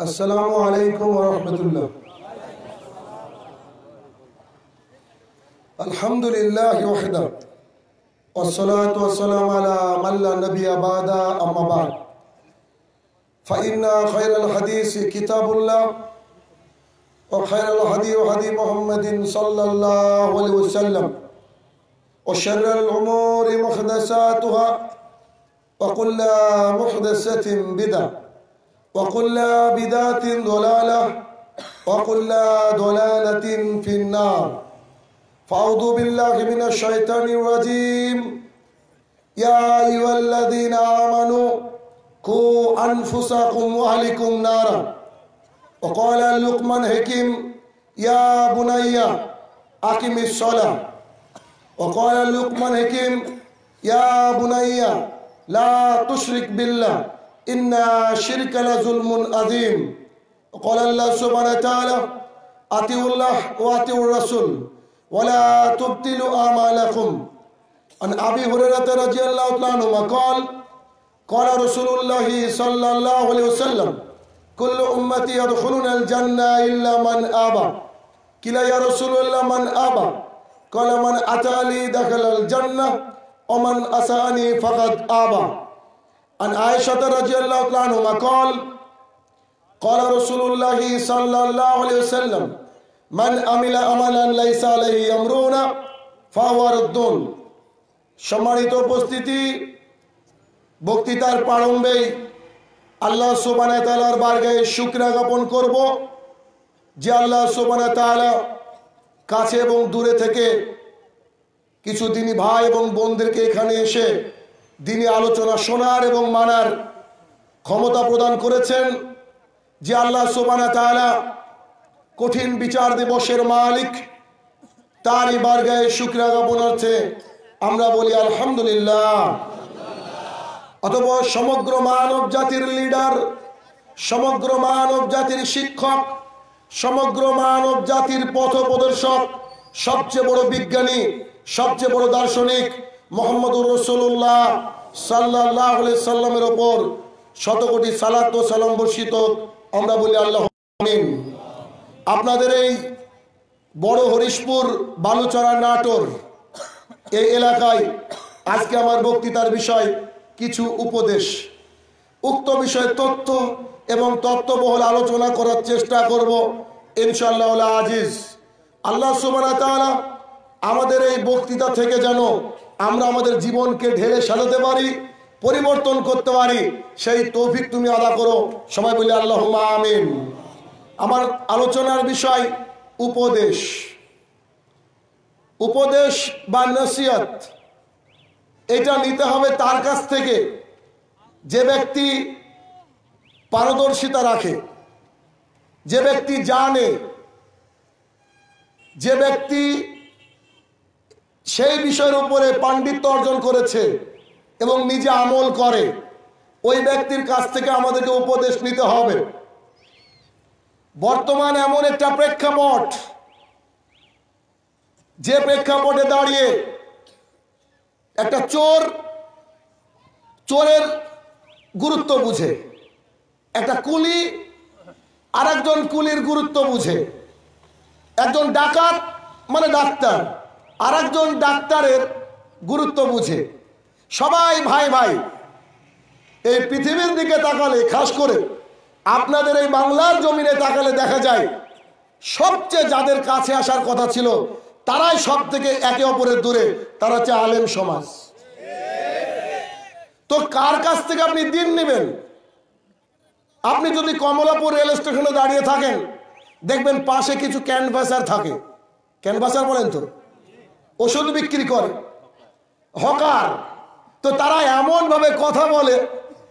السلام عليكم ورحمة الله الحمد لله وحده والصلاة والسلام على من لا نبي بعد أما بعد فإن خير الحديث كتاب الله وخير الحديث حديث محمد صلى الله عليه وسلم وشر الأمور محدثاتها وكل محدثة بدعة وكل بذات ضلالة وكل ضلالة في النار فأعوذ بالله من الشيطان الرجيم يا أيها الذين آمنوا كو أنفسكم وأهلكم نارا وقال لقمان حكيم يا بنيا أقم الصلاة وقال لقمان حكيم يا بنيا لا تشرك بالله إن شرك لظلم عظيم قال الله سبحانه وتعالى أطيعوا الله وأطيعوا الرسول ولا تبطلوا أعمالكم عن أبي هريرة رضي الله عنه قال قال رسول الله صلى الله عليه وسلم كل أمتي يدخلون الجنة إلا من أبى كلا يا رسول الله من أبى قال من أتى لي دخل الجنة ومن أساني فقد أبى عن عائشة رضي الله عنهما قال قال رسول الله صلى الله عليه وسلم من عمل عملا ليس عليه امرنا فهو رد সম্মানিত উপস্থিতি বক্তৃতার প্রারম্ভেই আল্লাহ সুবানা তালার বার্গে শুক্রা জ্ঞাপন করব যে আল্লাহ সুবানা তালা কাছে এবং দূরে থেকে কিছু দিনই ভাই এবং বোনদেরকে এখানে এসে দিনে আলোচনা শোনার এবং মানার ক্ষমতা প্রদান করেছেন যে আল্লাহ সোবানা তালা কঠিন বিচার দিবসের মালিক তারই বার্গায় শুক্রা জ্ঞাপন অর্থে আমরা বলি আলহামদুলিল্লাহ অথবা সমগ্র মানব জাতির লিডার সমগ্র মানব জাতির শিক্ষক সমগ্র মানব জাতির পথ প্রদর্শক সবচেয়ে বড় বিজ্ঞানী সবচেয়ে বড় দার্শনিক মোহাম্মদুর রসুল্লাহ সাল্লাহ সাল্লামের ওপর শতকোটি সালাত ও সালাম বর্ষিত আমরা বলি আল্লাহ আপনাদের এই বড় হরিশপুর বালুচরা নাটোর এই এলাকায় আজকে আমার বক্তৃতার বিষয় কিছু উপদেশ উক্ত বিষয়ে তথ্য এবং তত্ত্ববহল আলোচনা করার চেষ্টা করব ইনশাল্লাহ আজিজ আল্লাহ সুবাহ আমাদের এই বক্তৃতা থেকে যেন আমরা আমাদের জীবনকে ঢেলে সাজাতে পারি পরিবর্তন করতে পারি সেই তৌফিক তুমি আদা করো সবাই বলি আল্লাহ আমিন আমার আলোচনার বিষয় উপদেশ উপদেশ বা নসিয়ত এটা নিতে হবে তার কাছ থেকে যে ব্যক্তি পারদর্শিতা রাখে যে ব্যক্তি জানে যে ব্যক্তি সেই বিষয়ের উপরে পাণ্ডিত্য অর্জন করেছে এবং নিজে আমল করে ওই ব্যক্তির কাছ থেকে আমাদেরকে উপদেশ নিতে হবে বর্তমান এমন একটা প্রেক্ষাপট যে প্রেক্ষাপটে দাঁড়িয়ে একটা চোর চোরের গুরুত্ব বুঝে একটা কুলি আর কুলির গুরুত্ব বুঝে একজন ডাকাত মানে ডাক্তার আর একজন ডাক্তারের গুরুত্ব বুঝে সবাই ভাই ভাই এই পৃথিবীর দিকে তাকালে খাস করে আপনাদের এই বাংলার জমিনে তাকালে দেখা যায় সবচেয়ে যাদের কাছে আসার কথা ছিল তারাই সব থেকে একে অপরের দূরে তারা হচ্ছে আলেম সমাজ তো কার কাছ থেকে আপনি দিন নেবেন আপনি যদি কমলাপুর রেল স্টেশনে দাঁড়িয়ে থাকেন দেখবেন পাশে কিছু ক্যানভাসার থাকে ক্যানভাসার বলেন তো ওষুধ বিক্রি করে হকার তো তারা এমনভাবে কথা বলে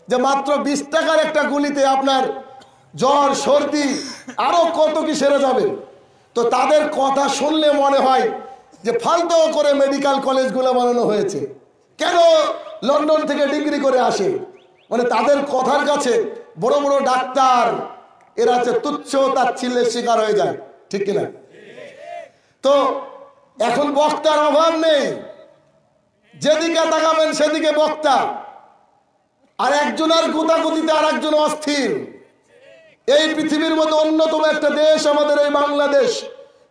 যে মাত্র বিশ টাকার একটা গুলিতে আপনার জ্বর সর্দি আরও কত কি সেরে যাবে তো তাদের কথা শুনলে মনে হয় যে ফালতো করে মেডিকেল কলেজগুলো বানানো হয়েছে কেন লন্ডন থেকে ডিগ্রি করে আসে মানে তাদের কথার কাছে বড় বড় ডাক্তার এরা হচ্ছে তুচ্ছ তাচ্ছিল্যের শিকার হয়ে যায় ঠিক কিনা তো এখন বক্তার অভাব নেই যেদিকে তাকাবেন সেদিকে বক্তা আর একজনের গুতাগুতিতে আর একজন অস্থির এই পৃথিবীর মধ্যে অন্যতম একটা দেশ আমাদের এই বাংলাদেশ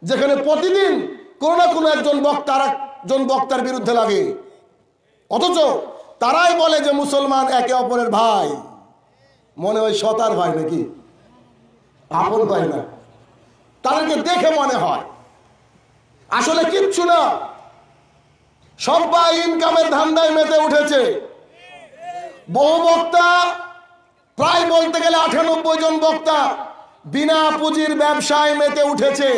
যেখানে প্রতিদিন কোনো না কোনো একজন বক্তা আর একজন বক্তার বিরুদ্ধে লাগে অথচ তারাই বলে যে মুসলমান একে অপরের ভাই মনে হয় সতার ভাই নাকি আপন ভাই না তাদেরকে দেখে মনে হয় আসলে কিচ্ছু না সবাই ইনকামের ধান্দায় মেতে উঠেছে বহু বক্তা প্রায় বলতে গেলে আটানব্বই জন বক্তা বিনা পুঁজির ব্যবসায় মেতে উঠেছে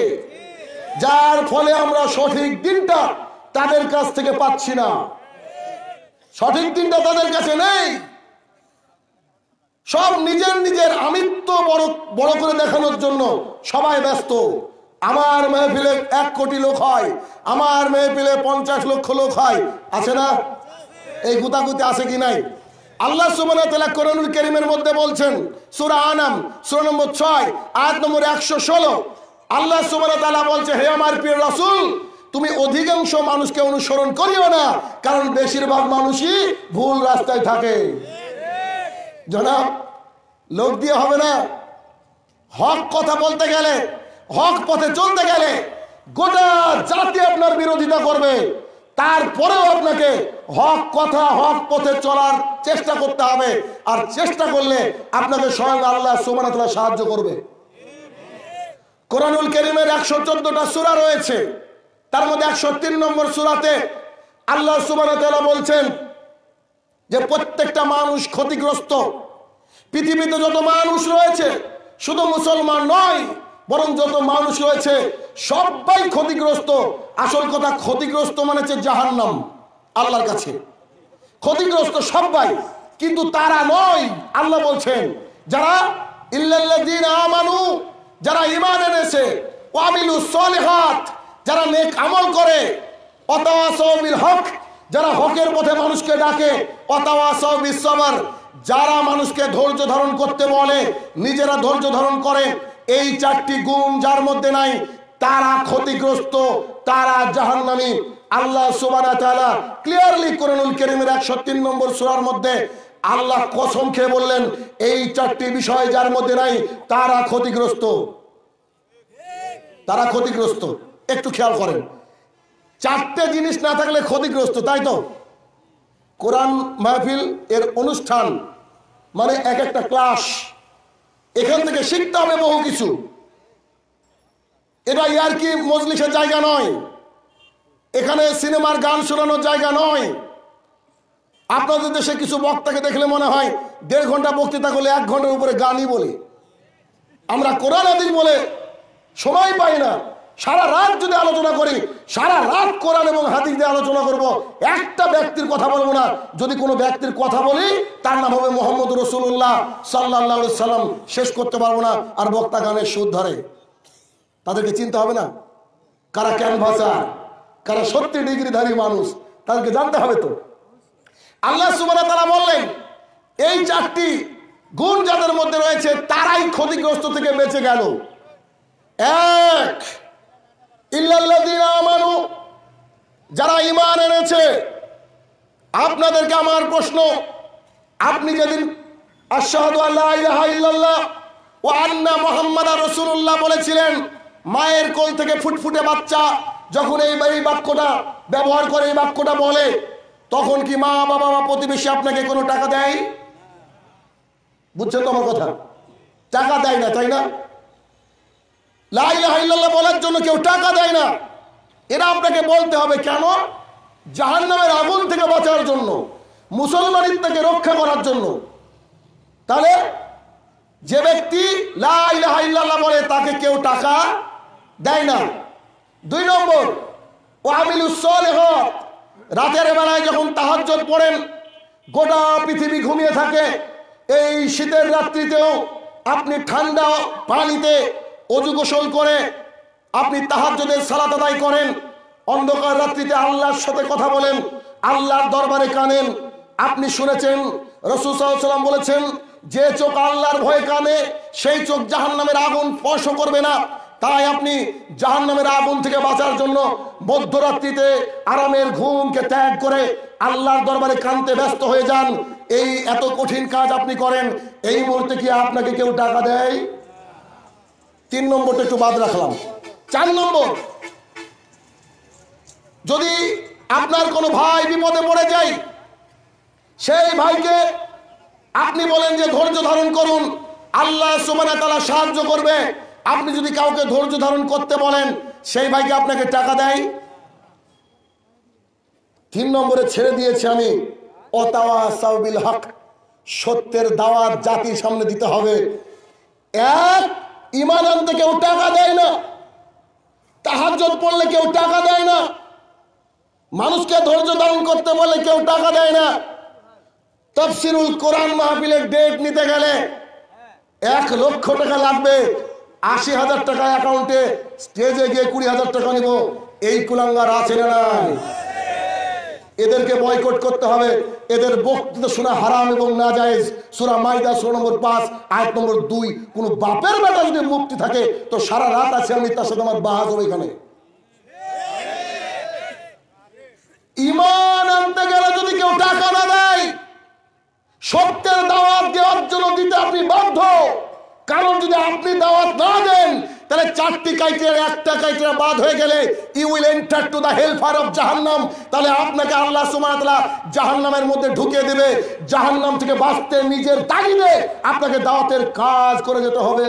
যার ফলে আমরা সঠিক দিনটা তাদের কাছ থেকে পাচ্ছি না সঠিক দিনটা তাদের কাছে নেই সব নিজের নিজের আমিত্ব বড় বড় করে দেখানোর জন্য সবাই ব্যস্ত আমার মেহফিলে এক কোটি লোক হয় আমার মেহফিলে পঞ্চাশ লক্ষ লোক হয় আছে না এই গুতাগুতি আছে কি নাই আল্লাহ সুবান তালা করণুল করিমের মধ্যে বলছেন সুরা আনাম সুরা নম্বর ছয় আট নম্বর একশো ষোলো আল্লাহ সুবান তালা বলছে হে আমার প্রিয় রসুল তুমি অধিকাংশ মানুষকে অনুসরণ করিও না কারণ বেশিরভাগ মানুষই ভুল রাস্তায় থাকে জনাব লোক দিয়ে হবে না হক কথা বলতে গেলে হক পথে চলতে গেলে গোটা জাতি আপনার বিরোধিতা করবে তারপরেও আপনাকে হক কথা হক পথে চলার চেষ্টা করতে হবে আর চেষ্টা করলে আপনাকে স্বয়ং আল্লাহ সুমানতলা সাহায্য করবে কোরআনুল করিমের একশো চোদ্দটা সুরা রয়েছে তার মধ্যে একশো তিন নম্বর সুরাতে আল্লাহ সুবাহতলা বলছেন যে প্রত্যেকটা মানুষ ক্ষতিগ্রস্ত পৃথিবীতে যত মানুষ রয়েছে শুধু মুসলমান নয় বরং যত মানুষ রয়েছে সবাই ক্ষতিগ্রস্ত আসল কথা ক্ষতিগ্রস্ত মানে হচ্ছে জাহার নাম আল্লাহর কাছে ক্ষতিগ্রস্ত সবাই কিন্তু তারা নয় আল্লাহ বলছেন যারা ইমানু যারা ইমান এনেছে যারা নেক আমল করে হক যারা হকের পথে মানুষকে ডাকে যারা মানুষকে ধৈর্য ধারণ করতে বলে নিজেরা ধৈর্য ধারণ করে এই চারটি গুণ যার মধ্যে নাই তারা ক্ষতিগ্রস্ত তারা জাহান্নামি আল্লাহ সুবানা তালা ক্লিয়ারলি কোরআনুল করিমের একশো তিন নম্বর সোয়ার মধ্যে আল্লাহ কসম খেয়ে বললেন এই চারটি বিষয় যার মধ্যে নাই তারা ক্ষতিগ্রস্ত তারা ক্ষতিগ্রস্ত একটু খেয়াল করেন চারটে জিনিস না থাকলে ক্ষতিগ্রস্ত তাই তো কোরআন মাহফিল এর অনুষ্ঠান মানে এক একটা ক্লাস এখান থেকে শিখতে হবে বহু কিছু এটা আর কি মজলিসের জায়গা নয় এখানে সিনেমার গান শোনানোর জায়গা নয় আপনাদের দেশে কিছু বক্তাকে দেখলে মনে হয় দেড় ঘন্টা বক্তৃতা করলে এক ঘন্টার উপরে গানই বলে আমরা কোরআন বলে সময় পাই না সারা রাত যদি আলোচনা করি সারা রাত কোরআন এবং হাদিস দিয়ে আলোচনা করব একটা ব্যক্তির কথা বলবো না যদি কোনো ব্যক্তির কথা বলি তার নাম হবে মোহাম্মদ রসুল্লাহ সাল্লাহ সাল্লাম শেষ করতে পারবো না আর বক্তা গানের সুদ ধরে তাদেরকে চিনতে হবে না কারা ক্যানভাসা কারা সত্যি ডিগ্রিধারী মানুষ তাদেরকে জানতে হবে তো আল্লাহ সুবাহ তারা বললেন এই চারটি গুণ যাদের মধ্যে রয়েছে তারাই ক্ষতিগ্রস্ত থেকে বেঁচে গেল এক আমানু যারা ইমান এনেছে আপনাদেরকে আমার প্রশ্ন আপনি যেদিন ও আন্না মোহাম্মদ রসুল্লাহ বলেছিলেন মায়ের কোল থেকে ফুটফুটে বাচ্চা যখন এই এই বাক্যটা ব্যবহার করে এই বাক্যটা বলে তখন কি মা বাবা বা প্রতিবেশী আপনাকে কোনো টাকা দেয় বুঝছেন তো আমার কথা টাকা দেয় না তাই না লাইল্লাহ বলার জন্য কেউ টাকা দেয় না এরা আপনাকে বলতে হবে কেন জাহান নামের আগুন থেকে বাঁচার জন্য মুসলমানের থেকে রক্ষা করার জন্য তাহলে যে ব্যক্তি লাইল্লাহ বলে তাকে কেউ টাকা দেয় না দুই নম্বর ওয়ামিল উসলেহ রাতের বেলায় যখন তাহাজ পড়েন গোটা পৃথিবী ঘুমিয়ে থাকে এই শীতের রাত্রিতেও আপনি ঠান্ডা পানিতে অজু গোসল করে আপনি তাহার যদি সালাত আদায় করেন অন্ধকার রাত্রিতে আল্লাহর সাথে কথা বলেন আল্লাহর দরবারে কানেন আপনি শুনেছেন রসুল সাল্লাম বলেছেন যে চোখ আল্লাহর ভয়ে কানে সেই চোখ জাহান নামের আগুন স্পর্শ করবে না তাই আপনি জাহান নামের আগুন থেকে বাঁচার জন্য মধ্যরাত্রিতে আরামের ঘুমকে ত্যাগ করে আল্লাহর দরবারে কানতে ব্যস্ত হয়ে যান এই এত কঠিন কাজ আপনি করেন এই মুহূর্তে কি আপনাকে কেউ টাকা দেয় তিন নম্বরটা একটু বাদ রাখলাম চার নম্বর যদি আপনার কোনো ভাই বিপদে পড়ে যায় সেই ভাইকে আপনি বলেন যে ধৈর্য ধারণ করুন আল্লাহ সোমানা তালা সাহায্য করবে আপনি যদি কাউকে ধৈর্য ধারণ করতে বলেন সেই ভাইকে আপনাকে টাকা দেয় তিন নম্বরে ছেড়ে দিয়েছি আমি অতাওয়া হক সত্যের দাওয়াত জাতির সামনে দিতে হবে এক ইমান আনতে কেউ টাকা দেয় না তাহাজত পড়লে কেউ টাকা দেয় না মানুষকে ধৈর্য ধারণ করতে বলে কেউ টাকা দেয় না তফসিরুল কোরআন মাহফিলের ডেট নিতে গেলে এক লক্ষ টাকা লাগবে আশি হাজার টাকা অ্যাকাউন্টে স্টেজে গিয়ে কুড়ি হাজার টাকা নিব এই কুলাঙ্গার আছে না নাই এদেরকে বয়কট করতে হবে এদের বক্তৃতা শোনা হারাম এবং না জায়েজ সোনা মাইদা সোনা নম্বর পাঁচ আট নম্বর দুই কোনো বাপের বেটা যদি মুক্তি থাকে তো সারা রাত আছে আমি তার সাথে আমার বাহাজ হবে এখানে ইমান আনতে গেলে যদি কেউ টাকা না দেয় সত্যের দাওয়াত দেওয়ার জন্য দিতে আপনি বাধ্য কারণ যদি আপনি দাওয়াত না দেন তাহলে চারটি ক্রাইটেরিয়া একটা ক্রাইটেরিয়া বাদ হয়ে গেলে you will enter to the hellfire of জাহান্নাম তাহলে আপনাকে আল্লাহ সুমাতলা জাহান্নামের মধ্যে ঢুকিয়ে দেবে জাহান্নাম থেকে বাঁচতে নিজের তাগিদে আপনাকে দাওয়াতের কাজ করে যেতে হবে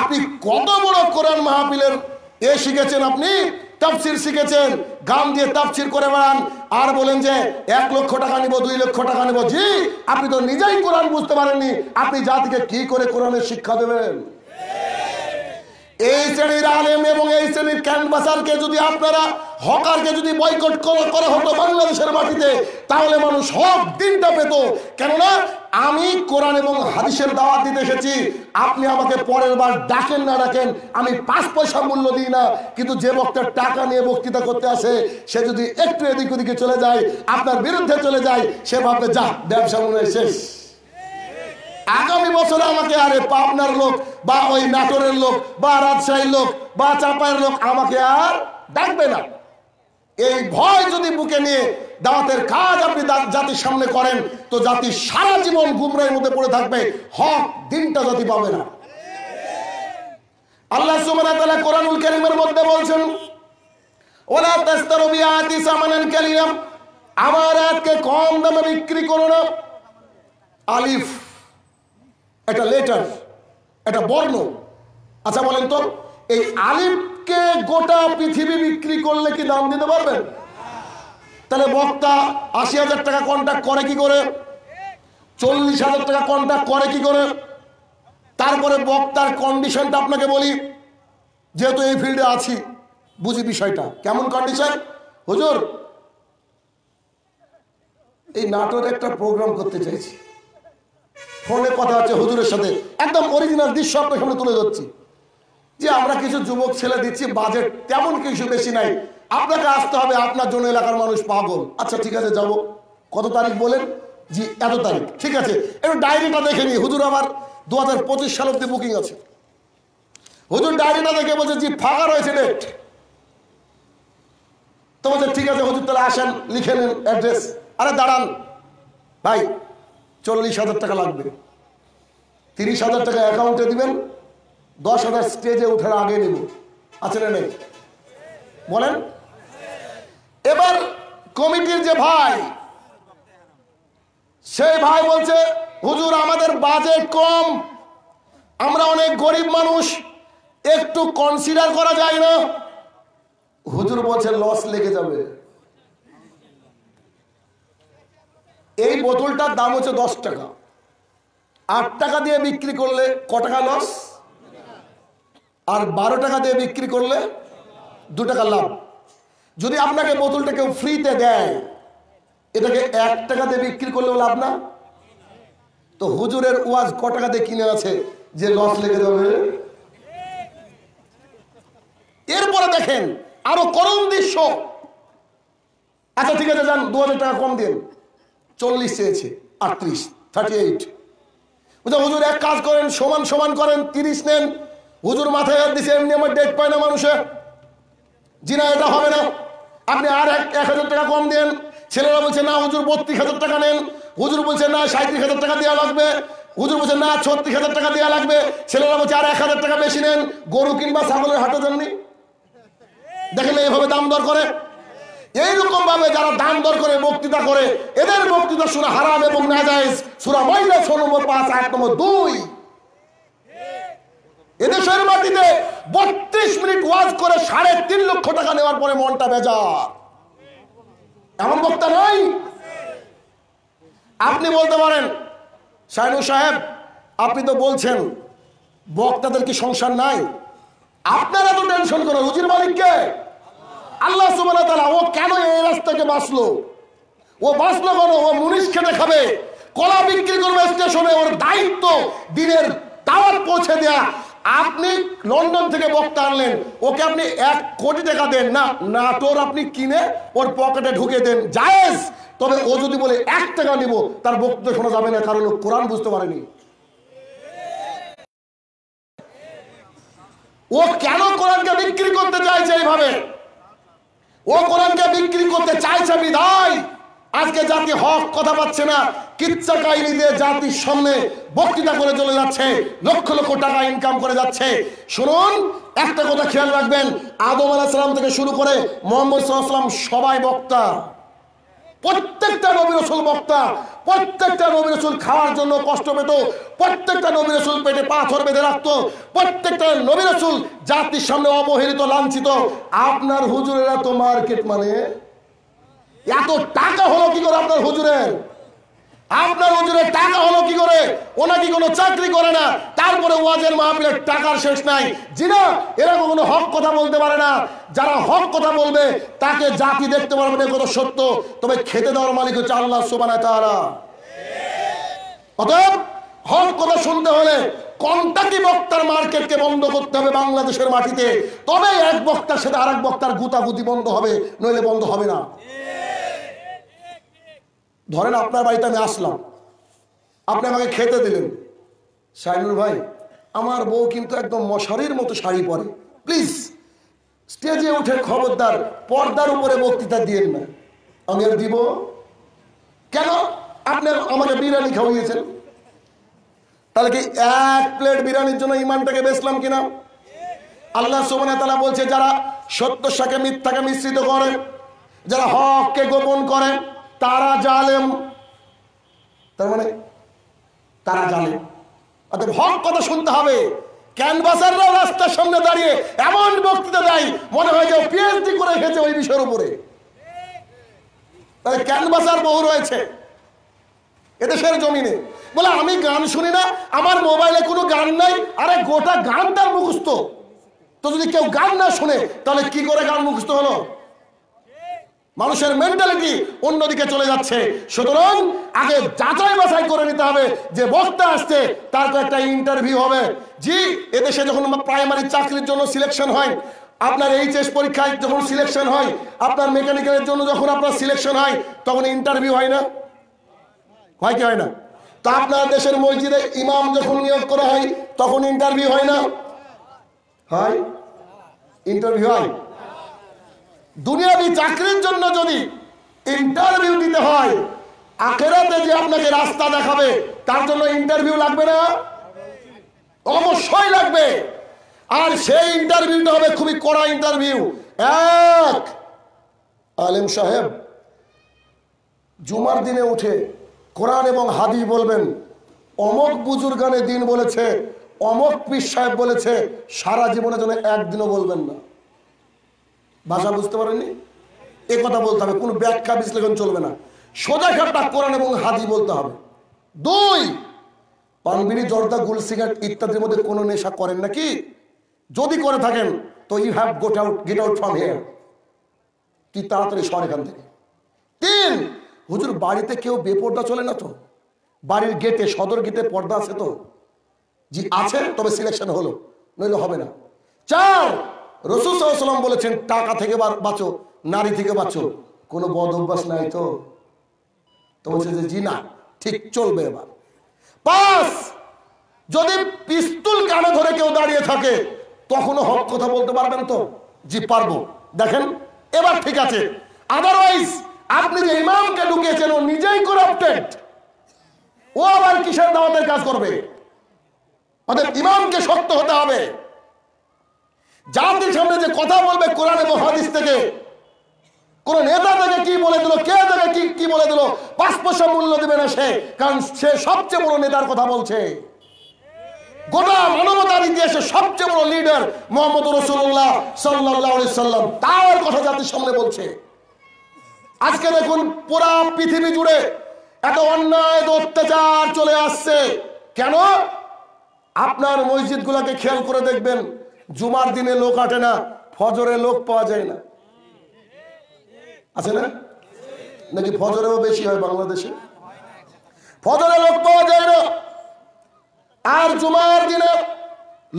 আপনি কত বড় কোরআন মাহফিলের এ শিখেছেন আপনি তাফসির শিখেছেন গান দিয়ে তাফসির করে বেড়ান আর বলেন যে এক লক্ষ টাকা নিব দুই লক্ষ টাকা নিব জি আপনি তো নিজেই কোরআন বুঝতে পারেননি আপনি জাতিকে কি করে কোরআনের শিক্ষা দেবেন এই শ্রেণীর আলেম এবং এই শ্রেণীর ক্যানভাসারকে যদি আপনারা হকারকে যদি বয়কট করা হতো বাংলাদেশের মাটিতে তাহলে মানুষ সব দিনটা পেত কেননা আমি কোরআন এবং হাদিসের দাওয়াত দিতে এসেছি আপনি আমাকে পরের বার ডাকেন না ডাকেন আমি পাঁচ পয়সা মূল্য দিই না কিন্তু যে বক্তার টাকা নিয়ে বক্তৃতা করতে আসে সে যদি একটু এদিক ওদিকে চলে যায় আপনার বিরুদ্ধে চলে যায় সে ভাবে যা ব্যবসা মনে হয় শেষ আগামী বছরে আমাকে আরে পাবনার লোক বা ওই নাটোরের লোক বা রাজশাহীর লোক বা চাপায়ের লোক আমাকে আর ডাকবে না এই ভয় যদি বুকে নিয়ে দাওয়াতের কাজ আপনি জাতির সামনে করেন তো জাতি সারা জীবন গুমরাইয়ের মধ্যে পড়ে থাকবে হক দিনটা জাতি পাবে না আল্লাহ সুবহানাহু কোরআনুল কারীমের মধ্যে বলছেন ওয়ালা তাস্তারু বিআতি সামানান কালিয়াম আমার আজকে কম দামে বিক্রি করো না আলিফ একটা লেটার একটা বর্ণ আচ্ছা বলেন তো এই আলিমকে গোটা পৃথিবী বিক্রি করলে কি দাম দিতে পারবেন তাহলে বক্তা আশি হাজার টাকা কন্ট্যাক্ট করে কি করে চল্লিশ হাজার টাকা কন্ট্যাক্ট করে কি করে তারপরে বক্তার কন্ডিশনটা আপনাকে বলি যেহেতু এই ফিল্ডে আছি বুঝি বিষয়টা কেমন কন্ডিশন হুজুর এই নাটোর একটা প্রোগ্রাম করতে চাইছি ফোনে কথা হচ্ছে হুজুরের সাথে একদম অরিজিনাল দৃশ্য আপনার সামনে তুলে ধরছি যে আমরা কিছু যুবক ছেলে দিচ্ছি বাজেট তেমন কিছু বেশি নাই আপনাকে আসতে হবে আপনার জন্য এলাকার মানুষ পাগল আচ্ছা ঠিক আছে যাব কত তারিখ বলেন জি এত তারিখ ঠিক আছে একটু ডায়েরিটা দেখে নিই হুজুর আমার দু হাজার পঁচিশ সাল অব্দি বুকিং আছে হুজুর ডায়েরিটা দেখে বলছে জি ফাঁকা রয়েছে ডেট তো বলছে ঠিক আছে হুজুর তাহলে আসেন লিখে নিন অ্যাড্রেস আরে দাঁড়ান ভাই চল্লিশ হাজার টাকা লাগবে তিরিশ হাজার টাকা অ্যাকাউন্টে দিবেন দশ হাজার স্টেজে উঠার আগে নেব আছে না নেই বলেন এবার কমিটির যে ভাই সেই ভাই বলছে হুজুর আমাদের বাজেট কম আমরা অনেক গরিব মানুষ একটু কনসিডার করা যায় না হুজুর বলছে লস লেগে যাবে এই বোতলটার দাম হচ্ছে দশ টাকা আট টাকা দিয়ে বিক্রি করলে ক টাকা লস আর বারো টাকা দিয়ে বিক্রি করলে দু টাকা লাভ যদি আপনাকে বোতলটা কেউ ফ্রিতে দেয় এটাকে এক টাকা দিয়ে বিক্রি করলেও লাভ না তো হুজুরের ওয়াজ ক টাকা দিয়ে কিনে আছে যে লস লেগে যাবে এরপরে দেখেন আরো করুণ দৃশ্য আচ্ছা ঠিক আছে যান দু টাকা কম দিন চল্লিশ চেয়েছে আটত্রিশ থার্টি এইট বুঝলাম হুজুর এক কাজ করেন সমান সমান করেন তিরিশ নেন হুজুর মাথায় হাত দিছে এমনি আমার ডেট পায় না মানুষে জি না এটা হবে না আপনি আর এক এক হাজার টাকা কম দেন ছেলেরা বলছে না হুজুর বত্রিশ হাজার টাকা নেন হুজুর বলছে না সাঁত্রিশ হাজার টাকা দেওয়া লাগবে হুজুর বলছে না ছত্রিশ হাজার টাকা দেওয়া লাগবে ছেলেরা বলছে আর এক হাজার টাকা বেশি নেন গরু কিংবা ছাগলের হাটে যাননি দেখেন এইভাবে দাম দর করে এইরকম ভাবে যারা দান দর করে বক্তৃতা করে এদের বক্তৃতা সুরা হারাম এবং নাজাইজ সুরা মহিলা ষোলো নম্বর পাঁচ আট নম্বর দুই এদেশের মাটিতে বত্রিশ মিনিট ওয়াজ করে সাড়ে তিন লক্ষ টাকা নেওয়ার পরে মনটা বেজা এমন বক্তা নয় আপনি বলতে পারেন শাহিনু সাহেব আপনি তো বলছেন বক্তাদের কি সংসার নাই আপনারা তো টেনশন করেন রুজির মালিককে আল্লাহ সুবাহ ও কেন এই রাস্তাকে বাঁচলো ও বাঁচলো কেন ও মুনিশ খেটে খাবে কলা বিক্রি করবে স্টেশনে ওর দায়িত্ব দিনের দাওয়াত পৌঁছে দেয়া আপনি লন্ডন থেকে বক্তা আনলেন ওকে আপনি এক কোটি টাকা দেন না তোর আপনি কিনে ওর পকেটে ঢুকে দেন জায়েজ তবে ও যদি বলে এক টাকা নিব তার বক্তব্য শোনা যাবে না কারণ ও কোরআন বুঝতে পারেনি ও কেন কোরআনকে বিক্রি করতে চাইছে এইভাবে ও কোরআনকে বিক্রি করতে চাইছে বিধায় আজকে জাতি হক কথা পাচ্ছে না কিচ্ছা কাহিনী দিয়ে জাতির সামনে বক্তৃতা করে চলে যাচ্ছে লক্ষ লক্ষ টাকা ইনকাম করে যাচ্ছে শুনুন একটা কথা খেয়াল রাখবেন আদম আলাহ সালাম থেকে শুরু করে মোহাম্মদ সাল্লাম সবাই বক্তা প্রত্যেকটা নবী রসুল বক্তা প্রত্যেকটা নবী রসুল খাওয়ার জন্য কষ্ট পেত প্রত্যেকটা নবী রসুল পেটে পাথর বেঁধে রাখত প্রত্যেকটা নবী রসুল জাতির সামনে অবহেলিত লাঞ্ছিত আপনার হুজুরেরা তো মার্কেট মানে এত টাকা হলো কি করে আপনার হুজুরের আপনার ওজনের টাকা হলো কি করে ওনা কি কোনো চাকরি করে না তারপরে ওয়াজের মাহফিলের টাকার শেষ নাই জিনা এরকম কোনো হক কথা বলতে পারে না যারা হক কথা বলবে তাকে জাতি দেখতে পারবে না কোনো সত্য তবে খেতে দেওয়ার মালিক হচ্ছে আল্লাহ সুবানা তারা অতএব হক কথা শুনতে হলে কন্টাকি বক্তার মার্কেটকে বন্ধ করতে হবে বাংলাদেশের মাটিতে তবে এক বক্তার সাথে আর এক বক্তার গুতাগুতি বন্ধ হবে নইলে বন্ধ হবে না ধরেন আপনার বাড়িতে আমি আসলাম আপনি আমাকে খেতে দিলেন শাহিনুর ভাই আমার বউ কিন্তু একদম মশারির মতো শাড়ি পরে প্লিজ স্টেজে উঠে খবরদার পর্দার উপরে বক্তৃতা দিয়ে না আমি আর দিব কেন আপনি আমাকে বিরিয়ানি খাওয়িয়েছেন তাহলে কি এক প্লেট বিরিয়ানির জন্য ইমানটাকে বেচলাম কিনা আল্লাহ সুমনে তারা বলছে যারা সত্য সাকে মিথ্যাকে মিশ্রিত করে যারা হককে গোপন করে তারা জালেম তার মানে তারা জালেম অর্থাৎ হক কথা শুনতে হবে ক্যানভাসাররা রাস্তার সামনে দাঁড়িয়ে এমন বক্তৃতা দেয় মনে হয় যে পিএইচডি করে এসেছে ওই বিষয়ের উপরে তাহলে ক্যানভাসার বহু রয়েছে এদেশের জমিনে বলে আমি গান শুনি না আমার মোবাইলে কোনো গান নাই আরে গোটা গান তার মুখস্থ তো যদি কেউ গান না শুনে তাহলে কি করে গান মুখস্থ হলো মানুষের মেন্টালিটি অন্যদিকে চলে যাচ্ছে সুতরাং আগে যাচাই বাছাই করে নিতে হবে যে বক্তা আসছে তার একটা ইন্টারভিউ হবে জি এদেশে যখন প্রাইমারি চাকরির জন্য সিলেকশন হয় আপনার এইচএস পরীক্ষায় যখন সিলেকশন হয় আপনার মেকানিক্যালের জন্য যখন আপনার সিলেকশন হয় তখন ইন্টারভিউ হয় না হয় কি হয় না তা আপনার দেশের মসজিদে ইমাম যখন নিয়োগ করা হয় তখন ইন্টারভিউ হয় না হয় ইন্টারভিউ হয় দুনিয়াবি চাকরির জন্য যদি ইন্টারভিউ দিতে হয় আখেরাতে যে আপনাকে রাস্তা দেখাবে তার জন্য ইন্টারভিউ লাগবে না অবশ্যই লাগবে আর সেই ইন্টারভিউটা হবে খুবই কড়া ইন্টারভিউ এক আলিম সাহেব জুমার দিনে উঠে কোরআন এবং হাদি বলবেন অমক বুজুর্গানে দিন বলেছে অমক পীর সাহেব বলেছে সারা জীবনে যেন একদিনও বলবেন না ভাষা বুঝতে পারেননি এ কথা বলতে হবে কোনো ব্যাখ্যা বিশ্লেষণ চলবে না সোজা সাপটা কোরআন এবং হাদি বলতে হবে দুই পানবিড়ি জর্দা গুল সিগারেট ইত্যাদির মধ্যে কোনো নেশা করেন নাকি যদি করে থাকেন তো you have got out get out from here তুই তাড়াতাড়ি সর এখান থেকে তিন হুজুর বাড়িতে কেউ বেপর্দা চলে না তো বাড়ির গেটে সদর গেটে পর্দা আছে তো জি আছে তবে সিলেকশন হলো নইলে হবে না চার রসুল সাল্লাম বলেছেন টাকা থেকে বাঁচো নারী থেকে বাঁচো কোনো বদ অভ্যাস নাই তো তো বলছে যে জি না ঠিক চলবে এবার পাঁচ যদি পিস্তুল কানে ধরে কেউ দাঁড়িয়ে থাকে তখনও হক কথা বলতে পারবেন তো জি পারবো দেখেন এবার ঠিক আছে আদারওয়াইজ আপনি যে ইমামকে ঢুকিয়েছেন ও নিজেই করাপ্টেড ও আবার কিসের দাওয়াতের কাজ করবে অর্থাৎ ইমামকে শক্ত হতে হবে জাতির সামনে যে কথা বলবে কোরআন এবং হাদিস থেকে কোন নেতা তাকে কি বলে দিল কে তাকে কি কি বলে দিল পাঁচ মূল্য দেবে না সে কারণ সে সবচেয়ে বড় নেতার কথা বলছে গোটা মানবতার ইতিহাসে সবচেয়ে বড় লিডার মোহাম্মদ রসুল্লাহ সাল্লাহ সাল্লাম তার কথা জাতির সামনে বলছে আজকে দেখুন পুরা পৃথিবী জুড়ে এত অন্যায় অত্যাচার চলে আসছে কেন আপনার মসজিদগুলোকে খেয়াল করে দেখবেন জুমার দিনে লোক আটে না ফজরে লোক পাওয়া যায় না আছে না নাকি ফজরেও বেশি হয় বাংলাদেশে ফজরে লোক পাওয়া যায় না আর জুমার দিনে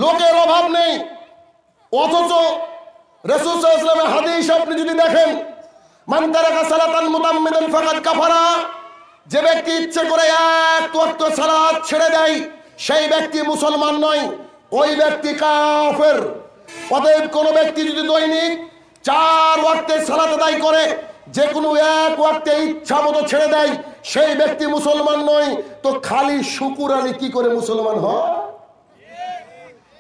লোকের অভাব নেই অথচ রসুলের হাদিস আপনি যদি দেখেন মুতাম্মিদান যে ব্যক্তি ইচ্ছে করে এক ছেড়ে দেয় সেই ব্যক্তি মুসলমান নয় ওই ব্যক্তি কাফের অতএব কোন ব্যক্তি যদি দৈনিক চার ওয়াক্তে সালাত আদায় করে যে কোনো এক ওয়াক্তে ইচ্ছা মতো ছেড়ে দেয় সেই ব্যক্তি মুসলমান নয় তো খালি শুকুরানি কি করে মুসলমান হয়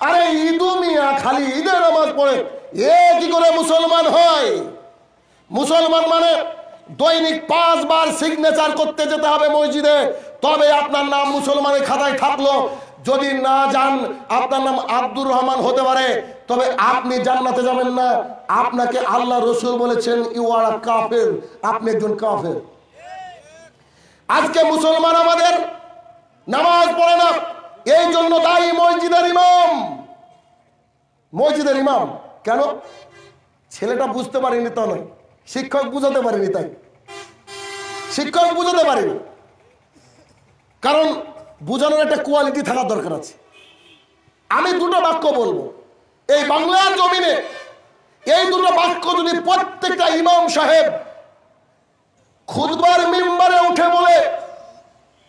আরে ইদু মিয়া খালি ঈদের নামাজ পড়ে এ কি করে মুসলমান হয় মুসলমান মানে দৈনিক পাঁচবার সিগনেচার করতে যেতে হবে মসজিদে তবে আপনার নাম মুসলমানের খাতায় থাকলো যদি না যান আপনার নাম আব্দুর রহমান হতে পারে তবে আপনি জান্নাতে যাবেন না আপনাকে আল্লাহ রসুল বলেছেন ইউ আর কাফের আপনি একজন কাফের আজকে মুসলমান আমাদের নামাজ পড়ে না এই জন্য তাই মসজিদের ইমাম মসজিদের ইমাম কেন ছেলেটা বুঝতে পারেনি তা নয় শিক্ষক বুঝাতে পারেনি তাই শিক্ষক বুঝাতে পারেনি কারণ বোঝানোর একটা কোয়ালিটি থাকার দরকার আছে আমি দুটো বাক্য বলবো এই বাংলার জমিনে এই দুটো বাক্য যদি প্রত্যেকটা ইমাম সাহেব খুদবার মেম্বারে উঠে বলে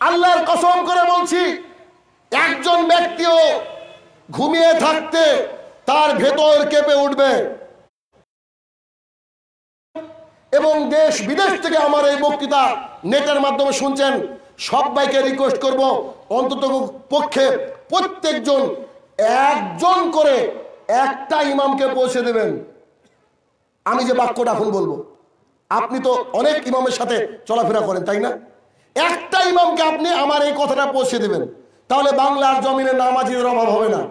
আল্লাহর কসম করে বলছি একজন ব্যক্তিও ঘুমিয়ে থাকতে তার ভেতর কেঁপে উঠবে এবং দেশ বিদেশ থেকে আমার এই বক্তৃতা নেটের মাধ্যমে শুনছেন সবাইকে রিকোয়েস্ট করব অন্তত পক্ষে প্রত্যেকজন একজন করে একটা ইমামকে পৌঁছে দেবেন আমি যে বাক্যটা এখন বলবো আপনি তো অনেক ইমামের সাথে চলাফেরা করেন তাই না একটা ইমামকে আপনি আমার এই কথাটা পৌঁছে দেবেন তাহলে বাংলার জমিনে নামাজিদের অভাব হবে না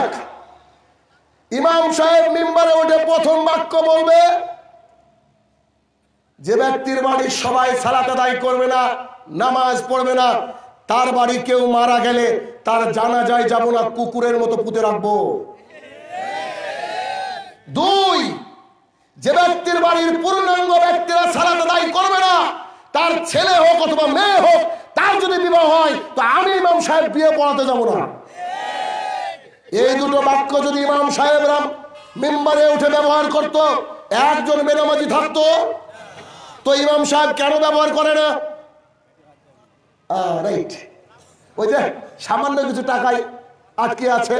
এক ইমাম সাহেব মেম্বারে ওঠে প্রথম বাক্য বলবে যে ব্যক্তির বাড়ির সবাই সালাত আদায় করবে না নামাজ পড়বে না তার বাড়ি কেউ মারা গেলে তার জানা যায় যাব না কুকুরের মতো পুঁতে রাখবো দুই যে ব্যক্তির বাড়ির পূর্ণাঙ্গ ব্যক্তিরা সালাত আদায় করবে না তার ছেলে হোক অথবা মেয়ে হোক তার যদি বিবাহ হয় তো আমি ইমাম সাহেব বিয়ে পড়াতে যাব না এই দুটো বাক্য যদি ইমাম সাহেবরা মেম্বারে উঠে ব্যবহার করত একজন বেনামাজি থাকতো তো ইমাম সাহেব কেন ব্যবহার করে না রাইট ওই যে সামান্য কিছু টাকায় আটকে আছে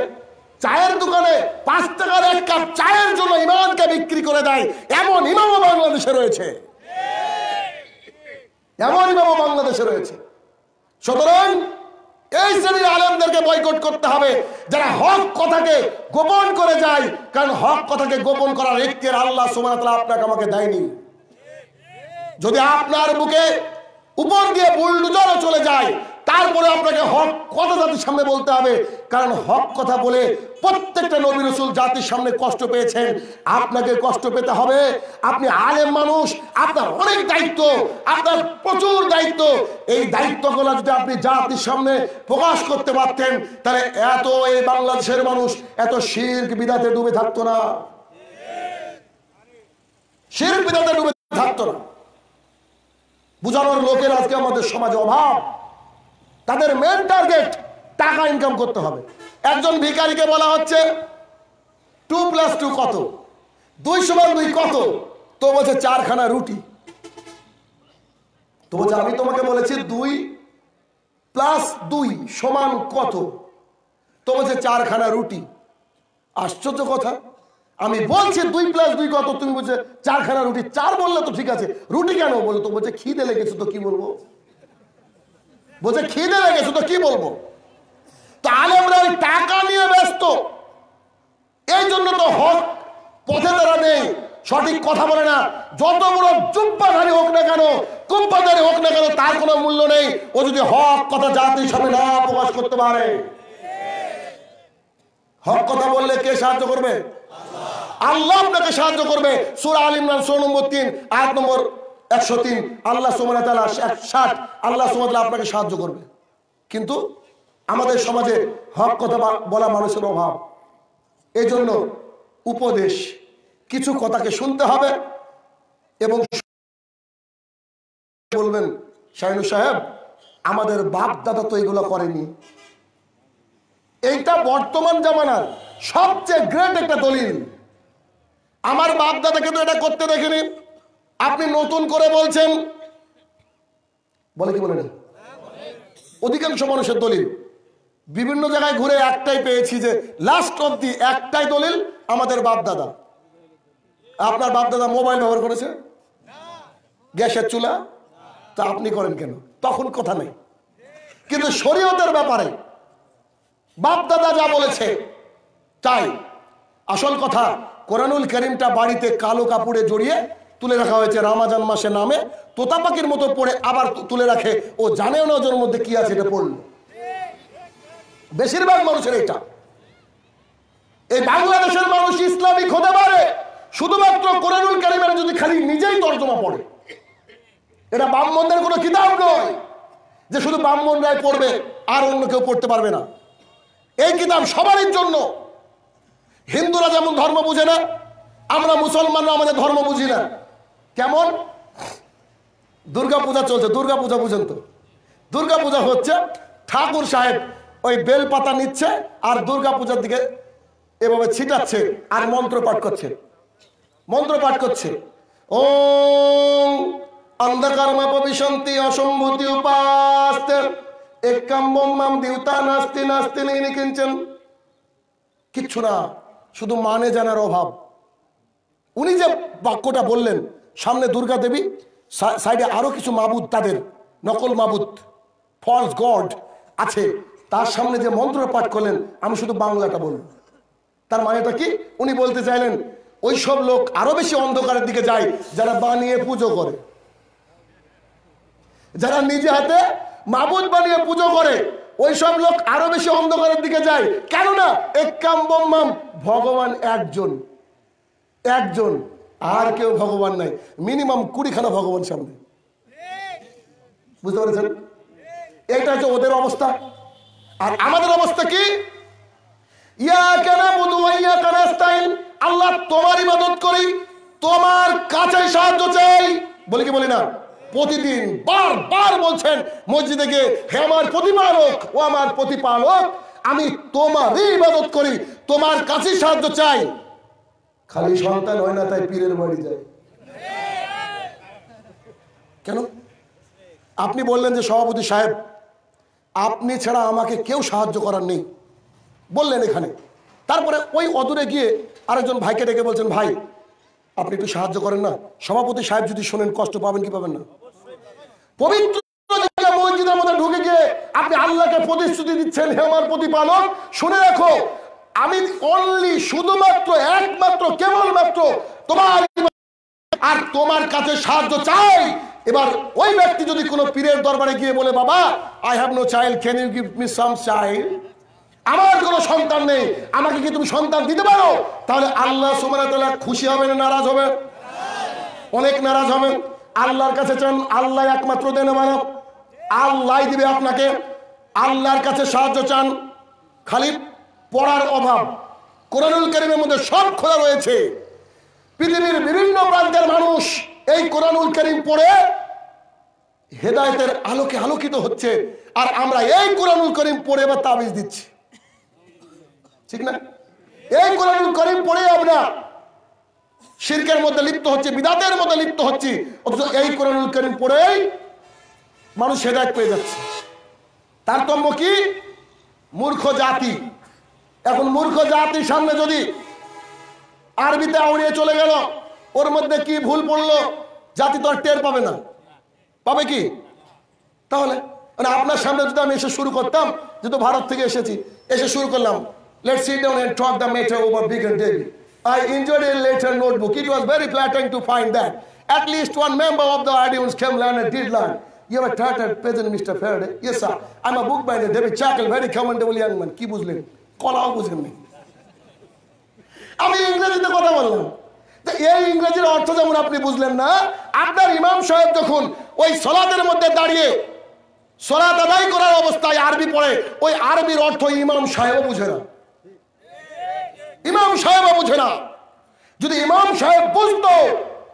চায়ের দোকানে পাঁচ টাকার এক কাপ চায়ের জন্য ইমামকে বিক্রি করে দেয় এমন ইমামও বাংলাদেশে রয়েছে এমন ইমামও বাংলাদেশে রয়েছে সুতরাং এই শ্রেণীর আলমদেরকে বয়কট করতে হবে যারা হক কথাকে গোপন করে যায় কারণ হক কথাকে গোপন করার একটি আল্লাহ সুমান আপনাকে আমাকে দেয়নি যদি আপনার বুকে উপর দিয়ে বুলডুজারও চলে যায় তারপরে আপনাকে হক কথা জাতির সামনে বলতে হবে কারণ হক কথা বলে প্রত্যেকটা নবী রসুল জাতির সামনে কষ্ট পেয়েছেন আপনাকে কষ্ট পেতে হবে আপনি আলেম মানুষ আপনার অনেক দায়িত্ব আপনার প্রচুর দায়িত্ব এই দায়িত্বগুলো যদি আপনি জাতির সামনে প্রকাশ করতে পারতেন তাহলে এত এই বাংলাদেশের মানুষ এত শির্ক বিদাতে ডুবে থাকতো না শির্ক বিদাতে ডুবে থাকতো না বুঝানোর লোকের আজকে আমাদের সমাজে অভাব তাদের মেন টার্গেট টাকা ইনকাম করতে হবে একজন ভিকারিকে বলা হচ্ছে টু প্লাস টু কত দুই সমান দুই কত তো বলছে চারখানা রুটি তো বলছে আমি তোমাকে বলেছি দুই প্লাস দুই সমান কত তো বলছে চারখানা রুটি আশ্চর্য কথা আমি বলছি দুই প্লাস দুই কত তুমি বলছে চারখানা রুটি চার বললে তো ঠিক আছে রুটি কেন বলো তো বলছে খিদে লেগেছে তো কি বলবো বলছে খিদে লেগেছে তো কি বলবো তো আলেমরা ওই টাকা নিয়ে ব্যস্ত এই জন্য তো হক পথে তারা নেই সঠিক কথা বলে না যত বড় জুব্বাধারী হোক না কেন কুম্পাধারী হোক না কেন তার কোনো মূল্য নেই ও যদি হক কথা জাতির সামনে না প্রকাশ করতে পারে হক কথা বললে কে সাহায্য করবে আল্লাহ আপনাকে সাহায্য করবে সুরা আল ইমরান ষোলো নম্বর তিন আট নম্বর একশো তিন আল্লাহ সুমানা ষাট আল্লাহ সুমাতলা আপনাকে সাহায্য করবে কিন্তু আমাদের সমাজে হক কথা বলা মানুষের অভাব এই জন্য উপদেশ কিছু কথাকে শুনতে হবে এবং বলবেন শাহিনু সাহেব আমাদের বাপ দাদা তো এগুলো করেনি এইটা বর্তমান জামানার সবচেয়ে গ্রেট একটা দলিল আমার বাপ দাদা তো এটা করতে দেখেনি আপনি নতুন করে বলছেন বলে কি বলেন অধিকাংশ মানুষের দলিল বিভিন্ন জায়গায় ঘুরে একটাই পেয়েছি যে লাস্ট অব্দি একটাই দলিল আমাদের বাপ দাদা আপনার বাপ দাদা মোবাইল ব্যবহার করেছে গ্যাসের চুলা তা আপনি করেন কেন তখন কথা নেই কিন্তু শরীয়তের ব্যাপারে বাপ দাদা যা বলেছে তাই আসল কথা কোরআনুল করিমটা বাড়িতে কালো কাপড়ে জড়িয়ে তুলে রাখা হয়েছে রামাজান মাসে নামে তোতা পাখির মতো পড়ে আবার তুলে রাখে ও জানেও না ওজোর মধ্যে কি আছে এটা পড়ল বেশিরভাগ মানুষের এটা এই বাংলাদেশের মানুষ ইসলামিক হতে পারে শুধুমাত্র কোরআনুল করিমের যদি খালি নিজেই তর্জমা পড়ে এটা বামবন্ধের কোনো কিতাব নয় যে শুধু রায় পড়বে আর অন্য কেউ পড়তে পারবে না এই কিতাব সবারই জন্য হিন্দুরা যেমন ধর্ম বুঝে না আমরা মুসলমানরা আমাদের ধর্ম বুঝি না কেমন দুর্গা পূজা চলছে দুর্গা পূজা বুঝেন তো দুর্গা পূজা হচ্ছে ঠাকুর সাহেব ওই বেল পাতা নিচ্ছে আর দুর্গা পূজার দিকে এভাবে ছিটাচ্ছে আর মন্ত্র পাঠ করছে মন্ত্র পাঠ করছে ও অন্ধকারমা পবিশন্তি অসম্ভূতি উপাস্তের নাস্তি নাস্তি নিয়ে কিনছেন কিচ্ছু না শুধু মানে জানার অভাব উনি যে বাক্যটা বললেন সামনে দুর্গা দেবী সাইডে আরও কিছু মাবুদ তাদের নকল মাবুদ ফলস গড আছে তার সামনে যে মন্ত্র পাঠ করলেন আমি শুধু বাংলাটা বলব তার মানেটা কি উনি বলতে চাইলেন ওই সব লোক আরো বেশি অন্ধকারের দিকে যায় যারা বানিয়ে পুজো করে যারা নিজে হাতে মাবুদ বানিয়ে পুজো করে ওই সব লোক আরো বেশি অন্ধকারের দিকে যায় কেননা একাম বম্মাম ভগবান একজন একজন আর কেউ ভগবান নাই মিনিমাম কুড়িখানা ভগবান সামনে বুঝতে পেরেছেন এটা হচ্ছে ওদের অবস্থা আর আমাদের অবস্থা কি ইয়া কেন বধু ইয়া কানাস্তাইন আল্লাহ তোমার ইবাদত করি তোমার কাছে সাহায্য চাই বলি কি বলি না প্রতিদিন বারবার বলছেন মসজিদে গিয়ে হে আমার প্রতিপালক ও আমার প্রতিপালক আমি তোমারই ইবাদত করি তোমার কাছে সাহায্য চাই খালি সন্তান হয় না তাই পীরের বাড়ি যায় কেন আপনি বললেন যে সভাপতি সাহেব আপনি ছাড়া আমাকে কেউ সাহায্য করার নেই বললেন এখানে তারপরে ওই অদূরে গিয়ে আরেকজন ভাইকে ডেকে বলছেন ভাই আপনি একটু সাহায্য করেন না সভাপতি সাহেব যদি শোনেন কষ্ট পাবেন কি পাবেন না পবিত্র মসজিদের মধ্যে ঢুকে গিয়ে আপনি আল্লাহকে প্রতিশ্রুতি দিচ্ছেন হে আমার প্রতিপালক শুনে রাখো আমি অনলি শুধুমাত্র একমাত্র কেবলমাত্র তোমার আর তোমার কাছে সাহায্য চাই এবার ওই ব্যক্তি যদি কোনো পীরের দরবারে গিয়ে বলে বাবা I have no child can you give me some child আমার কোনো সন্তান নেই আমাকে কি তুমি সন্তান দিতে পারো তাহলে আল্লাহ সুমানা খুশি হবে না নারাজ হবে অনেক নারাজ হবেন আল্লাহর কাছে চান আল্লাহ একমাত্র দেন মানব আল্লাহ দিবে আপনাকে আল্লাহর কাছে সাহায্য চান খালি পড়ার অভাব কোরআনুল করিমের মধ্যে সব খোলা রয়েছে পৃথিবীর বিভিন্ন প্রান্তের মানুষ এই কোরআনুল করিম পড়ে হেদায়তের আলোকে আলোকিত হচ্ছে আর আমরা এই কোরআনুল করিম পড়ে বা তাবিজ দিচ্ছি ঠিক না এই কোরআন করিম পড়ে আমরা শিরকের মধ্যে লিপ্ত হচ্ছে বিদাতের মধ্যে লিপ্ত হচ্ছি অথচ এই কোরআন করিম পড়েই মানুষ হেদায়ত পেয়ে যাচ্ছে তারতম্য কি মূর্খ জাতি এখন মূর্খ জাতির সামনে যদি আরবিতে আউড়িয়ে চলে গেল ওর মধ্যে কি ভুল পড়লো জাতি তো আর টের পাবে না পাবে কি তাহলে মানে আপনার সামনে যদি আমি এসে শুরু করতাম যেহেতু ভারত থেকে এসেছি এসে শুরু করলাম Let's sit down and talk the matter over Big and David. I enjoyed a later notebook. It was very flattering to find that. At least one member of the audience came learn and did learn. You have a tattered peasant, Mr. Faraday? Yes, sir. I'm a book by the David Chackle, very commendable young man. কি Muslim. কলাও বুঝেন আমি ইংরেজিতে কথা বললাম এই ইংরেজির অর্থ যেমন আপনি বুঝলেন না আপনার ইমাম সাহেব যখন ওই সলাতের মধ্যে দাঁড়িয়ে সলাত আদায় করার অবস্থায় আরবি পড়ে ওই আরবির অর্থ ইমাম সাহেব বুঝে না ইমাম সাহেব বুঝে না যদি ইমাম সাহেব বুঝত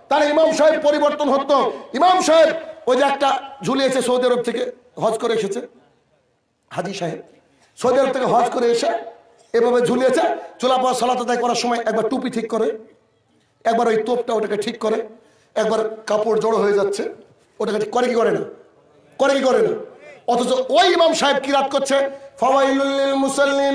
তাহলে ইমাম সাহেব পরিবর্তন হতো ইমাম সাহেব ওই যে একটা ঝুলিয়েছে সৌদি আরব থেকে হজ করে এসেছে হাজি সাহেব সৌদি আরব থেকে হজ করে এসে এভাবে ঝুলিয়েছে চোলা পড়া সালাত আদায় করার সময় একবার টুপি ঠিক করে একবার ওই তোপটা ওটাকে ঠিক করে একবার কাপড় জড়ো হয়ে যাচ্ছে ওটাকে করে কি করে না করে কি করে না অথচ ওই ইমাম সাহেব কিরাত করছে ফওয়াইলুল মুসাল্লিম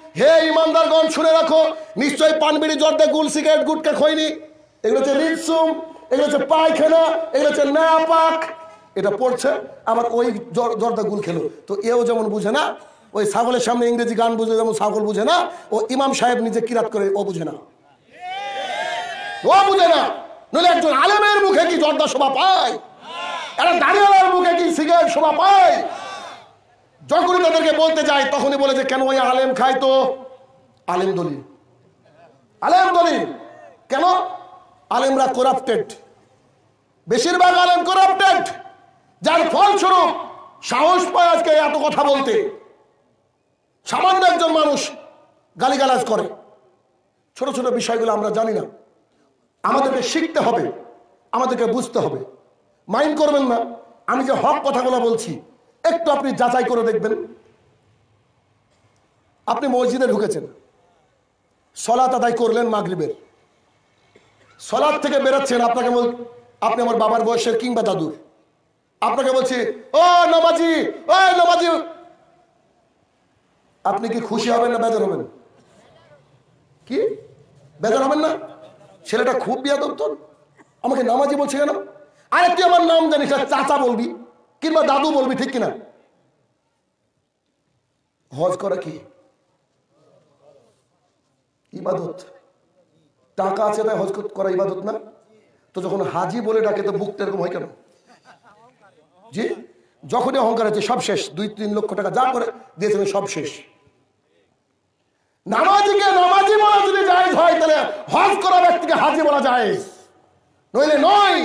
হে ইমানদারগণ শুনে রাখো নিশ্চয়ই পানবিড়ি জর্দে গুল সিগারেট গুটকা খৈনি এগুলো হচ্ছে রিসুম এগুলো হচ্ছে পায়খানা এগুলো হচ্ছে নাপাক এটা পড়ছে আবার ওই জর্দা গুল খেলো তো এও যেমন বুঝে না ওই ছাগলের সামনে ইংরেজি গান বুঝে যেমন ছাগল বুঝে না ও ইমাম সাহেব নিজে কিরাত করে ও বুঝে না ও বুঝে না নইলে একজন আলেমের মুখে কি জর্দা শোভা পায় একটা দাঁড়িয়ালার মুখে কি সিগারেট শোভা পায় যখনই তাদেরকে বলতে যাই তখনই বলে যে কেন ওই আলেম খায় তো আলেম দলিল আলেম দলিল কেন আলেমরা করাপ্টেড বেশিরভাগ আলেম করাপ্টেড যার ফলস্বরূপ সাহস পায় আজকে এত কথা বলতে সামান্য একজন মানুষ গালিগালাজ করে ছোট ছোট বিষয়গুলো আমরা জানি না আমাদেরকে শিখতে হবে আমাদেরকে বুঝতে হবে মাইন্ড করবেন না আমি যে হক কথাগুলো বলছি একটু আপনি যাচাই করে দেখবেন আপনি মসজিদে ঢুকেছেন সলাত আদায় করলেন মাগরীবের সলাদ থেকে বেরোচ্ছেন আপনাকে বল আপনি আমার বাবার বয়সের কিংবা দাদুর আপনাকে বলছি ও নমাজি ও নমাজি আপনি কি খুশি হবেন না বেজার হবেন কি বেজার হবেন না ছেলেটা খুব বিয়াদ আমাকে নামাজি বলছে কেন আরে তুই আমার নাম জানিস চাচা বলবি কিংবা দাদু বলবি ঠিক কিনা হজ করা কি ইবাদত টাকা আছে তাই হজ করা ইবাদত না তো যখন হাজি বলে ডাকে তো বুকটা এরকম হয় কেন জি যখনই অহংকার আছে সব শেষ দুই তিন লক্ষ টাকা যা করে দিয়েছিলেন সব শেষ নামাজিকে নামাজি বলা যদি জায়েজ হয় তাহলে হজ করা ব্যক্তিকে হাজি বলা যায় নইলে নয়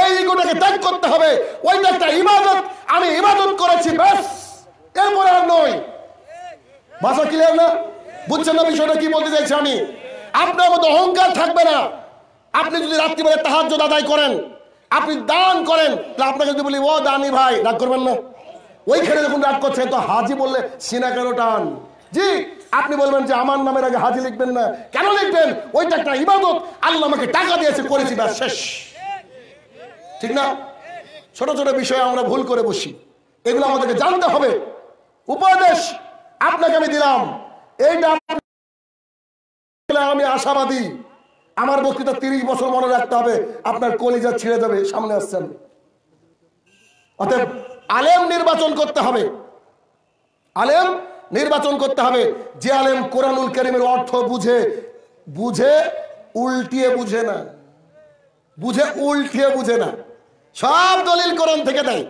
এই ইগোটাকে ত্যাগ করতে হবে ওই একটা ইবাদত আমি ইবাদত করেছি ব্যাস এরপরে আর নয় ভাষা ক্লিয়ার না বুঝছেন না বিষয়টা কি বলতে চাইছি আমি আপনার মতো অহংকার থাকবে না আপনি যদি রাত্রিবেলা তাহার্য আদায় করেন আপনি দান করেন তাহলে আপনাকে যদি বলি ও দানি ভাই রাগ করবেন না ওইখানে যখন রাগ করছেন তো হাজি বললে সিনা কেন টান জি আপনি বলবেন যে আমার নামের আগে হাজি লিখবেন না কেন লিখবেন ওইটা একটা ইবাদত আল্লাহ আমাকে টাকা দিয়েছে করেছি ব্যাস শেষ ঠিক না ছোট ছোট বিষয়ে আমরা ভুল করে বসি এগুলো আমাদেরকে জানতে হবে উপদেশ আপনাকে আমি দিলাম এইটা আমি আশাবাদী আমার বক্তৃতা তিরিশ বছর মনে রাখতে হবে আপনার কলিজা ছিঁড়ে যাবে সামনে আসছেন অতএব আলেম নির্বাচন করতে হবে আলেম নির্বাচন করতে হবে যে আলেম কোরআনুল করিমের অর্থ বুঝে বুঝে উল্টিয়ে বুঝে না বুঝে উল্টিয়ে বুঝে না সব দলিল করণ থেকে দেয়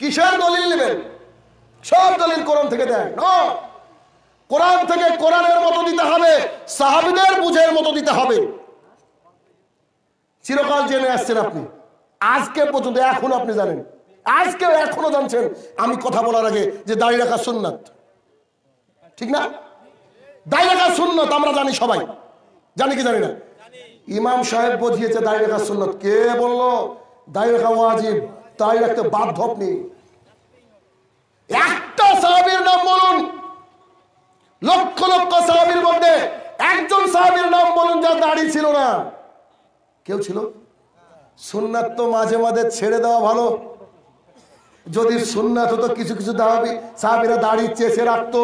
কিসের দলিল নেবেন সব দলিল কোরআন থেকে দেয় ন কোরআন থেকে কোরআনের মতো দিতে হবে সাহাবিদের বুঝের মতো দিতে হবে চিরকাল জেনে আসছেন আপনি আজকে পর্যন্ত এখন আপনি জানেন আজকে এখনো জানছেন আমি কথা বলার আগে যে দাঁড়িয়ে রাখা সুন্নাত ঠিক না দাঁড়িয়ে রাখা সুন্নত আমরা জানি সবাই জানি কি জানি না ইমাম সাহেব বুঝিয়েছে দাঁড়িয়ে রাখা সুন্নত কে বললো দায় রাখা ওয়াজিব তাই রাখতে বাধ্য আপনি একটা সাহাবির নাম বলুন লক্ষ লক্ষ সাহাবির মধ্যে একজন সাহাবির নাম বলুন যা দাঁড়িয়ে ছিল না কেউ ছিল সুন্নাত তো মাঝে মাঝে ছেড়ে দেওয়া ভালো যদি সুন্নাত হতো কিছু কিছু দাবি সাহাবিরা দাড়ি চেষে রাখতো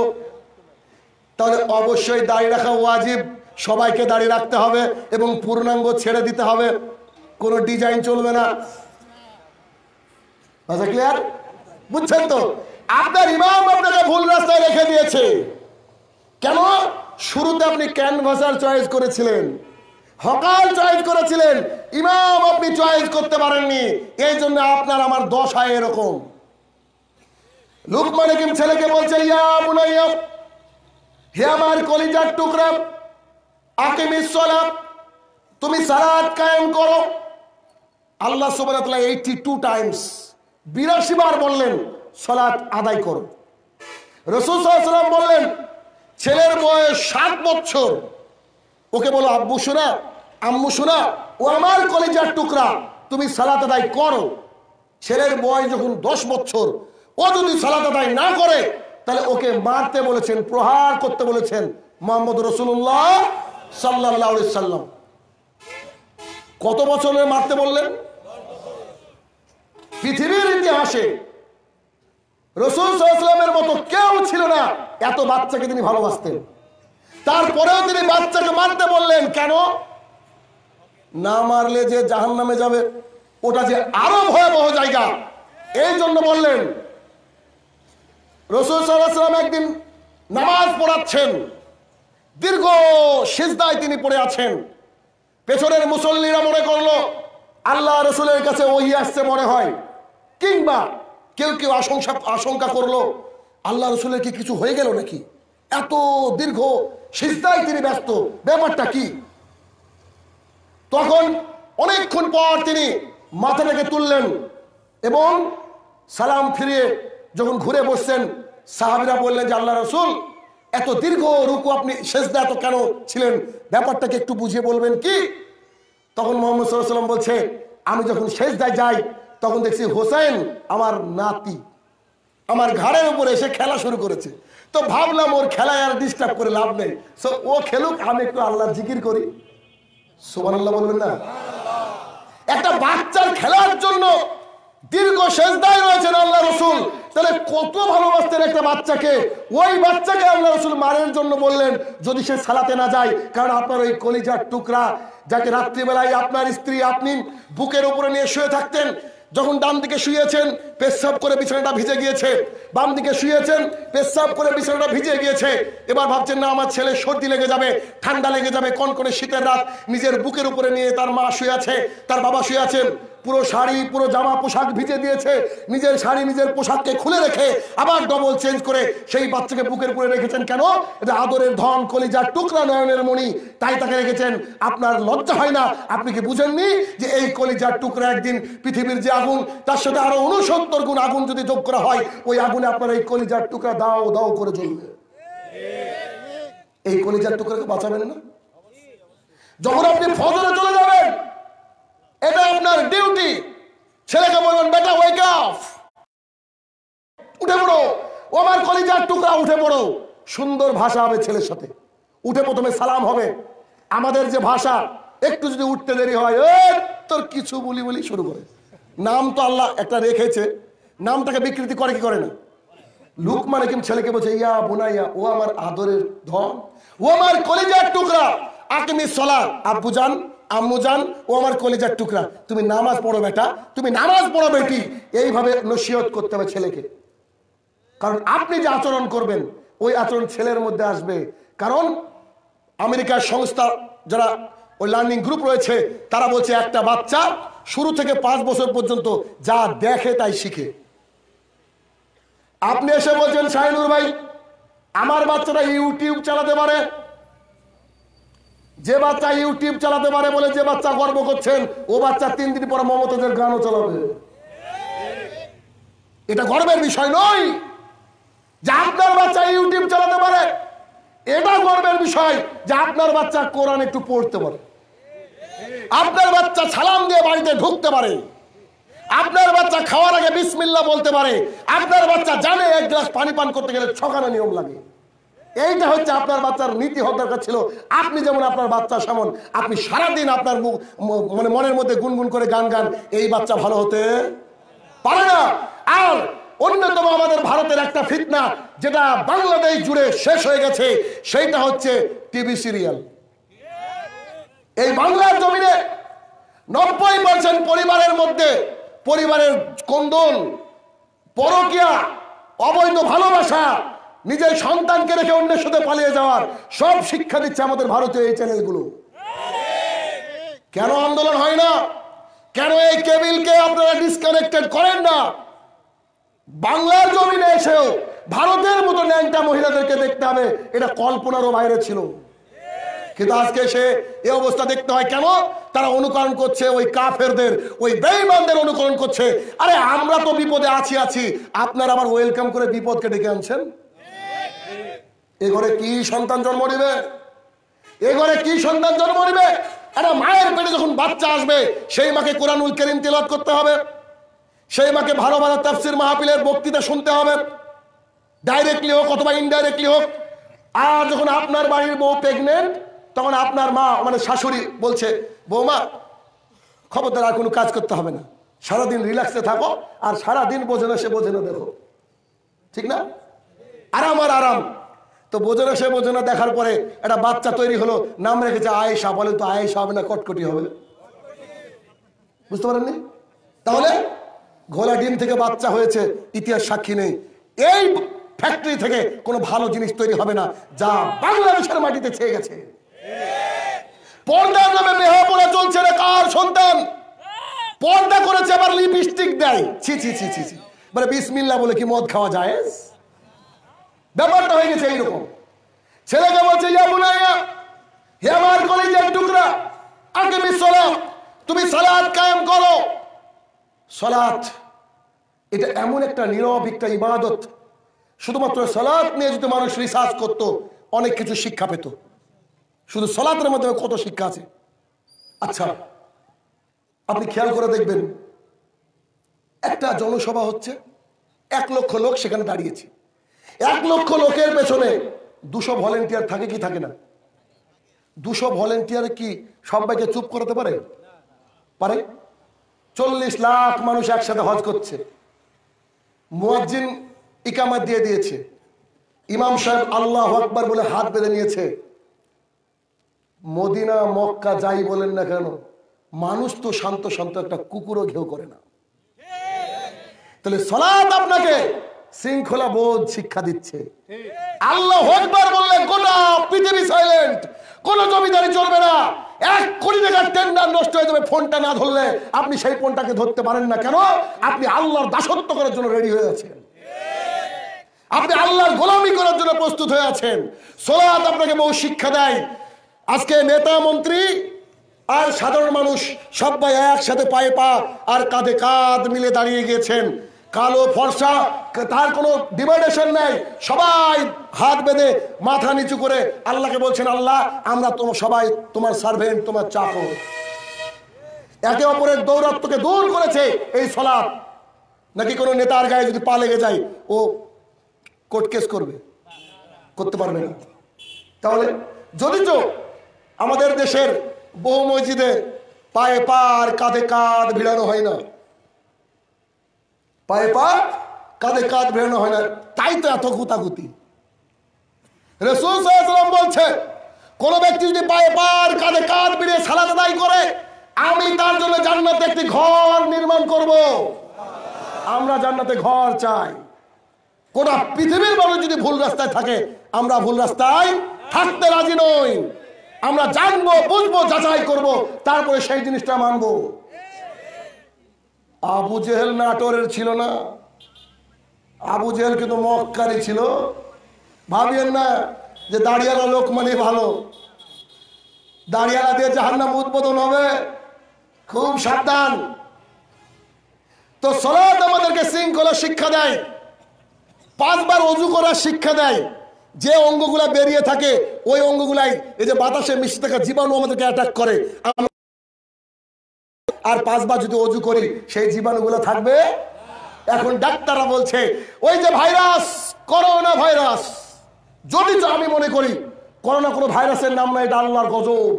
তাহলে অবশ্যই দাঁড়িয়ে রাখা ওয়াজিব সবাইকে দাঁড়িয়ে রাখতে হবে এবং পূর্ণাঙ্গ ছেড়ে দিতে হবে কোনো ডিজাইন চলবে না আচ্ছা ক্লিয়ার বুঝছেন তো আপনার ইমাম আপনাকে ভুল রাস্তায় রেখে দিয়েছে কেন শুরুতে আপনি ক্যানভাসার চয়েস করেছিলেন হকাল চয়েস করেছিলেন ইমাম আপনি চয়েস করতে পারেননি এই জন্য আপনার আমার দশা এরকম লুকমানে কিম ছেলেকে বলছে হে আমার কলিজার টুকরা আকিমিস ইসলাম তুমি সালাত কায়েম করো আল্লাহ সোবাহ এইটি টু টাইমস বিরাশি বার বললেন সলাত আদায় করো রসুল সাল্লাম বললেন ছেলের বয়স সাত বছর ওকে বলো আব্বু সোনা আম্মু সোনা ও আমার কলেজার টুকরা তুমি সালাত আদায় করো ছেলের বয়স যখন দশ বছর ও যদি সালাত আদায় না করে তাহলে ওকে মারতে বলেছেন প্রহার করতে বলেছেন মোহাম্মদ রসুল্লাহ সাল্লাহ সাল্লাম কত বছরের মারতে বললেন পৃথিবীর ইতিহাসে রসুল মতো কেউ ছিল না এত বাচ্চাকে তিনি ভালোবাসতেন তারপরেও তিনি বাচ্চাকে মারতে বললেন কেন না মারলে যে জাহান নামে যাবে ওটা যে আরো ভয়াবহ জায়গা এই জন্য বললেন রসুল একদিন নামাজ পড়াচ্ছেন দীর্ঘ সিজদায় তিনি পড়ে আছেন পেছনের মুসল্লিরা মনে করলো আল্লাহ রসুলের কাছে ওই আসছে মনে হয় কিংবা কেউ কেউ আশঙ্কা আশঙ্কা করলো আল্লাহ রসুলের কি কিছু হয়ে গেল নাকি এত দীর্ঘ সিজদায় তিনি ব্যস্ত ব্যাপারটা কি তখন অনেকক্ষণ পর তিনি মাথাটাকে তুললেন এবং সালাম ফিরিয়ে যখন ঘুরে বসছেন সাহাবিরা বললেন যে আল্লাহ রসুল এত দীর্ঘ রুকু আপনি শেষদা এত কেন ছিলেন ব্যাপারটাকে একটু বুঝিয়ে বলবেন কি তখন মোহাম্মদ সাল্লাম বলছে আমি যখন শেষদায় যাই তখন দেখছি হোসেন আমার নাতি আমার ঘাড়ের উপরে এসে খেলা শুরু করেছে তো ভাবলাম ওর খেলায় আর ডিস্টার্ব করে লাভ নেই সো ও খেলুক আমি একটু আল্লাহ জিকির করি সোমান আল্লাহ বলবেন না একটা বাচ্চার খেলার জন্য দীর্ঘ সেজদায় রয়েছেন আল্লাহ রসুল তাহলে কত ভালোবাসতেন একটা বাচ্চাকে ওই বাচ্চাকে আল্লাহ রসুল মারের জন্য বললেন যদি সে সালাতে না যায় কারণ আপনার ওই কলিজার টুকরা যাকে রাত্রিবেলায় আপনার স্ত্রী আপনি বুকের উপরে নিয়ে শুয়ে থাকতেন যখন ডান দিকে শুয়েছেন পেশাব করে বিছানাটা ভিজে গিয়েছে বাম দিকে শুয়েছেন পেশাব করে বিছানাটা ভিজে গিয়েছে এবার ভাবছেন না আমার ছেলে সর্দি লেগে যাবে ঠান্ডা লেগে যাবে কনকনে শীতের রাত নিজের বুকের উপরে নিয়ে তার মা শুয়ে আছে তার বাবা শুয়ে আছেন পুরো শাড়ি পুরো জামা পোশাক ভিজে দিয়েছে নিজের শাড়ি নিজের পোশাককে খুলে রেখে আবার ডবল চেঞ্জ করে সেই বাচ্চাকে বুকের উপরে রেখেছেন কেন এটা আদরের ধন কলিজার টুকরা নয়নের মণি তাই তাকে রেখেছেন আপনার লজ্জা হয় না আপনি কি বুঝেননি যে এই কলিজার টুকরা একদিন পৃথিবীর যে আগুন তার সাথে আরো উনসত্তর গুণ আগুন যদি যোগ করা হয় ওই আগুনে আপনার এই কলিজার টুকরা দাও দাও করে জ্বলবে এই কলিজার টুকরাকে বাঁচাবেন না যখন আপনি ফজরে চলে যাবেন এটা আপনার ডিউটি ছেলেকে বলবেন বেটা ওয়েক অফ উঠে পড়ো ও আমার কলিজার টুকরা উঠে পড়ো সুন্দর ভাষা হবে ছেলের সাথে উঠে প্রথমে সালাম হবে আমাদের যে ভাষা একটু যদি উঠতে দেরি হয় তোর কিছু বলি বলি শুরু করে নাম তো আল্লাহ একটা রেখেছে নামটাকে বিকৃতি করে কি করে না লুক মানে কিন্তু ছেলেকে বলছে ইয়া বোনাইয়া ও আমার আদরের ধন ও আমার কলিজার টুকরা আপনি সলা আব্বু জান আম্মু যান ও আমার কলেজার টুকরা তুমি নামাজ পড়ো বেটা তুমি নামাজ পড়ো বেটি এইভাবে নসিহত করতে হবে ছেলেকে কারণ আপনি যে আচরণ করবেন ওই আচরণ ছেলের মধ্যে আসবে কারণ আমেরিকার সংস্থা যারা ওই লার্নিং গ্রুপ রয়েছে তারা বলছে একটা বাচ্চা শুরু থেকে পাঁচ বছর পর্যন্ত যা দেখে তাই শিখে আপনি এসে বলছেন শাহিনুর ভাই আমার বাচ্চারা ইউটিউব চালাতে পারে যে বাচ্চা ইউটিউব চালাতে পারে বলে যে বাচ্চা গর্ব করছেন ও বাচ্চা তিন দিন পরে মমতাদের গানও চালাবে এটা গর্বের বিষয় নয় যে আপনার বাচ্চা ইউটিউব চালাতে পারে এটা গর্বের বিষয় যে আপনার বাচ্চা কোরআন একটু পড়তে পারে আপনার বাচ্চা সালাম দিয়ে বাড়িতে ঢুকতে পারে আপনার বাচ্চা খাওয়ার আগে বিসমিল্লা বলতে পারে আপনার বাচ্চা জানে এক গ্লাস পানি পান করতে গেলে ছকানা নিয়ম লাগে এইটা হচ্ছে আপনার বাচ্চার নীতি হওয়ার দরকার ছিল আপনি যেমন আপনার বাচ্চা সেমন আপনি সারাদিন আপনার মানে মনের মধ্যে গুনগুন করে গান গান এই বাচ্চা ভালো হতে পারে না আর অন্যতম আমাদের ভারতের একটা ফিতনা যেটা বাংলাদেশ জুড়ে শেষ হয়ে গেছে সেইটা হচ্ছে টিভি সিরিয়াল এই বাংলার জমিনে নব্বই পার্সেন্ট পরিবারের মধ্যে পরিবারের কন্দল পরকিয়া অবৈধ ভালোবাসা নিজের সন্তানকে রেখে অন্যের সাথে পালিয়ে যাওয়ার সব শিক্ষা দিচ্ছে আমাদের ভারতীয় এই চ্যানেলগুলো কেন আন্দোলন হয় না কেন এই কেবিলকে আপনারা ডিসকানেক্টেড করেন না বাংলার জমিনে এসেও ভারতের মতো ন্যাংটা মহিলাদেরকে দেখতে হবে এটা কল্পনারও বাইরে ছিল কিন্তু আজকে সে এ অবস্থা দেখতে হয় কেন তারা অনুকরণ করছে ওই কাফেরদের ওই বেইমানদের অনুকরণ করছে আরে আমরা তো বিপদে আছি আছি আপনারা আবার ওয়েলকাম করে বিপদকে ডেকে আনছেন এ ঘরে কি সন্তান জন্ম নিবে এ ঘরে কি সন্তান জন্ম নিবে একটা মায়ের পেটে যখন বাচ্চা আসবে সেই মাকে কোরআন করিম তেলাত করতে হবে সেই মাকে ভালো ভালো তাফসির মাহাপিলের বক্তৃতা শুনতে হবে ডাইরেক্টলি হোক অথবা ইনডাইরেক্টলি হোক আর যখন আপনার বাড়ির বউ প্রেগনেন্ট তখন আপনার মা মানে শাশুড়ি বলছে বৌমা খবরদার আর কোনো কাজ করতে হবে না সারাদিন রিল্যাক্সে থাকো আর সারাদিন বোঝে না সে বোঝে না দেখো ঠিক না আরাম আর আরাম তো বোঝে না সে বোঝে না দেখার পরে একটা বাচ্চা তৈরি হলো নাম রেখেছে আয়েশা বলেন তো আয়েশা হবে না কটকটি হবে বুঝতে পারেননি তাহলে ঘোলা ডিম থেকে বাচ্চা হয়েছে ইতিহাস সাক্ষী নেই এই ফ্যাক্টরি থেকে কোনো ভালো জিনিস তৈরি হবে না যা বাংলাদেশের মাটিতে ছেয়ে গেছে পর্দার নামে মেহাপোড়া চলছে রে কার সন্তান পর্দা করেছে আবার লিপস্টিক দেয় ছি ছি ছি ছি ছি মানে বিসমিল্লা বলে কি মদ খাওয়া যায় ব্যাপারটা হয়ে গেছে এইরকম ছেলেকে বলছে তুমি সালাদ করো এটা এমন একটা নীরব একটা শুধুমাত্র নিয়ে যদি মানুষ রিসার্চ করতো অনেক কিছু শিক্ষা পেত শুধু সলাতের মাধ্যমে কত শিক্ষা আছে আচ্ছা আপনি খেয়াল করে দেখবেন একটা জনসভা হচ্ছে এক লক্ষ লোক সেখানে দাঁড়িয়েছে এক লক্ষ লোকের পেছনে দুশো ভলেন্টিয়ার থাকে কি থাকে না দুশো ভলেন্টিয়ার কি সবাইকে চুপ করাতে পারে পারে চল্লিশ লাখ মানুষ একসাথে হজ করছে মুয়াজ্জিন ইকামা দিয়ে দিয়েছে ইমাম সাহেব আল্লাহ আকবার বলে হাত বেঁধে নিয়েছে মদিনা মক্কা যাই বলেন না কেন মানুষ তো শান্ত শান্ত একটা কুকুরও ঘেউ করে না তাহলে সলাদ আপনাকে শৃঙ্খলা বোধ শিক্ষা দিচ্ছে আল্লাহ একবার বললে গোটা পৃথিবী সাইলেন্ট কোন জমিদারি চলবে না এক কোটি টাকার টেন্ডার নষ্ট হয়ে যাবে ফোনটা না ধরলে আপনি সেই ফোনটাকে ধরতে পারেন না কেন আপনি আল্লাহর দাসত্ব করার জন্য রেডি হয়ে আছেন আপনি আল্লাহর গোলামি করার জন্য প্রস্তুত হয়ে আছেন সোলাত আপনাকে বহু শিক্ষা দেয় আজকে নেতা মন্ত্রী আর সাধারণ মানুষ সবাই একসাথে পায়ে পা আর কাঁধে কাঁধ মিলে দাঁড়িয়ে গিয়েছেন কালো ফর্সা তার কোনো ডিভাইডেশন নেই সবাই হাত বেঁধে মাথা নিচু করে আল্লাহকে বলছেন আল্লাহ আমরা তোমার সবাই তোমার সার্ভেন্ট তোমার চাকর একে অপরের দৌরাত্মকে দূর করেছে এই সলাপ নাকি কোনো নেতার গায়ে যদি পা লেগে যায় ও কোর্ট কেস করবে করতে পারবে না তাহলে যদি যদিচ আমাদের দেশের বহু মসজিদে পায়ে পার কাঁধে কাঁধ ভিড়ানো হয় না পায়ে পা কাঁধে কাঁধ বেরোনো হয় না তাই তো এত গুতাগুতি রসুল সাল্লাম বলছে কোনো ব্যক্তি যদি পায়ে পার কাঁধে কাঁধ বেরিয়ে সালাদ আদায় করে আমি তার জন্য জান্নাতে একটি ঘর নির্মাণ করব আমরা জান্নাতে ঘর চাই কোনটা পৃথিবীর মানুষ যদি ভুল রাস্তায় থাকে আমরা ভুল রাস্তায় থাকতে রাজি নই আমরা জানবো বুঝবো যাচাই করব তারপরে সেই জিনিসটা মানবো আবু জেহেল নাটোরের ছিল না আবু জেহেল কিন্তু মক্কারই ছিল ভাবিয়েন না যে দাঁড়িয়ালা লোক মানে ভালো দাঁড়িয়ালা দিয়ে জাহান্নাম উদ্বোধন হবে খুব সাবধান তো সলাত আমাদেরকে শৃঙ্খলা শিক্ষা দেয় পাঁচবার অজু করার শিক্ষা দেয় যে অঙ্গগুলা বেরিয়ে থাকে ওই অঙ্গগুলাই এই যে বাতাসে মিশে থাকা জীবাণু আমাদেরকে অ্যাটাক করে আর পাঁচবার যদি অজু করি সেই জীবাণুগুলো থাকবে এখন ডাক্তাররা বলছে ওই যে ভাইরাস করোনা ভাইরাস যদি আমি মনে করি করোনা কোনো ভাইরাসের নাম নাই ডাল্লার গজব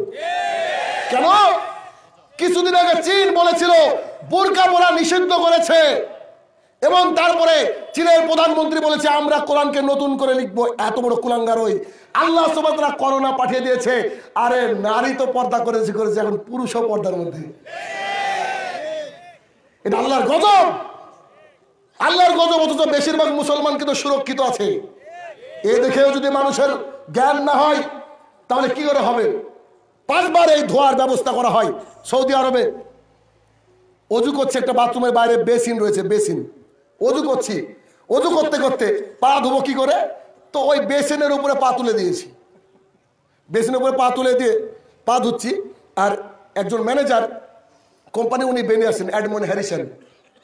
কেন কিছুদিন আগে চীন বলেছিল বোরকা পরা নিষিদ্ধ করেছে এবং তারপরে চীনের প্রধানমন্ত্রী বলেছে আমরা কোরআনকে নতুন করে লিখবো এত বড় কুলাঙ্গার ওই আল্লাহ সোবাতরা করোনা পাঠিয়ে দিয়েছে আরে নারী তো পর্দা করেছে করেছে এখন পুরুষও পর্দার মধ্যে এটা আল্লাহর গজব আল্লাহর গজব অথচ বেশিরভাগ মুসলমান কিন্তু সুরক্ষিত আছে এ দেখেও যদি মানুষের জ্ঞান না হয় তাহলে কি করে হবে পাঁচবার এই ধোয়ার ব্যবস্থা করা হয় সৌদি আরবে অজু করছে একটা বাথরুমের বাইরে বেসিন রয়েছে বেসিন অজু করছি অজু করতে করতে পা ধুবো কি করে তো ওই বেসিনের উপরে পা তুলে দিয়েছি বেসিনের উপরে পা তুলে দিয়ে পা ধুচ্ছি আর একজন ম্যানেজার কোম্পানি উনি বেরিয়ে আসছেন অ্যাডমন্ড হ্যারিসন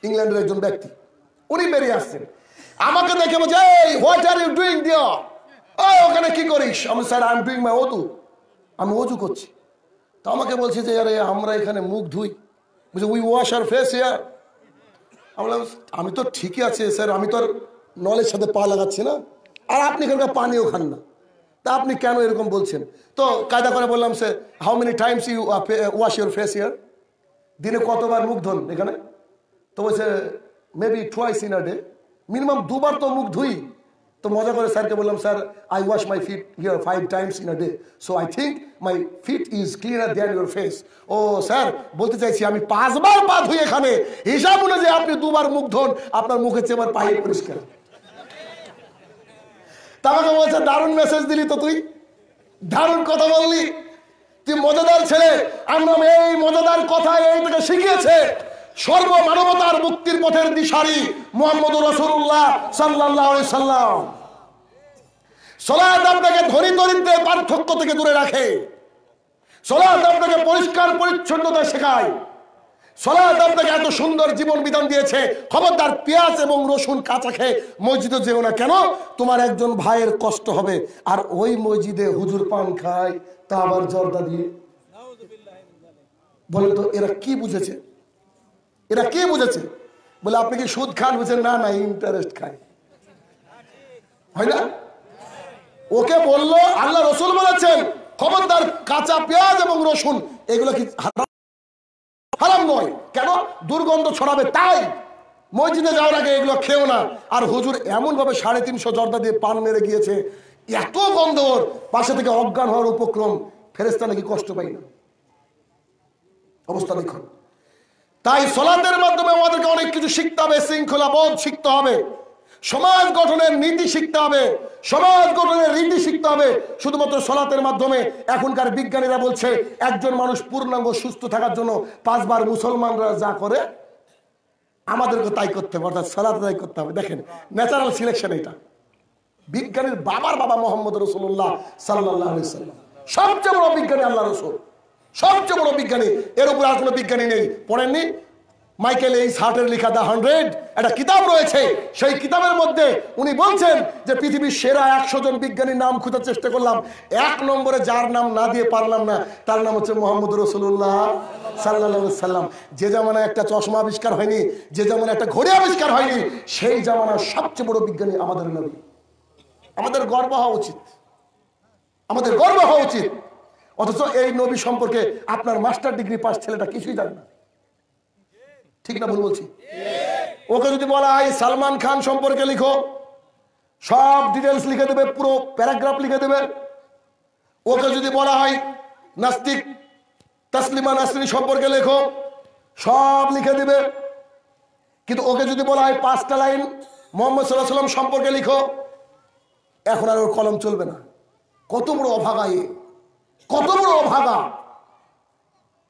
ইংল্যান্ডের একজন ব্যক্তি উনি বেরিয়ে আসছেন আমাকে দেখে বলছে এই হোয়াট আর ইউ ডুইং দিয়ার ও ওখানে কি করিস আমি sir I am doing my ওদু আমি অজু করছি তো আমাকে বলছে যে আরে আমরা এখানে মুখ ধুই বুঝলি we wash our face here আমরা আমি তো ঠিকই আছে স্যার আমি তো আর নলের সাথে পা লাগাচ্ছি না আর আপনি এখানকার পানিও খান না তা আপনি কেন এরকম বলছেন তো কায়দা করে বললাম sir how many times you wash your face here দিনে কতবার মুখ ধন এখানে তো বলছে maybe twice in a day minimum দুবার তো মুখ ধুই তো মজা করে স্যারকে বললাম sir I wash my feet here five times in a day so I think my feet is cleaner than your face ও স্যার বলতে চাইছি আমি পাঁচবার পা ধুই এখানে হিসাব যে আপনি দুবার মুখ ধন আপনার মুখের চেয়ে আমার পায়ে পরিষ্কার তাকে বলছে দারুণ মেসেজ দিলি তো তুই দারুণ কথা বললি তুই মজাদার ছেলে আমরা এই মজাদার কথা এই তোকে শিখিয়েছে সর্ব মানবতার মুক্তির পথের দিশারি মোহাম্মদ রসুল্লাহ সাল্লাহ সাল্লাম সলাদ আপনাকে ধনী দরিদ্রের পার্থক্য থেকে দূরে রাখে সলাদ আপনাকে পরিষ্কার পরিচ্ছন্নতা শেখায় সলাদ আপনাকে এত সুন্দর জীবন বিধান দিয়েছে খবরদার পেঁয়াজ এবং রসুন কাঁচা খেয়ে মসজিদে যেও না কেন তোমার একজন ভাইয়ের কষ্ট হবে আর ওই মসজিদে হুজুর পান খায় তা আবার জর্দা দিয়ে বলে তো এরা কি বুঝেছে এরা কি বুঝেছে বলে আপনি কি সুদ খান বুঝেন না না ইন্টারেস্ট খায় হয় না ওকে বললো আল্লাহ রসুল বলেছেন খবরদার কাঁচা পেঁয়াজ এবং রসুন এগুলো কি হারাম নয় কেন দুর্গন্ধ ছড়াবে তাই মসজিদে যাওয়ার আগে এগুলো খেও না আর হুজুর এমনভাবে সাড়ে তিনশো জর্দা দিয়ে পান মেরে গিয়েছে এত বন্ধ ওর পাশে থেকে অজ্ঞান হওয়ার উপক্রম ফেরেস্তা নাকি কষ্ট পাই না অবস্থা দেখুন তাই সলাতের মাধ্যমে আমাদেরকে অনেক কিছু শিখতে হবে শৃঙ্খলা বোধ শিখতে হবে সমাজ গঠনের নীতি শিখতে হবে সমাজ গঠনের রীতি শিখতে হবে শুধুমাত্র সলাতের মাধ্যমে এখনকার বিজ্ঞানীরা বলছে একজন মানুষ পূর্ণাঙ্গ সুস্থ থাকার জন্য পাঁচবার মুসলমানরা যা করে আমাদেরকে তাই করতে হবে অর্থাৎ সলাতে তাই করতে হবে দেখেন ন্যাচারাল সিলেকশন এটা বিজ্ঞানীর বাবার বাবা মোহাম্মদ রসুল্লাহ সাল্লাহ সবচেয়ে বড় বিজ্ঞানী আল্লাহ রসুল সবচেয়ে বড় বিজ্ঞানী এর উপরে আর কোনো বিজ্ঞানী নেই পড়েননি মাইকেল এই হার্টের লিখা দ্য হান্ড্রেড একটা কিতাব রয়েছে সেই কিতাবের মধ্যে উনি বলছেন যে পৃথিবীর সেরা একশো জন বিজ্ঞানীর নাম খুঁজার চেষ্টা করলাম এক নম্বরে যার নাম না দিয়ে পারলাম না তার নাম হচ্ছে মোহাম্মদ রসুল্লাহ সাল্লা সাল্লাম যে জামানায় একটা চশমা আবিষ্কার হয়নি যে জামানায় একটা ঘড়ি আবিষ্কার হয়নি সেই জামানার সবচেয়ে বড় বিজ্ঞানী আমাদের নবী আমাদের গর্ব হওয়া উচিত আমাদের গর্ব হওয়া উচিত অথচ এই নবী সম্পর্কে আপনার মাস্টার ডিগ্রি পাস ছেলেটা কিছুই জানে না ঠিক না ভুল বলছি ওকে যদি বলা হয় সালমান খান সম্পর্কে লিখো সব ডিটেলস লিখে দেবে পুরো প্যারাগ্রাফ লিখে দেবে ওকে যদি বলা হয় নাস্তিক তাসলিমা নাসরিন সম্পর্কে লেখো সব লিখে দেবে কিন্তু ওকে যদি বলা হয় পাঁচটা লাইন মোহাম্মদ সাল্লাহ সাল্লাম সম্পর্কে লিখো এখন আর ওর কলম চলবে না কত বড় অভাগা এ কত বড় অভাগা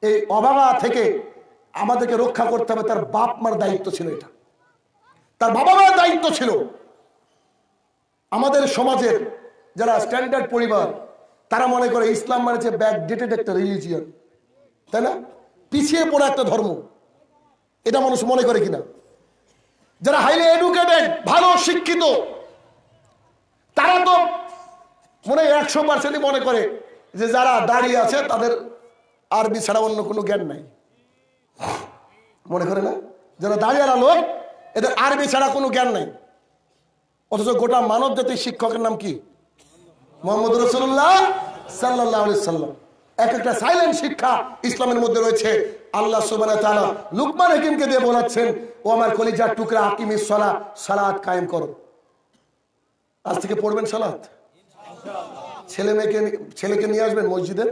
এই অভাগা থেকে আমাদেরকে রক্ষা করতে হবে তার বাপ মার দায়িত্ব ছিল এটা তার বাবা মার দায়িত্ব ছিল আমাদের সমাজের যারা স্ট্যান্ডার্ড পরিবার তারা মনে করে ইসলাম মানে যে ব্যাকডেটেড একটা রিলিজিয়ান তাই না পিছিয়ে পড়া একটা ধর্ম এটা মানুষ মনে করে কিনা যারা হাইলি এডুকেটেড ভালো শিক্ষিত তারা তো মনে একশো পার্সেন্ট মনে করে যে যারা দাঁড়িয়ে আছে তাদের আরবি ছাড়া অন্য কোনো জ্ঞান নাই মনে করে না যারা দাঁড়িয়ে লোক এদের আরবি ছাড়া কোনো জ্ঞান নাই অথচ গোটা মানব জাতির শিক্ষকের নাম কি মোহাম্মদ রসুল্লাহ সাল্লাহ সাল্লাম এক একটা সাইলেন্ট শিক্ষা ইসলামের মধ্যে রয়েছে আল্লাহ সুবাহ লুকমান হাকিমকে দিয়ে বলাচ্ছেন ও আমার কলিজার টুকরা হাকিমের সলা সালাদ কায়েম করো আজ থেকে পড়বেন সালাত ছেলে মেয়েকে ছেলেকে নিয়ে আসবেন মসজিদে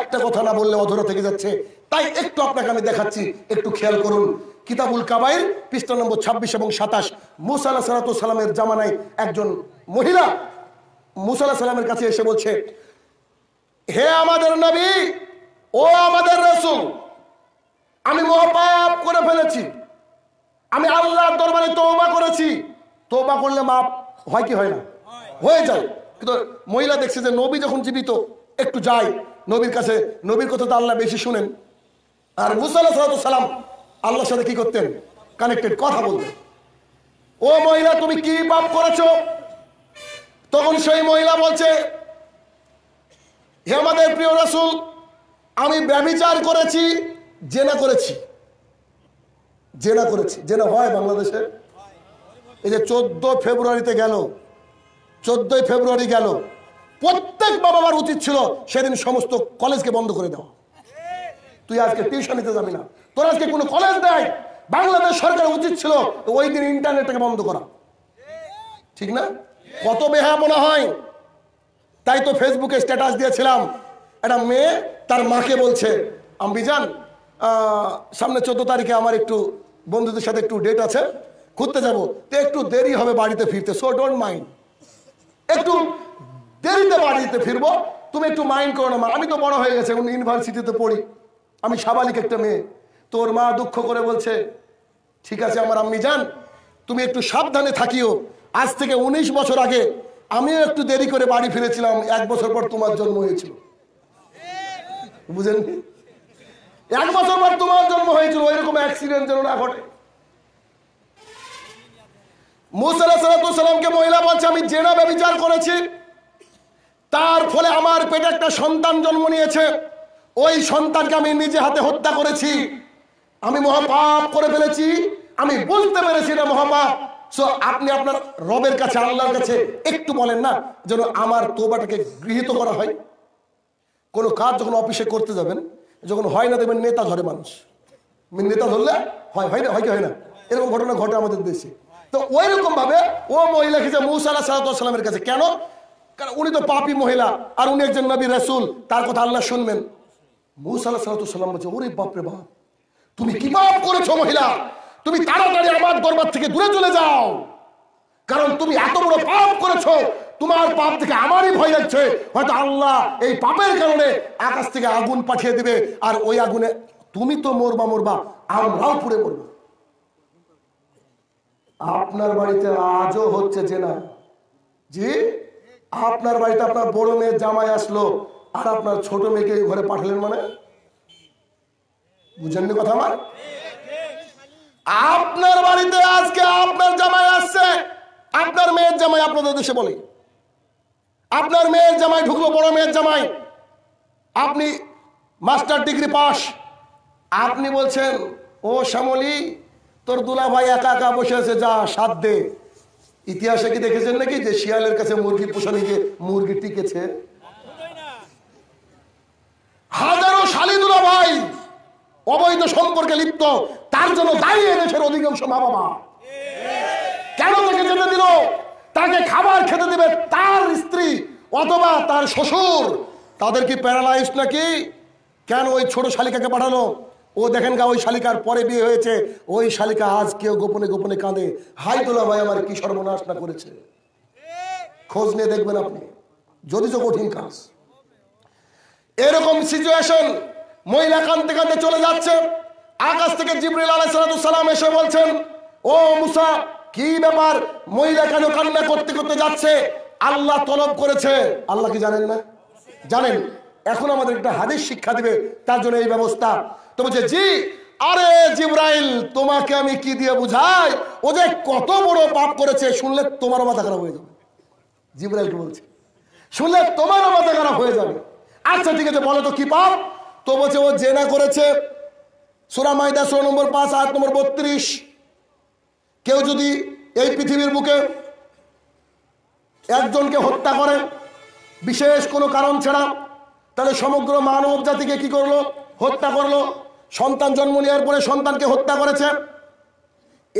একটা কথা না বললে অধরা থেকে যাচ্ছে তাই একটু আপনাকে আমি দেখাচ্ছি একটু খেয়াল করুন কিতাবুল কাবাইল পৃষ্ঠা নম্বর ২৬ এবং সাতাশ মুসাল্লা সালাতু সালামের জামানায় একজন মহিলা মুসাল্লা সালামের কাছে এসে বলছে হে আমাদের নবী ও আমাদের রসুল আমি মহাপাপ করে ফেলেছি আমি আল্লাহ দরবারে তোমা করেছি তোমা করলে মাপ হয় কি হয় না হয়ে যায় কিন্তু মহিলা দেখছে যে নবী যখন জীবিত একটু যাই নবীর কাছে নবীর কথা তো আল্লাহ বেশি শুনেন আর মুসাল্লাহ সালাম আল্লাহর সাথে কি করতেন কানেক্টেড কথা বলতেন ও মহিলা তুমি কি পাপ করেছো তখন সেই মহিলা বলছে হে আমাদের প্রিয় রসুল আমি ব্যবিচার করেছি জেনা করেছি জেনা করেছি জেনা হয় বাংলাদেশে এই যে চোদ্দ ফেব্রুয়ারিতে গেল চোদ্দই ফেব্রুয়ারি গেল প্রত্যেক বাবা মার উচিত ছিল সেদিন সমস্ত কলেজকে বন্ধ করে দেওয়া তুই আজকে টিউশন নিতে যাবি না তোর আজকে কোনো কলেজ দেয় বাংলাদেশ সরকারের উচিত ছিল ওই দিন ইন্টারনেটটাকে বন্ধ করা ঠিক না কত বেহা মনে হয় তাই তো ফেসবুকে স্ট্যাটাস দিয়েছিলাম একটা মেয়ে তার মাকে বলছে আমি জান সামনে চোদ্দ তারিখে আমার একটু বন্ধুদের সাথে একটু ডেট আছে ঘুরতে যাবো তো একটু দেরি হবে বাড়িতে ফিরতে সো ডোন্ট মাইন্ড একটু দেরিতে বাড়িতে ফিরবো তুমি একটু মাইন্ড করো না আমি তো বড় হয়ে গেছে এখন ইউনিভার্সিটিতে পড়ি আমি সাবালিক একটা মেয়ে তোর মা দুঃখ করে বলছে ঠিক আছে আমার আম্মি যান তুমি একটু সাবধানে থাকিও আজ থেকে উনিশ বছর আগে আমিও একটু দেরি করে বাড়ি ফিরেছিলাম এক বছর পর তোমার জন্ম হয়েছিল বুঝেন এক বছর পর তোমার জন্ম হয়েছিল ওইরকম অ্যাক্সিডেন্ট যেন না ঘটে মুসাল্লাহ সালাতামকে মহিলা বলছে আমি জেনা বিচার করেছি তার ফলে আমার পেটে একটা সন্তান জন্ম নিয়েছে ওই সন্তানকে আমি নিজে হাতে হত্যা করেছি আমি মহাপাপ করে ফেলেছি আমি বলতে পেরেছি না মহাপাপ সো আপনি আপনার রবের কাছে আল্লাহর কাছে একটু বলেন না যেন আমার তোবাটাকে গৃহীত করা হয় কোনো কাজ যখন অফিসে করতে যাবেন যখন হয় না দেখবেন নেতা ধরে মানুষ নেতা ধরলে হয় হয় না হয় কি হয় না এরকম ঘটনা ঘটে আমাদের দেশে তো ওই রকম ভাবে ও মহিলা খেয়েছে মৌসালা সালাতামের কাছে কেন কারণ উনি তো পাপি মহিলা আর উনি একজন নবী রাসূল তার কথা আল্লাহ শুনবেন মৌসাল্লাহ সালাতাম বলছে ওরে বাপরে বাপ তুমি কি পাপ করেছো মহিলা তুমি তাড়াতাড়ি আমার দরবার থেকে দূরে চলে যাও কারণ তুমি এত বড় পাপ করেছো তোমার পাপ থেকে আমারই ভয় লাগছে হয়তো আল্লাহ এই পাপের কারণে আকাশ থেকে আগুন পাঠিয়ে দিবে আর ওই আগুনে তুমি তো মরবা মরবা আমরাও পুড়ে মরবো আপনার বাড়িতে আজও হচ্ছে জেনা জি আপনার বাড়িতে আপনার বড় মেয়ের জামাই আসলো আর আপনার ছোট মেয়েকে ঘরে পাঠালেন মানে বুঝেননি কথা আমার আপনার বাড়িতে আজকে আপনার জামাই আসছে আপনার মেয়ের জামাই আপনাদের দেশে বলে আপনার মেয়ের জামাই ঢুকলো বড় মেয়ের জামাই আপনি মাস্টার ডিগ্রি পাস আপনি বলছেন ও শ্যামলী তোর দুলা ভাই একা একা বসে আছে যা সাত দে ইতিহাসে কি দেখেছেন নাকি যে শিয়ালের কাছে মুরগি পোষানি গিয়ে মুরগি টিকেছে হাজারো শালিদুলা ভাই অবৈধ সম্পর্কে লিপ্ত তার জন্য দাঁড়িয়ে দেশের অধিকাংশ মা বাবা কেন তাকে যেতে দিল তাকে খাবার খেতে দিবে তার স্ত্রী অথবা তার শ্বশুর তাদের কি প্যারালাইজ নাকি কেন ওই ছোট শালিকাকে পাঠালো ও দেখেন গা ওই শালিকার পরে বিয়ে হয়েছে ওই শালিকা আজ কেউ গোপনে গোপনে কাঁদে হাই তোলা ভাই আমার কি সর্বনাশ না করেছে খোঁজ নিয়ে দেখবেন আপনি যদি তো কঠিন কাজ এরকম সিচুয়েশন মহিলা কাঁদতে কাঁদতে চলে যাচ্ছে আকাশ থেকে জিবরিল সালাম এসে বলছেন ও মুসা কি ব্যাপার মহিলা কেন কান্না করতে করতে যাচ্ছে আল্লাহ তলব করেছে আল্লাহ কি জানেন না জানেন এখন আমাদের একটা হাদিস শিক্ষা দিবে তার জন্য এই ব্যবস্থা তো বলছে জি আরে জিব্রাইল তোমাকে আমি কি দিয়ে বুঝাই ও যে কত বড় পাপ করেছে শুনলে তোমারও মাথা খারাপ হয়ে যাবে জিব্রাইলকে বলছে শুনলে তোমারও মাথা খারাপ হয়ে যাবে আচ্ছা ঠিক আছে বলো তো কি পাপ তো বলছে ও জেনা করেছে সুরা মাইদা ষোলো নম্বর পাঁচ আট নম্বর বত্রিশ কেউ যদি এই পৃথিবীর বুকে একজনকে হত্যা করে বিশেষ কোনো কারণ ছাড়া তাহলে সমগ্র মানব জাতিকে কি করলো হত্যা করলো সন্তান জন্ম নেওয়ার পরে সন্তানকে হত্যা করেছে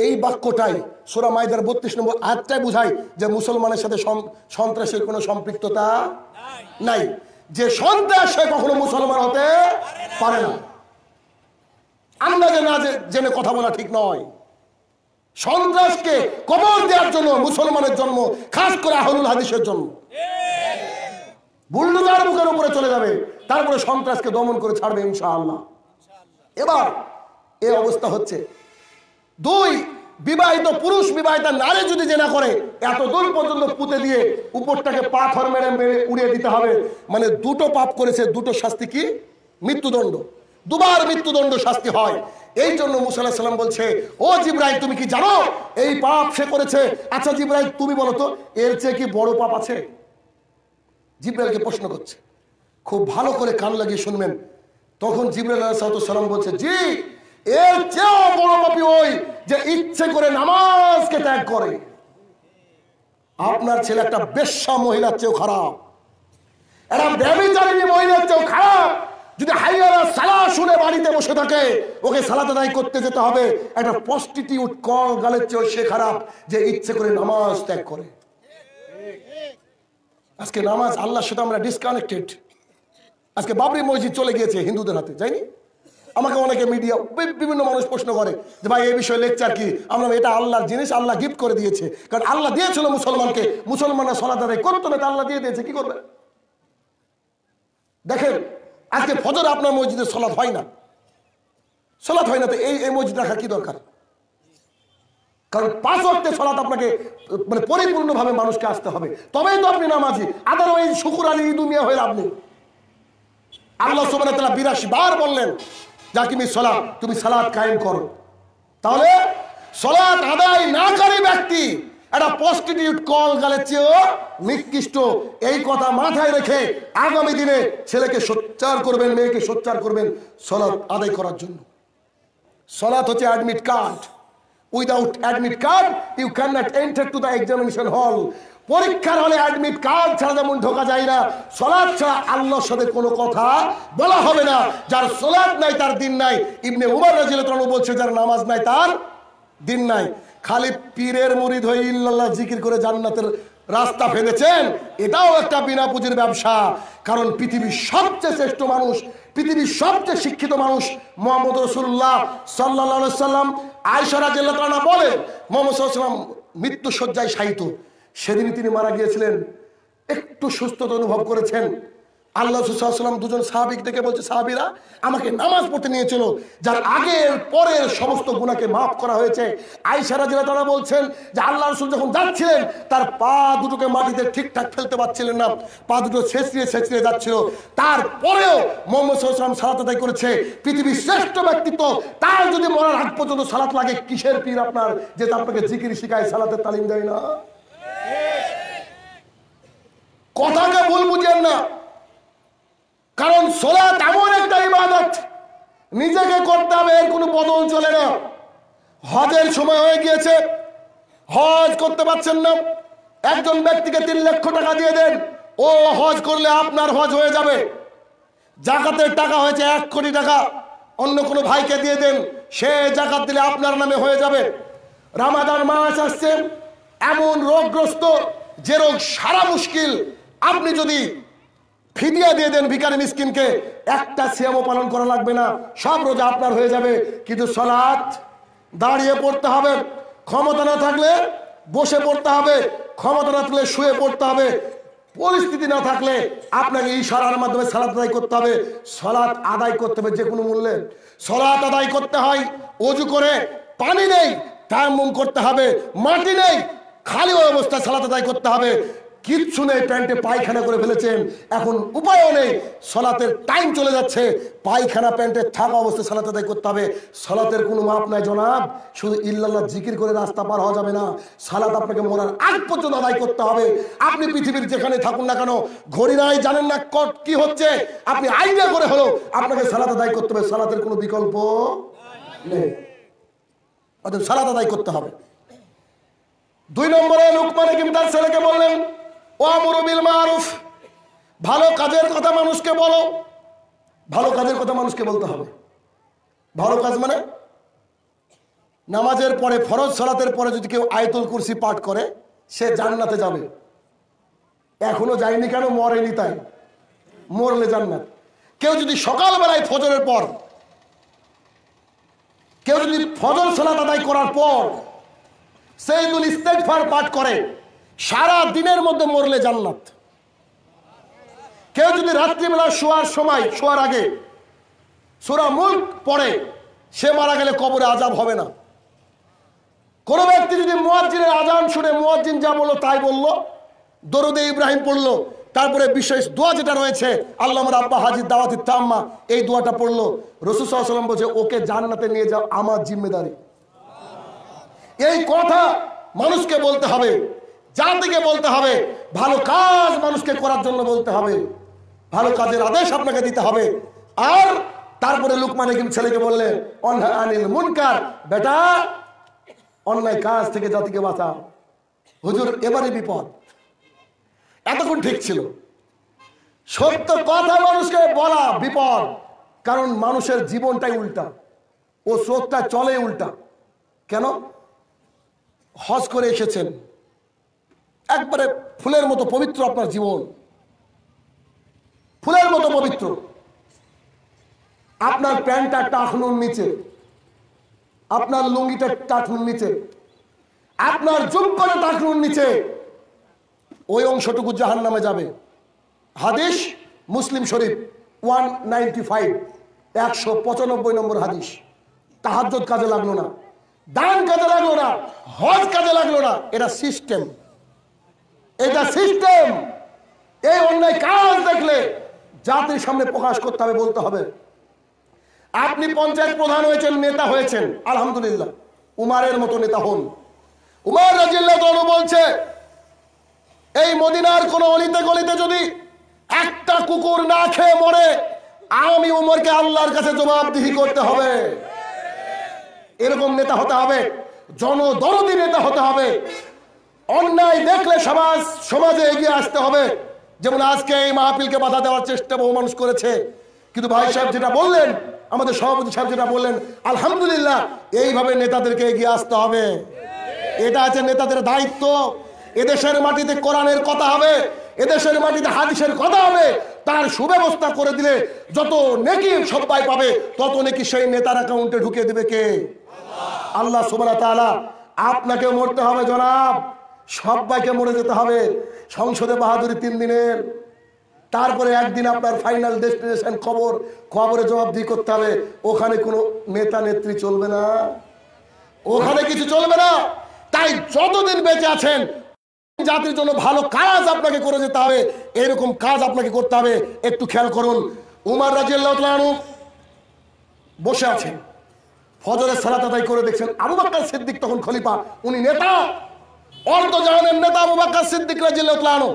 এই বাক্যটাই সোরা মাইদার বত্রিশ নম্বর আটটায় বোঝায় যে মুসলমানের সাথে সন্ত্রাসের কোনো সম্পৃক্ততা নাই যে সন্ত্রাস সে কখনো মুসলমান হতে পারে না আমরা যে না জেনে কথা বলা ঠিক নয় সন্ত্রাসকে কবর দেওয়ার জন্য মুসলমানের জন্ম খাস করে আহলুল হাদিসের জন্য বুল্লুদার মুখের উপরে চলে যাবে তারপরে সন্ত্রাসকে দমন করে ছাড়বে ইনশাআল্লাহ এবার এ অবস্থা হচ্ছে দুই বিবাহিত পুরুষ বিবাহিত নারী যদি জেনা করে এত দূর পর্যন্ত পুঁতে দিয়ে উপরটাকে পাথর মেরে মেরে উড়িয়ে দিতে হবে মানে দুটো পাপ করেছে দুটো শাস্তি কি মৃত্যুদণ্ড দুবার মৃত্যুদণ্ড শাস্তি হয় এই জন্য মুসাল্লাহ সাল্লাম বলছে ও জিব্রাই তুমি কি জানো এই পাপ সে করেছে আচ্ছা জিব্রাই তুমি বলো তো এর চেয়ে কি বড় পাপ আছে জিব্রাইকে প্রশ্ন করছে খুব ভালো করে কান লাগিয়ে শুনবেন তখন জিবরাম বলছে জি এর চেয়েও বড় পাপি ওই যে ইচ্ছে করে নামাজকে ত্যাগ করে আপনার ছেলে একটা বেশা মহিলার চেয়েও খারাপ একটা ব্যবচারিণী মহিলার চেয়েও খারাপ যদি হাইয়ারা সালা শুনে বাড়িতে বসে থাকে ওকে সালাতে আদায় করতে যেতে হবে একটা প্রস্টিটিউট কল গালের চেয়েও সে খারাপ যে ইচ্ছে করে নামাজ ত্যাগ করে আজকে নামাজ আল্লাহ সাথে আমরা ডিসকানেক্টেড আজকে বাবরি মসজিদ চলে গিয়েছে হিন্দুদের হাতে যাইনি আমাকে অনেকে মিডিয়া বিভিন্ন মানুষ প্রশ্ন করে যে ভাই এই বিষয়ে লেকচার কি আমরা এটা আল্লাহর জিনিস আল্লাহ গিফট করে দিয়েছে কারণ আল্লাহ দিয়েছিল মুসলমানকে মুসলমানরা সনাতনে করতো না আল্লাহ দিয়ে দিয়েছে কি করবে দেখেন আজকে ফজর আপনার মসজিদে সলাৎ হয় না সলাৎ হয় না তো এই এই মসজিদ রাখার কি দরকার কারণ পাঁচ অর্থে সলাৎ আপনাকে মানে পরিপূর্ণভাবে মানুষকে আসতে হবে তবেই তো আপনি নামাজি আদারওয়াইজ শুকুর আলী ইদুমিয়া হয়ে আপনি আল্লাহ সুবাহ তালা বিরাশি বার বললেন জাকিমি সলা তুমি সালাদ কায়েম করো তাহলে সলাদ আদায় না করে ব্যক্তি একটা প্রস্টিটিউট কল গালের চেয়েও নিকৃষ্ট এই কথা মাথায় রেখে আগামী দিনে ছেলেকে সোচ্চার করবেন মেয়েকে সোচ্চার করবেন সলাদ আদায় করার জন্য সলাদ হচ্ছে admit card without admit card you can not enter to the examination hall পরীক্ষার হলে অ্যাডমিট কার্ড ছাড়া যেমন ঢোকা যায় না সলাদ ছাড়া আল্লাহর সাথে কোনো কথা বলা হবে না যার সলাদ নাই তার দিন নাই ইবনে উমার রাজিল বলছে যার নামাজ নাই তার দিন নাই খালি পীরের মুরিদ হয়ে ইল্লাল্লাহ জিকির করে জান্নাতের রাস্তা ফেলেছেন এটাও একটা বিনা পুঁজির ব্যবসা কারণ পৃথিবীর সবচেয়ে শ্রেষ্ঠ মানুষ পৃথিবীর সবচেয়ে শিক্ষিত মানুষ মোহাম্মদ রসুল্লাহ সাল্লাহ সাল্লাম আয়সারা জেলা বলেন মোহাম্মদ মৃত্যু মৃত্যুসজ্জায় সাহিত্য সেদিনই তিনি মারা গিয়েছিলেন একটু সুস্থতা অনুভব করেছেন আল্লাহ সুসাল্লাম দুজন সাহাবিক দেখে বলছে সাহাবিরা আমাকে নামাজ পড়তে নিয়ে চলো যার আগের পরের সমস্ত গুণাকে মাফ করা হয়েছে আইসারা জেলা তারা বলছেন যে আল্লাহ রসুল যখন যাচ্ছিলেন তার পা দুটোকে মাটিতে ঠিকঠাক ফেলতে পারছিলেন না পা দুটো ছেঁচড়িয়ে ছেঁচড়িয়ে যাচ্ছিল তারপরেও মোহাম্মদ সাল্লাম সালাত আদায় করেছে পৃথিবীর শ্রেষ্ঠ ব্যক্তিত্ব তার যদি মরার আগ পর্যন্ত সালাত লাগে কিসের পীর আপনার যে তার আপনাকে জিকির শিখায় সালাতের তালিম দেয় না কথাকে ভুল বুঝেন না কারণ সোলাত এমন একটা ইবাদত নিজেকে করতে হবে এর কোনো বদল চলে না হজের সময় হয়ে গিয়েছে হজ করতে পারছেন না একজন ব্যক্তিকে তিন লক্ষ টাকা দিয়ে দেন ও হজ করলে আপনার হজ হয়ে যাবে জাকাতের টাকা হয়েছে এক কোটি টাকা অন্য কোনো ভাইকে দিয়ে দেন সে জাকাত দিলে আপনার নামে হয়ে যাবে রামাদার মাস আসছে এমন রোগগ্রস্ত যে রোগ সারা মুশকিল আপনি যদি ফিদিয়া দিয়ে দেন ভিকারি মিসকিনকে একটা সিয়ামও পালন করা লাগবে না সব রোজা আপনার হয়ে যাবে কিন্তু সলাৎ দাঁড়িয়ে পড়তে হবে ক্ষমতা না থাকলে বসে পড়তে হবে ক্ষমতা না থাকলে শুয়ে পড়তে হবে পরিস্থিতি না থাকলে আপনাকে ইশারার মাধ্যমে সালাত আদায় করতে হবে সলাৎ আদায় করতে হবে যে কোনো মূল্যে সলাৎ আদায় করতে হয় অজু করে পানি নেই তার করতে হবে মাটি নেই খালি ওই অবস্থায় সালাত আদায় করতে হবে কিচ্ছু নেই প্যান্টে পায়খানা করে ফেলেছেন এখন উপায়ও নেই সলাতের টাইম চলে যাচ্ছে পায়খানা প্যান্টে থাকা অবস্থায় সলাত আদায় করতে হবে সলাতের কোনো মাপ নাই জনাব শুধু ইল্লাল্লাহ জিকির করে রাস্তা পার হওয়া যাবে না সালাত আপনাকে মরার আগ পর্যন্ত আদায় করতে হবে আপনি পৃথিবীর যেখানে থাকুন না কেন ঘড়ি নাই জানেন না কট কি হচ্ছে আপনি আইডিয়া করে হলো আপনাকে সালাত আদায় করতে হবে সালাতের কোনো বিকল্প নেই অর্থাৎ সালাত আদায় করতে হবে দুই নম্বরে লুকমান হাকিম তার ছেলেকে বললেন ও আমরুবিল মারুফ ভালো কাজের কথা মানুষকে বলো ভালো কাজের কথা মানুষকে বলতে হবে ভালো কাজ মানে নামাজের পরে ফরজ সরাতের পরে যদি কেউ আয়তুল কুরসি পাঠ করে সে জান্নাতে যাবে এখনো যায়নি কেন মরেনি তাই মরলে জান্নাত কেউ যদি সকালবেলায় ফজরের পর কেউ যদি ফজর সলাত আদায় করার পর সৈদুল ইস্তেকফার পাঠ করে সারা দিনের মধ্যে মরলে জান্নাত কেউ যদি রাত্রিবেলা শোয়ার সময় শোয়ার আগে সোরা মুখ পড়ে সে মারা গেলে কবরে আজাব হবে না কোনো ব্যক্তি যদি মুয়াজ্জিনের আজান শুনে মুয়াজ্জিন যা বললো তাই বলল দরুদে ইব্রাহিম পড়লো তারপরে বিশেষ দোয়া যেটা রয়েছে আল্লাহ আব্বা হাজির দাওয়াতি তাম্মা এই দোয়াটা পড়লো রসুসাল্লাম বলছে ওকে জান্নাতে নিয়ে যাও আমার জিম্মেদারি এই কথা মানুষকে বলতে হবে জাতিকে বলতে হবে ভালো কাজ মানুষকে করার জন্য বলতে হবে ভালো কাজের আদেশ আপনাকে দিতে হবে আর তারপরে লুকমানে কিন্তু ছেলেকে বললে আনিল মুনকার বেটা অন্যায় কাজ থেকে জাতিকে বাঁচা হুজুর এবারে বিপদ এতক্ষণ ঠিক ছিল সত্য কথা মানুষকে বলা বিপদ কারণ মানুষের জীবনটাই উল্টা ও স্রোতটা চলে উল্টা কেন হজ করে এসেছেন একবারে ফুলের মতো পবিত্র আপনার জীবন ফুলের মতো পবিত্র আপনার প্যান্টটা টাকনুন নিচে আপনার লুঙ্গিটা টাকনুন নিচে আপনার জুমকটা টাকনুন নিচে ওই অংশটুকু জাহান নামে যাবে হাদিস Muslim Sharif one ninety five একশো পঁচানব্বই নম্বর হাদিস তাহাজ কাজে লাগলো না দান কাজে লাগলো না হজ কাজে লাগলো না এটা সিস্টেম এটা সিস্টেম এই অন্যায় কাজ দেখলে জাতির সামনে প্রকাশ করতে হবে বলতে হবে আপনি পঞ্চায়েত প্রধান হয়েছেন নেতা হয়েছেন আলহামদুলিল্লাহ উমারের মতো নেতা হন উমার রাজিল্লাহ বলছে এই মদিনার কোন অলিতে গলিতে যদি একটা কুকুর না খেয়ে মরে আমি উমরকে আল্লাহর কাছে জবাবদিহি করতে হবে এরকম নেতা হতে হবে জনদরদী নেতা হতে হবে অন্যায় দেখলে সমাজ সমাজে এগিয়ে আসতে হবে যেমন আজকে এই মাহফিলকে বাধা দেওয়ার চেষ্টা বহু মানুষ করেছে কিন্তু ভাই সাহেব যেটা বললেন আমাদের সভাপতি সাহেব যেটা বললেন আলহামদুলিল্লাহ এইভাবে নেতাদেরকে এগিয়ে আসতে হবে এটা আছে নেতাদের দায়িত্ব এদেশের মাটিতে কোরআনের কথা হবে এদেশের মাটিতে হাদিসের কথা হবে তার সুব্যবস্থা করে দিলে যত নেকি সবাই পাবে তত নেকি সেই নেতার অ্যাকাউন্টে ঢুকিয়ে দেবে কে আল্লাহ সুবাহ আপনাকে মরতে হবে জনাব সবাইকে মরে যেতে হবে সংসদে বাহাদুরি তিন দিনের তারপরে একদিন আপনার ফাইনাল ডেস্টিনেশন খবর খবরে জবাবদিহি করতে হবে ওখানে কোনো নেতা নেত্রী চলবে না ওখানে কিছু চলবে না তাই যতদিন বেঁচে আছেন জাতির জন্য ভালো কাজ আপনাকে করে যেতে হবে এরকম কাজ আপনাকে করতে হবে একটু খেয়াল করুন উমার রাজিয়াল্লাহ বসে আছেন ফজরের সালাত আদায় করে দেখছেন আবু বাক্কার সিদ্দিক তখন খলিফা উনি নেতা অর্ধ জাহানের নেতা আবু বাক্কার সিদ্দিক রাজিল্লাহ তাআলা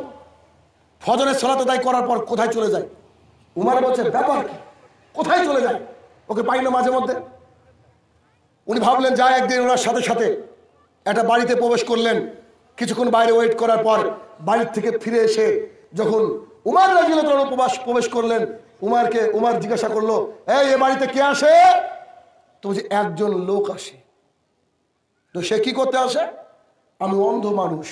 ফজরের সালাত আদায় করার পর কোথায় চলে যায় উমার বলছে ব্যাপার কি কোথায় চলে যায় ওকে পাই না মাঝে মধ্যে উনি ভাবলেন যা একদিন ওনার সাথে সাথে একটা বাড়িতে প্রবেশ করলেন কিছুক্ষণ বাইরে ওয়েট করার পর বাড়ির থেকে ফিরে এসে যখন উমার রাজিল্লাহ প্রবেশ প্রবেশ করলেন উমারকে উমার জিজ্ঞাসা করলো এই এ বাড়িতে কে আসে তো যে একজন লোক আসে তো সে কি করতে আসে আমি অন্ধ মানুষ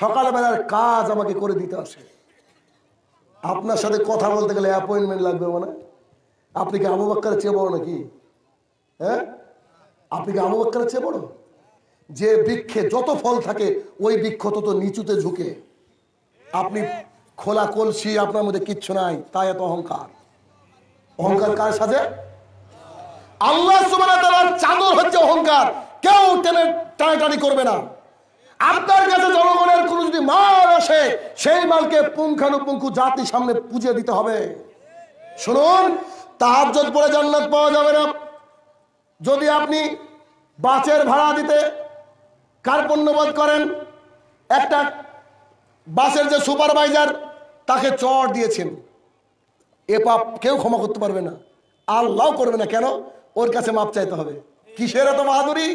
সকালবেলার কাজ আমাকে করে দিতে আসে আপনার সাথে কথা বলতে গেলে অ্যাপয়েন্টমেন্ট লাগবে মানে আপনি কি আবু বাক্কার চেয়ে বড় নাকি হ্যাঁ আপনি কি আবু চেয়ে বড় যে বৃক্ষে যত ফল থাকে ওই বৃক্ষ তত নিচুতে ঝুঁকে আপনি খোলা কলসি আপনার মধ্যে কিচ্ছু নাই তাই এত অহংকার অহংকার কার সাথে আল্লাহ সুবাহর চাদর হচ্ছে অহংকার কেউ টেনে টানাটানি করবে না আপনার কাছে জনগণের কোন যদি মাল আসে সেই মালকে পুঙ্খানুপুঙ্খু জাতির সামনে পুজে দিতে হবে শুনুন তাহাজত পরে জান্নাত পাওয়া যাবে না যদি আপনি বাসের ভাড়া দিতে কার পণ্যবোধ করেন একটা বাসের যে সুপারভাইজার তাকে চড় দিয়েছেন এ পাপ কেউ ক্ষমা করতে পারবে না আল্লাহ করবে না কেন ওর কাছে মাপ চাইতে হবে কিসের এত বাহাদুরি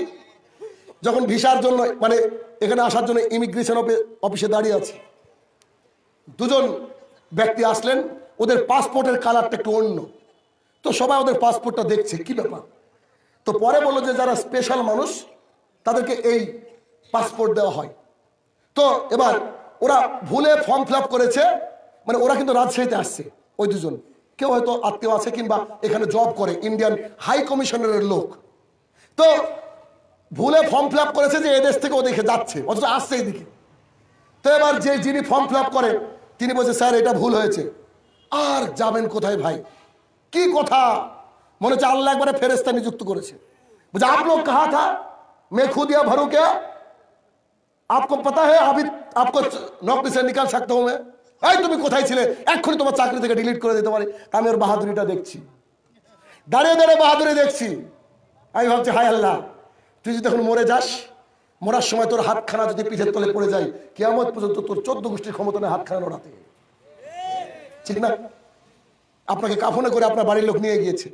যখন ভিসার জন্য মানে এখানে আসার জন্য ইমিগ্রেশন অফিসে দাঁড়িয়ে আছে দুজন ব্যক্তি আসলেন ওদের পাসপোর্টের কালারটা একটু অন্য তো সবাই ওদের পাসপোর্টটা দেখছে কি ব্যাপার তো পরে বললো যে যারা স্পেশাল মানুষ তাদেরকে এই পাসপোর্ট দেওয়া হয় তো এবার ওরা ভুলে ফর্ম ফিল করেছে মানে ওরা কিন্তু রাজশাহীতে আসছে ওই দুজন কেউ হয়তো আত্মীয় আছে কিংবা এখানে জব করে ইন্ডিয়ান হাই কমিশনারের লোক তো ভুলে ফর্ম ফিল করেছে যে এদেশ থেকে ওদিকে যাচ্ছে অথচ আসছে এইদিকে তো এবার যে যিনি ফর্ম ফিল করেন তিনি বলছে স্যার এটা ভুল হয়েছে আর যাবেন কোথায় ভাই কি কথা মনে হচ্ছে আল্লাহ একবারে ফেরেস্তা নিযুক্ত করেছে বলছে আপ লোক কাহা থা মে খুদিয়া ভরুকে কে পাতা হ্যাঁ है अभी आपको নিকাল से निकाल এই তুমি কোথায় ছিলে এক্ষুনি তোমার চাকরি থেকে ডিলিট করে দিতে পারে আমি ওর বাহাদুরিটা দেখছি দাঁড়িয়ে দাঁড়িয়ে বাহাদুরি দেখছি আমি ভাবছি হায় আল্লাহ তুই যদি এখন মরে যাস মরার সময় তোর হাতখানা যদি পিঠের তলে পড়ে যায় কেয়ামত পর্যন্ত তোর চোদ্দ গোষ্ঠীর ক্ষমতা নেই হাতখানা নড়াতে ঠিক না আপনাকে কাফনে করে আপনার বাড়ির লোক নিয়ে গিয়েছে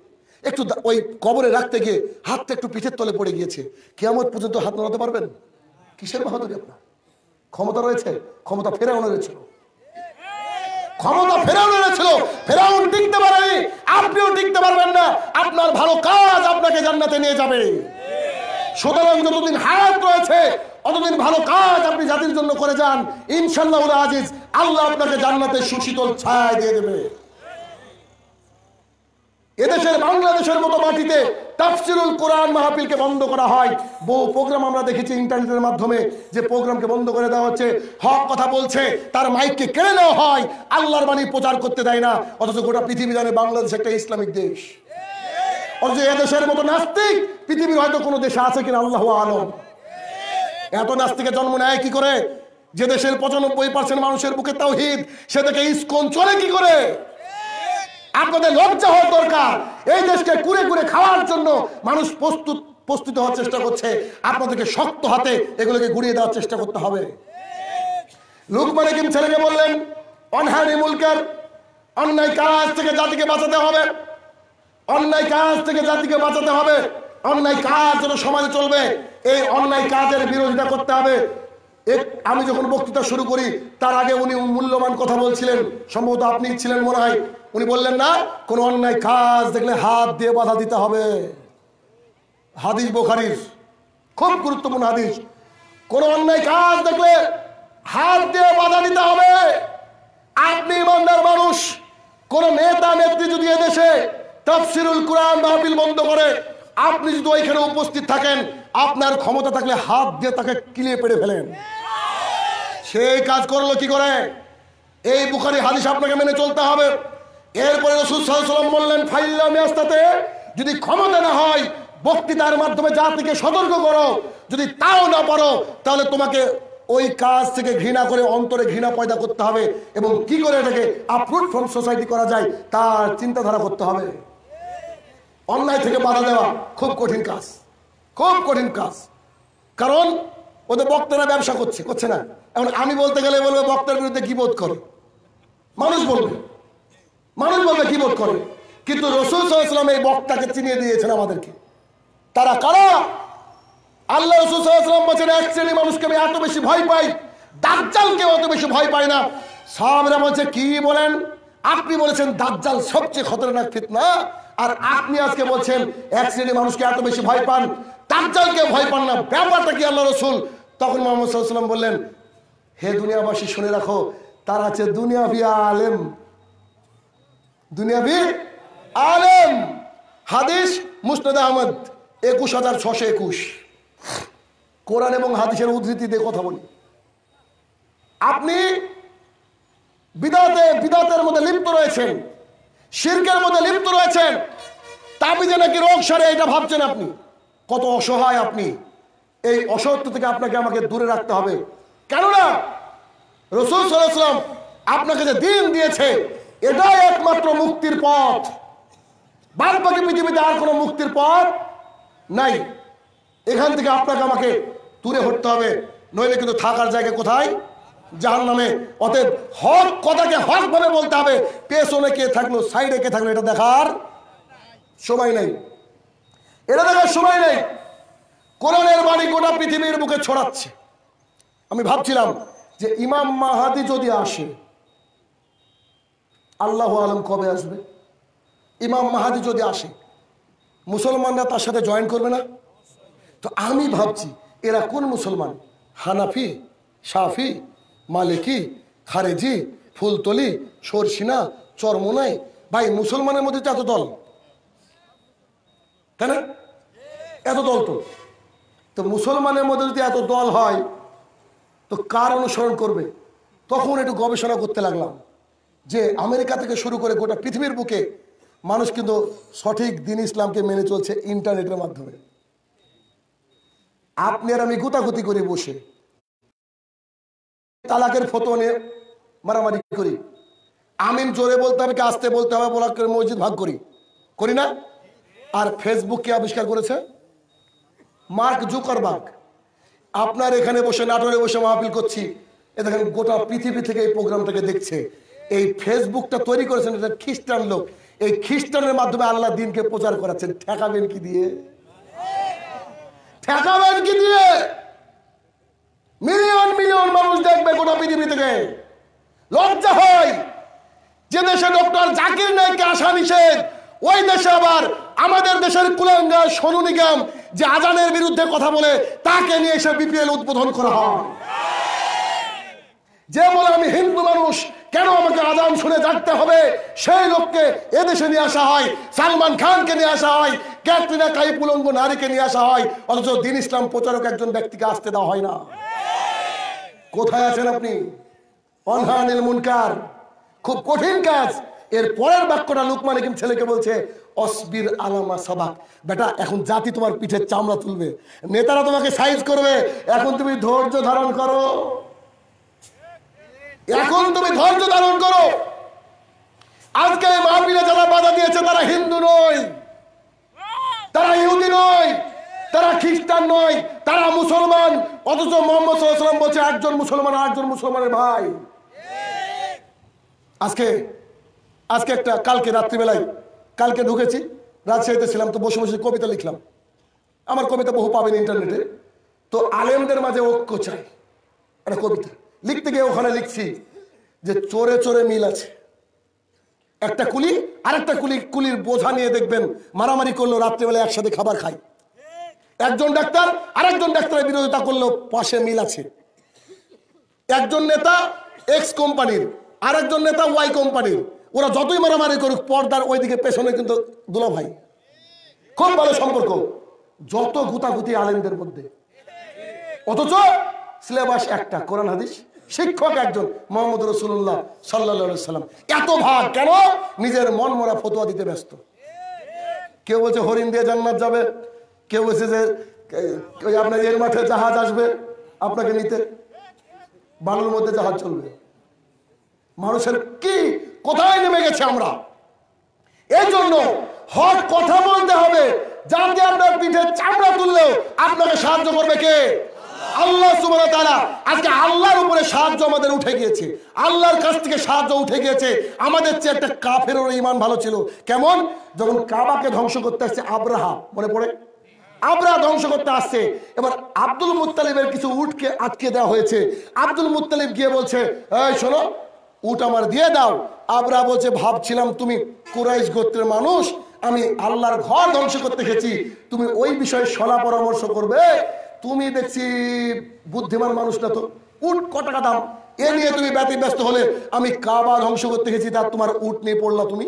একটু ওই কবরে রাখতে গিয়ে হাতটা একটু পিঠের তলে পড়ে গিয়েছে কেয়ামত পর্যন্ত হাত নড়াতে পারবেন কিসের বাহাদুরি আপনার ক্ষমতা রয়েছে ক্ষমতা ফেরানো রয়েছিল ক্ষমতা ফেরাউন এনেছিল ফেরাউন টিকতে পারেনি আপনিও টিকতে পারবেন না আপনার ভালো কাজ আপনাকে জান্নাতে নিয়ে যাবে সুতরাং যতদিন হায়াত রয়েছে অতদিন ভালো কাজ আপনি জাতির জন্য করে যান ইনশাল্লাহ আজিজ আল্লাহ আপনাকে জান্নাতে সুশীতল ছায় দিয়ে দেবে এদেশের বাংলাদেশের মতো মাটিতে তাফসিরুল কোরআন মাহফিলকে বন্ধ করা হয় বহু প্রোগ্রাম আমরা দেখেছি ইন্টারনেটের মাধ্যমে যে প্রোগ্রামকে বন্ধ করে দেওয়া হচ্ছে হক কথা বলছে তার মাইককে কেড়ে নেওয়া হয় আল্লাহর বাণী প্রচার করতে দেয় না অথচ গোটা পৃথিবী জানে বাংলাদেশ একটা ইসলামিক দেশ অথচ এদেশের মতো নাস্তিক পৃথিবীর হয়তো কোনো দেশে আছে কিনা আল্লাহ আলম এত নাস্তিকে জন্ম নেয় কি করে যে দেশের পঁচানব্বই পার্সেন্ট মানুষের বুকে তাও হিত সে দেখে ইস্কন চলে কি করে আপনাদের লজ্জা হওয়া দরকার এই দেশকে কুড়ে কুড়ে খাওয়ার জন্য মানুষ প্রস্তুত প্রস্তুত হওয়ার চেষ্টা করছে আপনাদেরকে শক্ত হাতে এগুলোকে গুড়িয়ে দেওয়ার চেষ্টা করতে হবে লুকমানে কিম ছেলেকে বললেন অনহারি মুলকের অন্যায় কাজ থেকে জাতিকে বাঁচাতে হবে অন্যায় কাজ থেকে জাতিকে বাঁচাতে হবে অন্যায় কাজ যেন সমাজে চলবে এই অন্যায় কাজের বিরোধিতা করতে হবে আমি যখন বক্তৃতা শুরু করি তার আগে উনি মূল্যবান কথা বলছিলেন সম্ভবত আপনি ছিলেন মনে হয় উনি বললেন না কোনো অন্যায় কাজ দেখলে হাত দিয়ে বাধা দিতে হবে হাদিস বোখারির খুব গুরুত্বপূর্ণ হাদিস কোন অন্যায় কাজ দেখলে হাত দিয়ে বাধা দিতে হবে আপনি ইমানদার মানুষ কোন নেতা নেত্রী যদি এদেশে তফসিরুল কোরআন মাহবিল বন্ধ করে আপনি যদি ওইখানে উপস্থিত থাকেন আপনার ক্ষমতা থাকলে হাত দিয়ে তাকে কিলিয়ে পেড়ে ফেলেন সেই কাজ করলো কি করে এই বুখারি হাদিস আপনাকে মেনে চলতে হবে এরপরে রসুল সাল্লাম বললেন ফাইল্লা মেয়াস্তাতে যদি ক্ষমতা না হয় বক্তৃতার মাধ্যমে জাতিকে সতর্ক করো যদি তাও না পারো তাহলে তোমাকে ওই কাজ থেকে ঘৃণা করে অন্তরে ঘৃণা পয়দা করতে হবে এবং কি করে এটাকে আপলোড ফ্রম সোসাইটি করা যায় তার চিন্তাধারা করতে হবে অন্যায় থেকে বাধা দেওয়া খুব কঠিন কাজ খুব কঠিন কাজ কারণ ওদের বক্তারা ব্যবসা করছে করছে না এখন আমি বলতে গেলে বলবে বক্তার বিরুদ্ধে কি বোধ করে মানুষ বলবে মানুষভাবে কিবোধ করে কিন্তু রসুল সাল্লাম এই বক্তাকে চিনিয়ে দিয়েছেন আমাদেরকে তারা কারা আল্লাহ রসুল সাল্লাম বলছেন এক শ্রেণীর মানুষকে আমি এত বেশি ভয় পাই দাজ্জালকে অত বেশি ভয় পাই না সাহাবরা বলছে কি বলেন আপনি বলেছেন দাজ্জাল সবচেয়ে খতরনাক না আর আপনি আজকে বলছেন এক শ্রেণীর মানুষকে এত বেশি ভয় পান দাজ্জালকে ভয় পান না ব্যাপারটা কি আল্লাহ রসুল তখন মোহাম্মদ সাল্লাম বললেন হে দুনিয়াবাসী শুনে রাখো তারা আছে দুনিয়া আলেম দুনিয়াবি আলেম হাদিস মুস্তাদ আহমদ একুশ হাজার ছশো একুশ কোরআন এবং হাদিসের উদ্ধৃতি দিয়ে কথা বলি আপনি বিদাতে বিদাতের মধ্যে লিপ্ত রয়েছেন শির্কের মধ্যে লিপ্ত রয়েছেন যে নাকি রোগ সারে এটা ভাবছেন আপনি কত অসহায় আপনি এই অসত্য থেকে আপনাকে আমাকে দূরে রাখতে হবে কেননা রসুল সাল্লাহ আপনাকে যে দিন দিয়েছে এটাই একমাত্র মুক্তির পথ বাদবাকি পৃথিবীতে আর কোনো মুক্তির পথ নাই এখান থেকে আপনাকে আমাকে দূরে হটতে হবে নইলে কিন্তু থাকার জায়গা কোথায় যার নামে অতএব হক কথাকে হক ভাবে বলতে হবে পেছনে কে থাকলো সাইডে কে থাকলো এটা দেখার সময় নেই এটা দেখার সময় নেই কোরআনের বাড়ি গোটা পৃথিবীর বুকে ছড়াচ্ছে আমি ভাবছিলাম যে ইমাম মাহাদি যদি আসে আল্লাহ আলম কবে আসবে ইমাম মাহাদি যদি আসে মুসলমানরা তার সাথে জয়েন করবে না তো আমি ভাবছি এরা কোন মুসলমান হানাফি সাফি মালিকি খারেজি ফুলতলি সরসিনা চরমোনাই ভাই মুসলমানের মধ্যে তো এত দল তাই না এত দল তো তো মুসলমানের মধ্যে যদি এত দল হয় তো কার অনুসরণ করবে তখন একটু গবেষণা করতে লাগলাম যে আমেরিকা থেকে শুরু করে গোটা পৃথিবীর বুকে মানুষ কিন্তু সঠিক দিন ইসলামকে মেনে চলছে ইন্টারনেটের মাধ্যমে আপনি আর আমি গুতাগুতি করে বসে তালাকের ফটো নিয়ে মারামারি করি আমিন জোরে বলতে হবে আসতে বলতে হবে বলা করে মসজিদ ভাগ করি করি না আর ফেসবুক কে আবিষ্কার করেছে মার্ক জুকারবার্গ আপনার এখানে বসে নাটোরে বসে মাহফিল করছি এ দেখেন গোটা পৃথিবী থেকে এই প্রোগ্রামটাকে দেখছে এই ফেসবুকটা তৈরি করেছেন এটা খ্রিস্টান লোক এই খ্রিস্টানের মাধ্যমে আল্লাহ দিনকে প্রচার করাচ্ছেন ঠেকাবেন কি দিয়ে ঠেকাবেন কি দিয়ে মিলিয়ন মিলিয়ন মানুষ দেখবে কোন পৃথিবী থেকে লজ্জা হয় যে দেশে ডক্টর জাকির নাইকে আসা নিষেধ ওই দেশে আবার আমাদের দেশের কুলাঙ্গা সোনু নিগম যে আজানের বিরুদ্ধে কথা বলে তাকে নিয়ে এসে বিপিএল উদ্বোধন করা হয় যে বলে আমি হিন্দু মানুষ কেন আমাকে আদান শুনে থাকতে হবে সেই লোককে এদেশে নিয়ে আসা হয় সালমান খানকে নিয়ে আসা হয় ক্যাটরিনা কাই পুলঙ্গ নারীকে নিয়ে আসা হয় অথচ দিন ইসলাম প্রচারক একজন ব্যক্তিকে আসতে দেওয়া হয় না কোথায় আছেন আপনি অনহানিল মুনকার খুব কঠিন কাজ এর পরের বাক্যটা লুকমানে কিন্তু ছেলেকে বলছে অসবির আলামা সাবাক বেটা এখন জাতি তোমার পিঠের চামড়া তুলবে নেতারা তোমাকে সাইজ করবে এখন তুমি ধৈর্য ধারণ করো এখন তুমি ধৈর্য ধারণ করো আজকে এই যারা বাধা দিয়েছে তারা হিন্দু নয় তারা ইহুদি নয় তারা খ্রিস্টান নয় তারা মুসলমান অথচ মোহাম্মদ বলছে আটজন মুসলমান আটজন মুসলমানের ভাই আজকে আজকে একটা কালকে রাত্রিবেলায় কালকে ঢুকেছি রাজশাহীতে ছিলাম তো বসে বসে কবিতা লিখলাম আমার কবিতা বহু পাবেন ইন্টারনেটে তো আলেমদের মাঝে ঐক্য চাই একটা কবিতা লিখতে গিয়ে ওখানে লিখছি যে চোরে চোরে মিল আছে একটা কুলি আর একটা কুলি কুলির বোঝা নিয়ে দেখবেন মারামারি করলো রাত্রেবেলা একসাথে খাবার খায় একজন ডাক্তার আরেকজন ডাক্তারের বিরোধিতা করলো পাশে মিল আছে একজন নেতা এক্স কোম্পানির আরেকজন নেতা ওয়াই কোম্পানির ওরা যতই মারামারি করুক পর্দার ওইদিকে পেছনে কিন্তু দুলা ভাই খুব ভালো সম্পর্ক যত গুতাগুতি আলেনদের মধ্যে অথচ সিলেবাস একটা কোরআন হাদিস শিক্ষক একজন মোহাম্মদ রসুল্লাহ সাল্লাহাম সাল্লাম এত ভাগ কেন নিজের মন মরা ফতোয়া দিতে ব্যস্ত কেউ বলছে হরিণ দিয়ে জান্নাত যাবে কেউ বলছে যে আপনার এর মাঠে জাহাজ আসবে আপনাকে নিতে বানুর মধ্যে জাহাজ চলবে মানুষের কি কোথায় নেমে গেছে আমরা এই জন্য হট কথা বলতে হবে যাতে আপনার পিঠে চামড়া তুললেও আপনাকে সাহায্য করবে কে আল্লাহ সুবাহ তারা আজকে আল্লাহর উপরে সাহায্য আমাদের উঠে গিয়েছে আল্লাহর কাছ থেকে সাহায্য উঠে গিয়েছে আমাদের চেয়ে একটা কাফের ইমান ভালো ছিল কেমন যখন কাবাকে ধ্বংস করতে আসছে আব্রাহা মনে পড়ে আবরা ধ্বংস করতে আসছে এবার আব্দুল মুতালিবের কিছু উঠকে আটকে দেওয়া হয়েছে আব্দুল মুতালিব গিয়ে বলছে এই শোনো উঠ আমার দিয়ে দাও আবরা বলছে ভাবছিলাম তুমি কুরাইশ গোত্রের মানুষ আমি আল্লাহর ঘর ধ্বংস করতে গেছি তুমি ওই বিষয়ে সলা পরামর্শ করবে তুমি দেখছি বুদ্ধিমান মানুষ না তো উট ক টাকা দাম এ নিয়ে তুমি ব্যস্ত হলে আমি কাবা ধ্বংস করতে গেছি তার তোমার উট নিয়ে পড়লা তুমি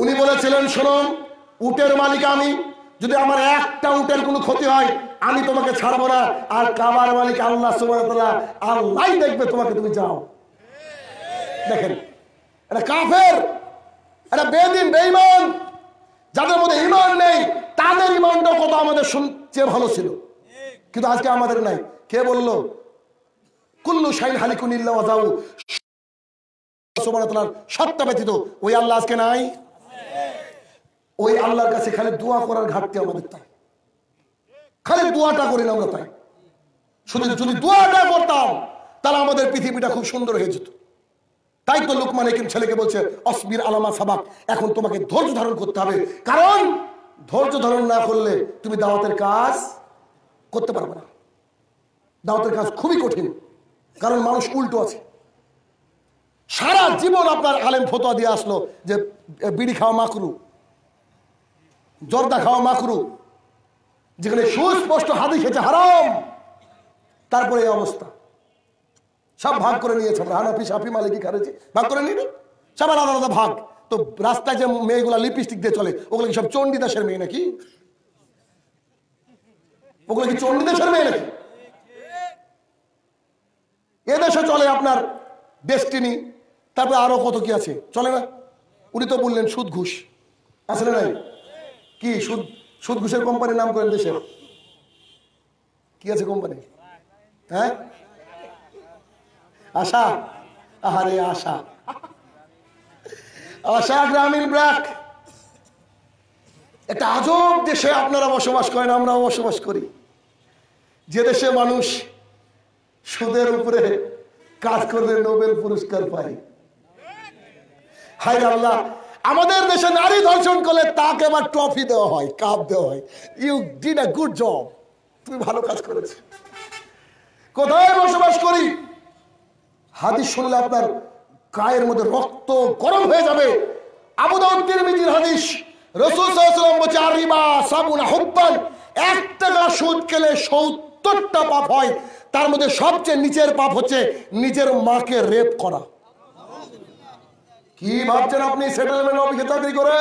উনি বলেছিলেন শোনম উটের মালিক আমি যদি আমার একটা উটের কোনো ক্ষতি হয় আমি তোমাকে ছাড়বো না আর কাবার মালিক আল্লাহ আল্লাহ দেখবে তোমাকে তুমি যাও দেখেন এটা কাফের এটা বেদিন বেইমান যাদের মধ্যে ইমান নেই তাদের ইমানটা কত আমাদের শুনছে ভালো ছিল কিন্তু আজকে আমাদের নাই কে বলল কুল্লু শাইন হালিকুনিল্লা ওয়াজাউ সুবহানাল্লাহ সত্তা ব্যতীত ওই আল্লাহ আজকে নাই ওই আল্লাহর কাছে খালি দোয়া করার ঘাটতি আমাদের তাই খালি দোয়াটা করি না আমরা তাই শুধু যদি দোয়াটা করতাম তাহলে আমাদের পৃথিবীটা খুব সুন্দর হয়ে যেত তাই তো লোকমান একজন ছেলেকে বলছে অসমির আলামা সাবাক এখন তোমাকে ধৈর্য ধারণ করতে হবে কারণ ধৈর্য ধারণ না করলে তুমি দাওয়াতের কাজ করতে পারবে না দাওয়াতের কাজ খুবই কঠিন কারণ মানুষ উল্টো আছে সারা জীবন আপনার আলেম ফতোয়া দিয়ে আসলো যে বিড়ি খাওয়া মাকরু জর্দা খাওয়া মাকরু যেখানে সুস্পষ্ট হাদি খেয়েছে হারাম তারপরে এই অবস্থা সব ভাগ করে নিয়েছে আমরা হানাফি সাফি মালিকি খারেছি ভাগ করে নিয়ে সবার আলাদা আলাদা ভাগ তো রাস্তায় যে মেয়েগুলা লিপস্টিক দিয়ে চলে ওগুলো কি সব চন্ডিদাসের মেয়ে নাকি ওগুলো কি চন্ডী দেশের মেয়ে নাকি এদেশে চলে আপনার ডেস্টিনি তারপরে আরো কত কি আছে চলে না উনি তো বললেন সুদ ঘুষ আসলে নাই কি সুদ সুদ ঘুষের কোম্পানির নাম করেন দেশের কি আছে কোম্পানি হ্যাঁ আশা আহারে আশা আশা গ্রামীণ ব্রাক একটা আজব দেশে আপনারা বসবাস করেন আমরাও বসবাস করি যে দেশে মানুষ সুদের উপরে কাজ করলে নোবেল পুরস্কার পায় হাই আল্লাহ আমাদের দেশে নারী ধর্ষণ করলে তাকে আবার ট্রফি দেওয়া হয় কাপ দেওয়া হয় you did a good job তুমি ভালো কাজ করেছো কোথায় বসবাস করি হাদিস শুনলে আপনার গায়ের মধ্যে রক্ত গরম হয়ে যাবে আবুদাউদ্দিন হাদিস রসুল বলছে আর সাবুন হুব্বান এক টাকা সুদ খেলে সৌদ সত্তরটা পাপ হয় তার মধ্যে সবচেয়ে নিচের পাপ হচ্ছে নিজের মাকে রেপ করা কি ভাবছেন আপনি চাকরি করে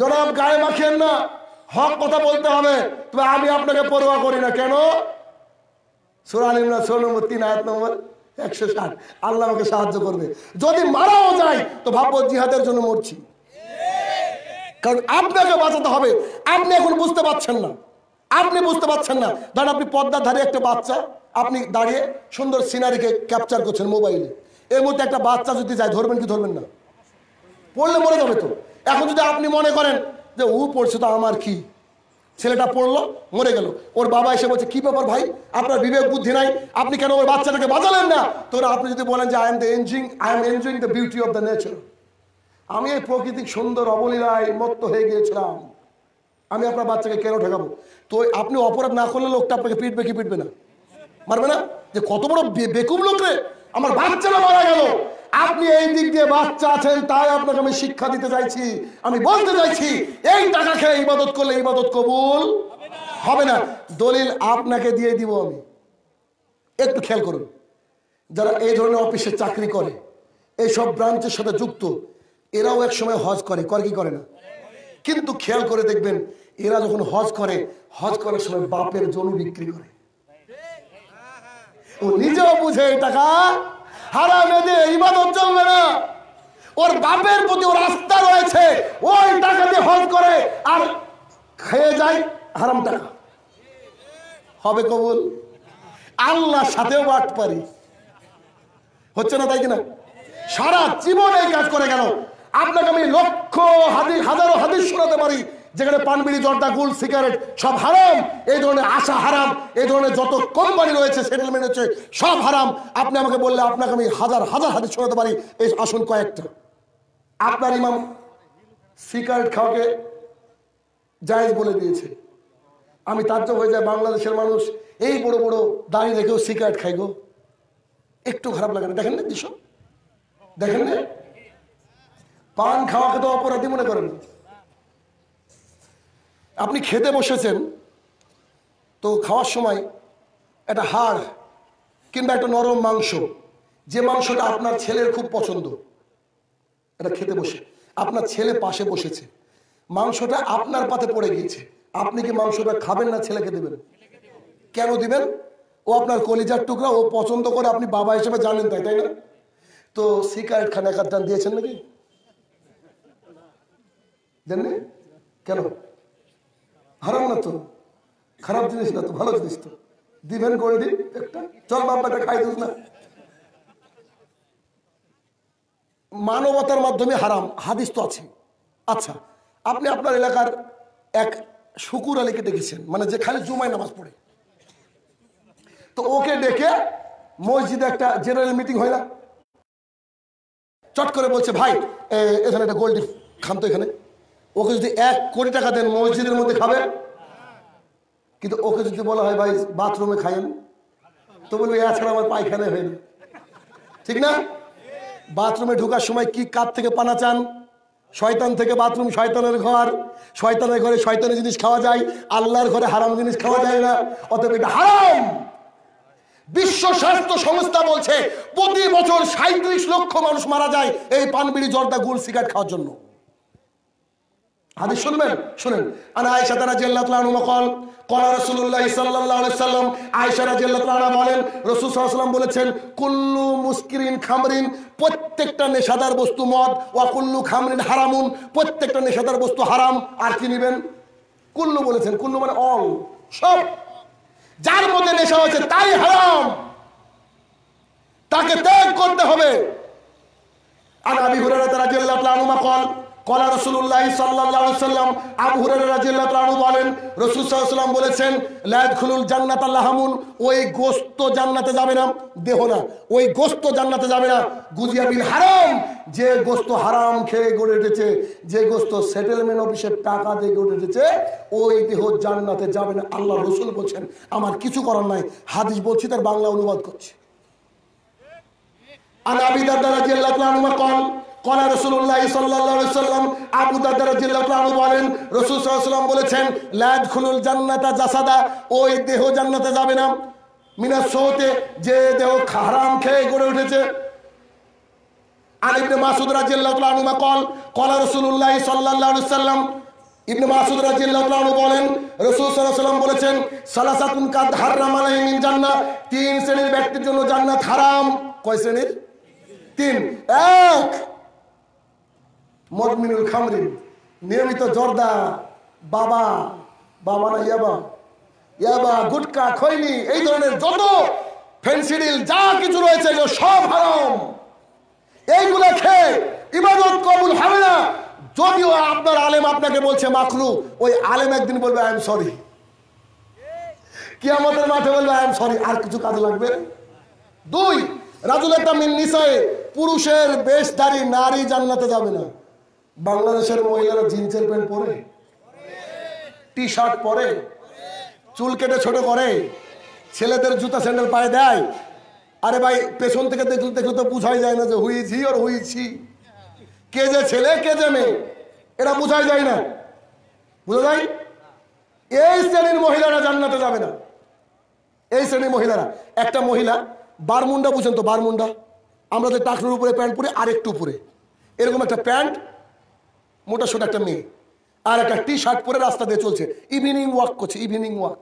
জনাব গায়ে মাখেন না হক কথা বলতে হবে তবে আমি আপনাকে পরোয়া করি না কেন নম্বর একশো ষাট আমাকে সাহায্য করবে যদি মারাও যায় তো ভাববো জন্য মরছি কারণ আপনাকে বাঁচাতে হবে আপনি এখন বুঝতে পারছেন না আপনি বুঝতে পারছেন না ধরেন আপনি পদ্মার ধারে একটা বাচ্চা আপনি দাঁড়িয়ে সুন্দর সিনারিকে ক্যাপচার করছেন মোবাইলে এর মধ্যে একটা বাচ্চা যদি যায় ধরবেন কি ধরবেন না পড়লে মরে যাবে তো এখন যদি আপনি মনে করেন যে ও পড়ছে তো আমার কি ছেলেটা পড়লো মরে গেল ওর বাবা এসে বলছে কি ব্যাপার ভাই আপনার বিবেক বুদ্ধি নাই আপনি কেন ওর বাচ্চাটাকে বাঁচালেন না তোরা আপনি যদি বলেন যে I am the enjoying I am enjoying the beauty of the nature আমি এই প্রকৃতিক সুন্দর অবলীলায় মত্ত হয়ে গিয়েছিলাম আমি আপনার বাচ্চাকে কেন ঠেকাবো তো আপনি অপরাধ না করলে লোকটা আপনাকে পিটবে কি পিটবে না মারবে না যে কত বড় বেকুম লোক রে আমার বাচ্চারা মারা গেল আপনি এই দিক দিয়ে বাচ্চা আছেন তাই আপনাকে আমি শিক্ষা দিতে চাইছি আমি বলতে চাইছি এই টাকা খেয়ে ইবাদত করলে ইবাদত কবুল হবে না দলিল আপনাকে দিয়ে দিব আমি একটু খেয়াল করুন যারা এই ধরনের অফিসে চাকরি করে এই সব ব্রাঞ্চের সাথে যুক্ত এরাও এক সময় হজ করে করে কি করে না কিন্তু খেয়াল করে দেখবেন এরা যখন হজ করে হজ করার সময় বাপের জনু বিক্রি করে ও নিজেও বুঝে টাকা হারা মেদে ইবাদত চলবে না ওর বাপের প্রতি ওর আস্থা রয়েছে ওই টাকা দিয়ে হজ করে আর খেয়ে যায় হারাম টাকা হবে কবুল আল্লাহ সাথেও বাট পারি হচ্ছে না তাই কিনা সারা জীবন এই কাজ করে কেন আপনাকে আমি লক্ষ হাদিস হাজারো হাদিস শোনাতে পারি যেখানে পানবিড়ি জর্দা গুল সিগারেট সব হারাম এই ধরনের আশা হারাম এই ধরনের যত কোম্পানি রয়েছে সেটেলমেন্ট হচ্ছে সব হারাম আপনি আমাকে বললে আপনাকে আমি হাজার হাজার হাতে শোনাতে পারি এই আসন কয়েকটা আপনার ইমাম সিগারেট খাওয়াকে জায়জ বলে দিয়েছে আমি তার হয়ে যায় বাংলাদেশের মানুষ এই বড় বড় দাঁড়িয়ে রেখেও সিগারেট খাই গো একটু খারাপ লাগে না দেখেন না দৃশ্য দেখেন না পান খাওয়াকে তো অপরাধী মনে করেন না আপনি খেতে বসেছেন তো খাওয়ার সময় একটা হাড় কিংবা একটা নরম মাংস যে মাংসটা আপনার ছেলের খুব পছন্দ এটা খেতে বসে আপনার ছেলে পাশে বসেছে মাংসটা আপনার পাতে পড়ে গিয়েছে আপনি কি মাংসটা খাবেন না ছেলেকে দেবেন কেন দিবেন ও আপনার কলিজার টুকরা ও পছন্দ করে আপনি বাবা হিসেবে জানেন তাই তাই না তো সিকারেট খান এক দিয়েছেন নাকি দেননি কেন হারাম না তো খারাপ জিনিস না তো ভালো জিনিস তো দিবেন করে দিন একটা চল বাপ্পাটা খাই দিস না মানবতার মাধ্যমে হারাম হাদিস তো আছে আচ্ছা আপনি আপনার এলাকার এক শুকুর আলীকে দেখেছেন মানে যে খালি জুমায় নামাজ পড়ে তো ওকে ডেকে মসজিদে একটা জেনারেল মিটিং হয় না চট করে বলছে ভাই এখানে একটা গোল্ডি খান তো এখানে ওকে যদি এক কোটি টাকা দেন মসজিদের মধ্যে খাবে কিন্তু ওকে যদি বলা হয় ভাই বাথরুমে খাইন তো বলবে এছাড়া আমার পায়খানা হয় ঠিক না বাথরুমে ঢোকার সময় কি কাপ থেকে পানা চান শয়তান থেকে বাথরুম শয়তানের ঘর শয়তানের ঘরে শয়তানের জিনিস খাওয়া যায় আল্লাহর ঘরে হারাম জিনিস খাওয়া যায় না অতএব এটা হারাম বিশ্ব স্বাস্থ্য সংস্থা বলছে প্রতি বছর সাঁত্রিশ লক্ষ মানুষ মারা যায় এই পানবিড়ি জর্দা গুল সিগারেট খাওয়ার জন্য হাদিস শুনবেন শুনেন আর আয়েশা রাদিয়াল্লাহু তাআলা কল কলা রসুল্লাহ সাল্লাল্লাহু আলাইহি সাল্লাম আয়েশা রাদিয়াল্লাহু তাআলা বলেন রাসূল সাল্লাল্লাহু বলেছেন কুল্লু মুসকিরিন খামরিন প্রত্যেকটা নেশাদার বস্তু মদ ওয়া কুল্লু খামরিন হারামুন প্রত্যেকটা নেশাদার বস্তু হারাম আর কি নেবেন কুল্লু বলেছেন কুল্লু মানে অল সব যার মধ্যে নেশা হয়েছে তাই হারাম তাকে ত্যাগ করতে হবে আর আবি তারা রাদিয়াল্লাহু তাআলা মকল কলা রসুল্লাহ সাল্লাম আবু হুরের বলেন রসুল সাল্লাম বলেছেন লায়দ খুলুল জান্নাত আল্লাহামুন ওই গোস্ত জান্নাতে যাবে না দেহ না ওই গোস্ত জান্নাতে যাবে না গুজিয়া হারাম যে গোস্ত হারাম খেয়ে গড়ে উঠেছে যে গোস্ত সেটেলমেন্ট অফিসের টাকা দিয়ে গড়ে উঠেছে ওই দেহ জান্নাতে যাবে না আল্লাহ রসুল বলছেন আমার কিছু করার নাই হাদিস বলছি তার বাংলা অনুবাদ করছে আন আবিদার দ্বারা জিয়াল্লাহ কলা রসুল্লাহ সাল্লাম আবু দাদার জিল্লা প্রাণু বলেন রসুল সাল্লাম বলেছেন লাদ খুলুল জান্নাতা জাসাদা ওই দেহ জান্নাতে যাবে না মিনা সোতে যে দেহ খারাম খেয়ে গড়ে উঠেছে আর ইবনে মাসুদ রাজিয়াল্লাহু কল কলা রসুল্লাহ সাল্লাহ সাল্লাম ইবনে মাসুদ রাজিয়াল্লাহু বলেন রসুল সাল্লাম বলেছেন সালাসাতুন কাদ হারাম আলাইহিন জান্নাত তিন শ্রেণীর ব্যক্তির জন্য জান্নাত হারাম কয় শ্রেণীর তিন এক মদমিনুল খামরিন নিয়মিত জর্দা বাবা বাবা না ইয়াবা ইয়াবা গুটকা খৈনি এই ধরনের যত ফেন্সিডিল যা কিছু রয়েছে সব হারাম এইগুলো খেয়ে ইবাদত কবুল হবে না যদিও আপনার আলেম আপনাকে বলছে মাখলু ওই আলেম একদিন বলবে আই এম সরি কি আমাদের মাঠে বলবে আই এম সরি আর কিছু কাজ লাগবে দুই রাজুল একটা মিন নিসায় পুরুষের বেশধারী নারী জান্নাতে যাবে না বাংলাদেশের মহিলারা জিন্সের প্যান্ট পরে টি শার্ট পরে চুল কেটে ছোট করে ছেলেদের জুতা স্যান্ডেল পায়ে দেয় আরে ভাই পেছন থেকে দেখলে দেখলে তো বুঝাই যায় না যে হুইছি আর হুইছি কে যে ছেলে কে যে মেয়ে এটা বোঝাই যায় না বুঝা যায় এই শ্রেণীর মহিলারা জান্নাতে যাবে না এই শ্রেণীর মহিলারা একটা মহিলা বারমুন্ডা বুঝেন তো বারমুন্ডা আমরা যে টাকলুর উপরে প্যান্ট পরে আরেকটু উপরে এরকম একটা প্যান্ট মোটা সোটা একটা মেয়ে আর একটা টি শার্ট পরে রাস্তা দিয়ে চলছে ইভিনিং ওয়াক করছে ইভিনিং ওয়াক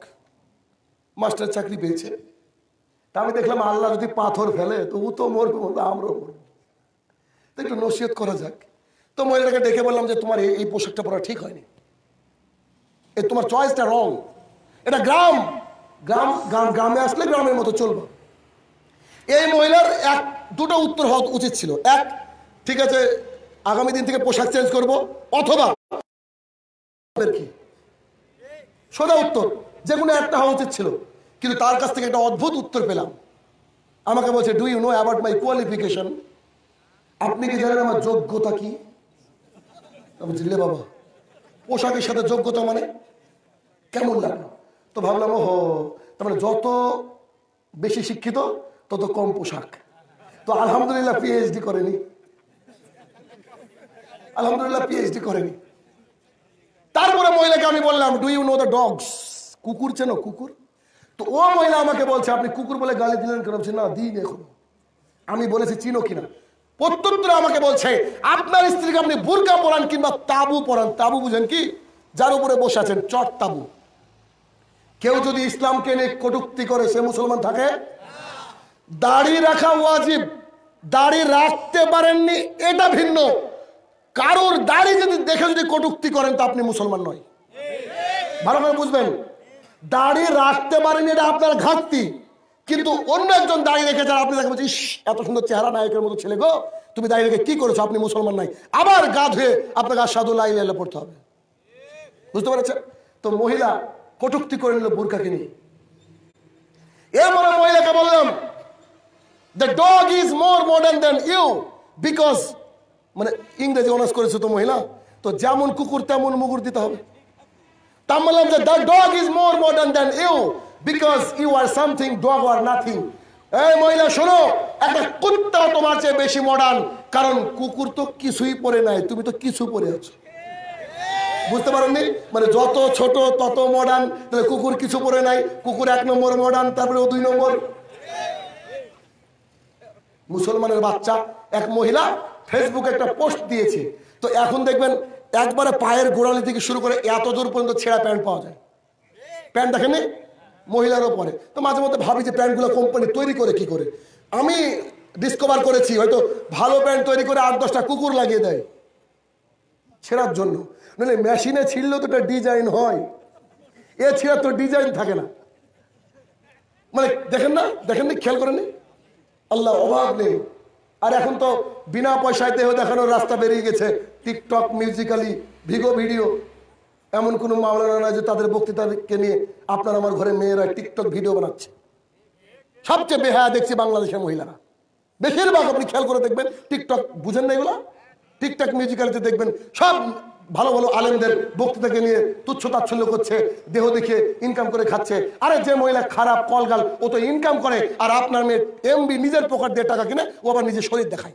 মাস্টার চাকরি পেয়েছে তা আমি দেখলাম আল্লাহ যদি পাথর ফেলে তো ও তো মরবে বলতো আমরাও মরবো তো একটু নসিহত করা যাক তো মহিলাটাকে দেখে বললাম যে তোমার এই পোশাকটা পরা ঠিক হয়নি এ তোমার চয়েসটা রং এটা গ্রাম গ্রাম গ্রাম গ্রামে আসলে গ্রামের মতো চলবে এই মহিলার এক দুটো উত্তর হওয়া উচিত ছিল এক ঠিক আছে আগামী দিন থেকে পোশাক চেঞ্জ করব অথবা কি সোজা উত্তর যে কোনো একটা হওয়া উচিত ছিল কিন্তু তার কাছ থেকে একটা অদ্ভুত উত্তর পেলাম আমাকে বলছে do you know about my qualification আপনি কি জানেন আমার যোগ্যতা কি বুঝলে বাবা পোশাকের সাথে যোগ্যতা মানে কেমন লাগলো তো ভাবলাম ও তার মানে যত বেশি শিক্ষিত তত কম পোশাক তো আলহামদুলিল্লাহ পিএইচডি করেনি আলহামদুলিল্লাহ পিএইচডি করেনি তারপরে মহিলাকে আমি বললাম do you know the dogs কুকুর চেনো কুকুর তো ও মহিলা আমাকে বলছে আপনি কুকুর বলে গালি দিলেন কেন বলছে না দিন এখন আমি বলেছি চিনো কিনা প্রত্যুত্তরে আমাকে বলছে আপনার স্ত্রীকে আপনি বুরকা পরান কিংবা তাবু পরান তাবু বুঝেন কি যার উপরে বসে আছেন চট তাবু কেউ যদি ইসলামকে নিয়ে কটুক্তি করে সে মুসলমান থাকে দাড়ি রাখা ওয়াজিব দাড়ি রাখতে পারেননি এটা ভিন্ন কারোর দাড়ি যদি দেখে যদি কটুক্তি করেন তা আপনি মুসলমান নয় ভালো করে বুঝবেন দাড়ি রাখতে পারেন এটা আপনার ঘাটতি কিন্তু অন্য একজন দাঁড়িয়ে রেখেছে আপনি দেখে এত সুন্দর চেহারা নায়কের মতো ছেলে গো তুমি দাঁড়িয়ে রেখে কি করেছো আপনি মুসলমান নাই আবার গা ধুয়ে আপনাকে আর সাধু লাইলে পড়তে হবে বুঝতে পারছেন তো মহিলা কটুক্তি করে নিল বোরকাকে নিয়ে এমন মহিলাকে বললাম the dog is more modern then you because মানে ইংরেজি অনার্স করেছো তো মহিলা তো যেমন কুকুর তেমন মুগুর দিতে হবে তা বললাম যে the dog is more modern than you because you are something dog are nothing এই মহিলা শোনো একটা কুত্তা তোমার চেয়ে বেশি মডার্ন কারণ কুকুর তো কিছুই পরে নাই তুমি তো কিছু পরে আছো বুঝতে পারেননি মানে যত ছোট তত মডার্ন তাহলে কুকুর কিছু পরে নাই কুকুর এক নম্বর মডার্ন তারপরে দুই নম্বর মুসলমানের বাচ্চা এক মহিলা ফেসবুকে একটা পোস্ট দিয়েছে তো এখন দেখবেন একবারে পায়ের গোড়ালি থেকে শুরু করে এত দূর পর্যন্ত ছেঁড়া প্যান্ট পাওয়া যায় প্যান্ট দেখেনি মহিলারও পরে তো মাঝে মধ্যে ভাবি যে প্যান্টগুলো কোম্পানি তৈরি করে কি করে আমি ডিসকভার করেছি হয়তো ভালো প্যান্ট তৈরি করে আট দশটা কুকুর লাগিয়ে দেয় ছেঁড়ার জন্য নাহলে মেশিনে ছিঁড়লেও তো একটা ডিজাইন হয় এ ছেঁড়ার তো ডিজাইন থাকে না মানে দেখেন না দেখেন না খেয়াল করেনি আল্লাহ অভাব নেই আর এখন তো বিনা পয়সায় দেহ দেখানোর রাস্তা বেরিয়ে গেছে টিকটক মিউজিক্যালি ভিগো ভিডিও এমন কোনো মামলা না যে তাদের বক্তৃতাকে নিয়ে আপনার আমার ঘরে মেয়েরা টিকটক ভিডিও বানাচ্ছে সবচেয়ে বেহায়া দেখছি বাংলাদেশের মহিলারা বেশিরভাগ আপনি খেয়াল করে দেখবেন টিকটক বুঝেন না এগুলো টিকটক মিউজিক্যালিতে দেখবেন সব ভালো ভালো আলেমদের বক্তৃতাকে নিয়ে তুচ্ছ তাচ্ছল্য করছে দেহ দেখে ইনকাম করে খাচ্ছে আরে যে মহিলা খারাপ কলগাল ও তো ইনকাম করে আর আপনার মেয়ে এমবি নিজের পকেট দিয়ে টাকা কিনে ও আবার নিজের শরীর দেখায়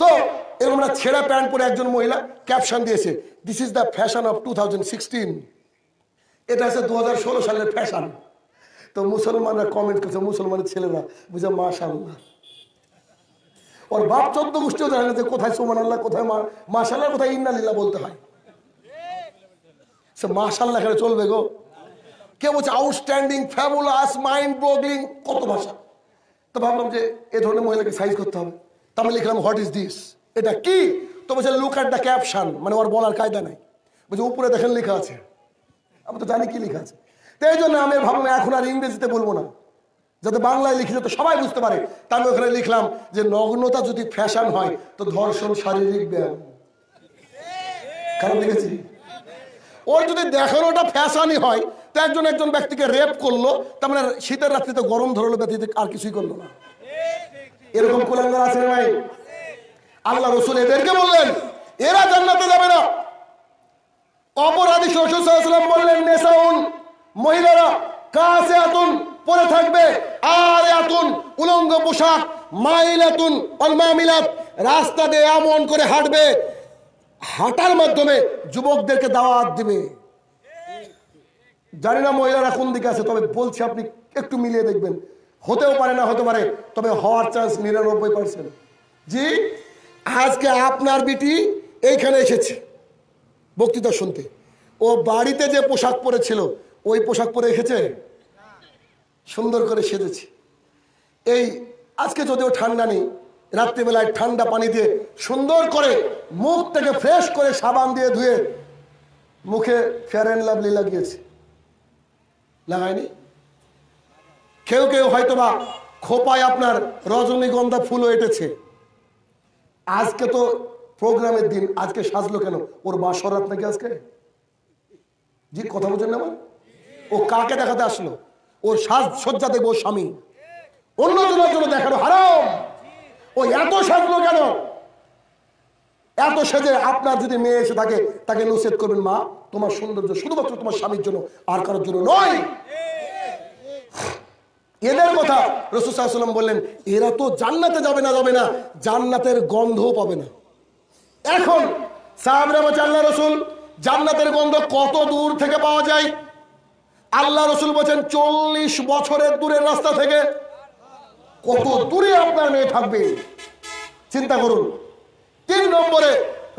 তো এরকম না ছেঁড়া প্যান্ট পরে একজন মহিলা ক্যাপশন দিয়েছে this is the fashion of to এটা হচ্ছে দু সালের ফ্যাশন তো মুসলমানরা কমেন্ট করছে মুসলমানের ছেলেরা বুঝে মাশাল্লাহ ওর বাপ চোদ্দ গোষ্ঠীও জানে না যে কোথায় সোমান আল্লাহ কোথায় মা মাসাল্লাহ কোথায় ইন্নালিল্লাহ বলতে হয় সে মাসাল্লাহ এখানে চলবে গো কে বলছে আউটস্ট্যান্ডিং ফ্যাবুলাস মাইন্ড ব্লগিং কত ভাষা তো ভাবলাম যে এ ধরনের মহিলাকে সাইজ করতে হবে তো আমি লিখলাম হোয়াট ইজ দিস এটা কি তো বলছে লুক অ্যাট দ্য ক্যাপশন মানে ওর বলার কায়দা নাই বলছে উপরে দেখেন লেখা আছে আমি তো জানি কি লেখা আছে তো এই জন্য আমি ভাবলাম এখন আর ইংরেজিতে বলবো না যাতে বাংলায় লিখি যাতে সবাই বুঝতে পারে তা আমি ওখানে লিখলাম যে নগ্নতা যদি ফ্যাশন হয় তো ধর্ষণ শারীরিক ব্যায়াম কারণ লিখেছি ওর যদি দেখানোটা ফ্যাশনই হয় তো একজন একজন ব্যক্তিকে রেপ করলো তার মানে শীতের রাত্রিতে গরম ধরলো ব্যক্তিতে আর কিছুই করলো না এরকম কোলাঙ্গার আছে ভাই আল্লাহ রসুল এদেরকে বললেন এরা জান্নাতে যাবে না অপরাধী শ্বশুর বললেন নেশাউন মহিলারা কাছে আতুন পরে থাকবে আর এতুন উলঙ্গ পোশাক মাইল মাইলাতুন অলমামিলাত রাস্তা দিয়ে এমন করে হাঁটবে হাঁটার মাধ্যমে যুবকদেরকে দাওয়াত দিবে জানি না মহিলারা কোন দিকে আছে তবে বলছি আপনি একটু মিলিয়ে দেখবেন হতেও পারে না হতে পারে তবে হওয়ার চান্স নিরানব্বই পার্সেন্ট জি আজকে আপনার বিটি এইখানে এসেছে বক্তৃতা শুনতে ও বাড়িতে যে পোশাক পরেছিল ওই পোশাক পরে এসেছে সুন্দর করে সেজেছি এই আজকে যদিও ঠান্ডা নেই রাত্রিবেলায় ঠান্ডা পানি দিয়ে সুন্দর করে মুখ থেকে ফ্রেশ করে সাবান দিয়ে ধুয়ে মুখে ফেয়ার অ্যান্ড লাভলি লাগিয়েছে লাগায়নি কেউ কেউ হয়তোবা খোপায় আপনার রজনীগন্ধা ফুল এটেছে আজকে তো প্রোগ্রামের দিন আজকে সাজলো কেন ওর সরাত নাকি আজকে জি কথা বলছেন না ও কাকে দেখাতে আসলো ওর সাজ সজ্জা দেখবো স্বামী অন্যজনের জন্য দেখানো হারাম ও এত সাজলো কেন এত সেজে আপনার যদি মেয়ে এসে থাকে তাকে নুসেদ করবেন মা তোমার সৌন্দর্য শুধুমাত্র তোমার স্বামীর জন্য আর কারোর জন্য নয় এদের কথা রসুসাল্লাম বললেন এরা তো জান্নাতে যাবে না যাবে না জান্নাতের গন্ধও পাবে না এখন সাহাবরা আল্লাহ রসুল জান্নাতের গন্ধ কত দূর থেকে পাওয়া যায় আল্লাহ রসুল বলছেন চল্লিশ বছরের দূরের রাস্তা থেকে কত দূরে আপনার মেয়ে থাকবে চিন্তা করুন তিন নম্বরে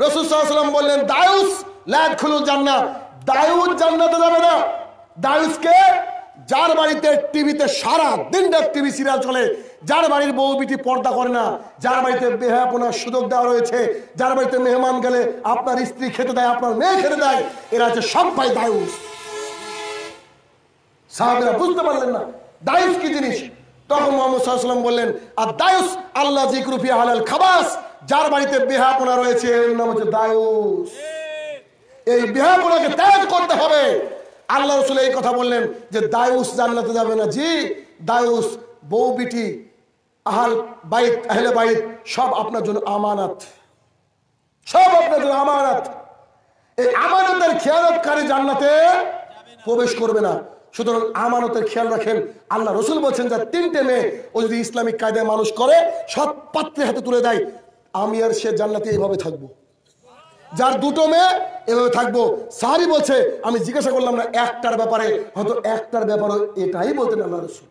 রসুল সাল্লাম বললেন দায়ুস লাগ খুলুল জান্না দায়ুস জান্নাতে যাবে না দায়ুসকে যার বাড়িতে টিভিতে সারা দিন রাত টিভি সিরিয়াল চলে যার বাড়ির বউ বিটি পর্দা করে না যার বাড়িতে বেহাপনার সুযোগ দেওয়া রয়েছে যার বাড়িতে মেহমান গেলে আপনার স্ত্রী খেতে দেয় আপনার মেয়ে খেতে দেয় এরা হচ্ছে সবাই দায়ুস সাহাবিরা বুঝতে পারলেন না দায়ুস কি জিনিস তখন মোহাম্মদ সাল্লাম বললেন আর দায়ুস আল্লাহ জিকরুফি হালাল খাবাস যার বাড়িতে বেহাপনা রয়েছে এর নাম হচ্ছে দায়ুস এই বেহাপনাকে ত্যাগ করতে হবে আল্লাহ রসুল এই কথা বললেন যে দায়ুস জান্নাতে যাবে না জি দায়ুস বউ বিটি আহাল বাইত আহলে বাইত সব আপনার জন্য আমানত সব আপনার জন্য আমানত এই আমানতের খেয়ালতকারী জান্নাতে প্রবেশ করবে না সুতরাং আমানতের খেয়াল রাখেন আল্লাহ রসুল বলছেন যে তিনটে মেয়ে ও যদি ইসলামিক কায়দায় মানুষ করে সৎ পাত্রের হাতে তুলে দেয় আমি আর সে জান্নাতে এইভাবে থাকবো যার দুটো মেয়ে এভাবে থাকবো সারি বলছে আমি জিজ্ঞাসা করলাম না একটার ব্যাপারে হয়তো একটার ব্যাপারে এটাই বলতেন আল্লাহ রসুল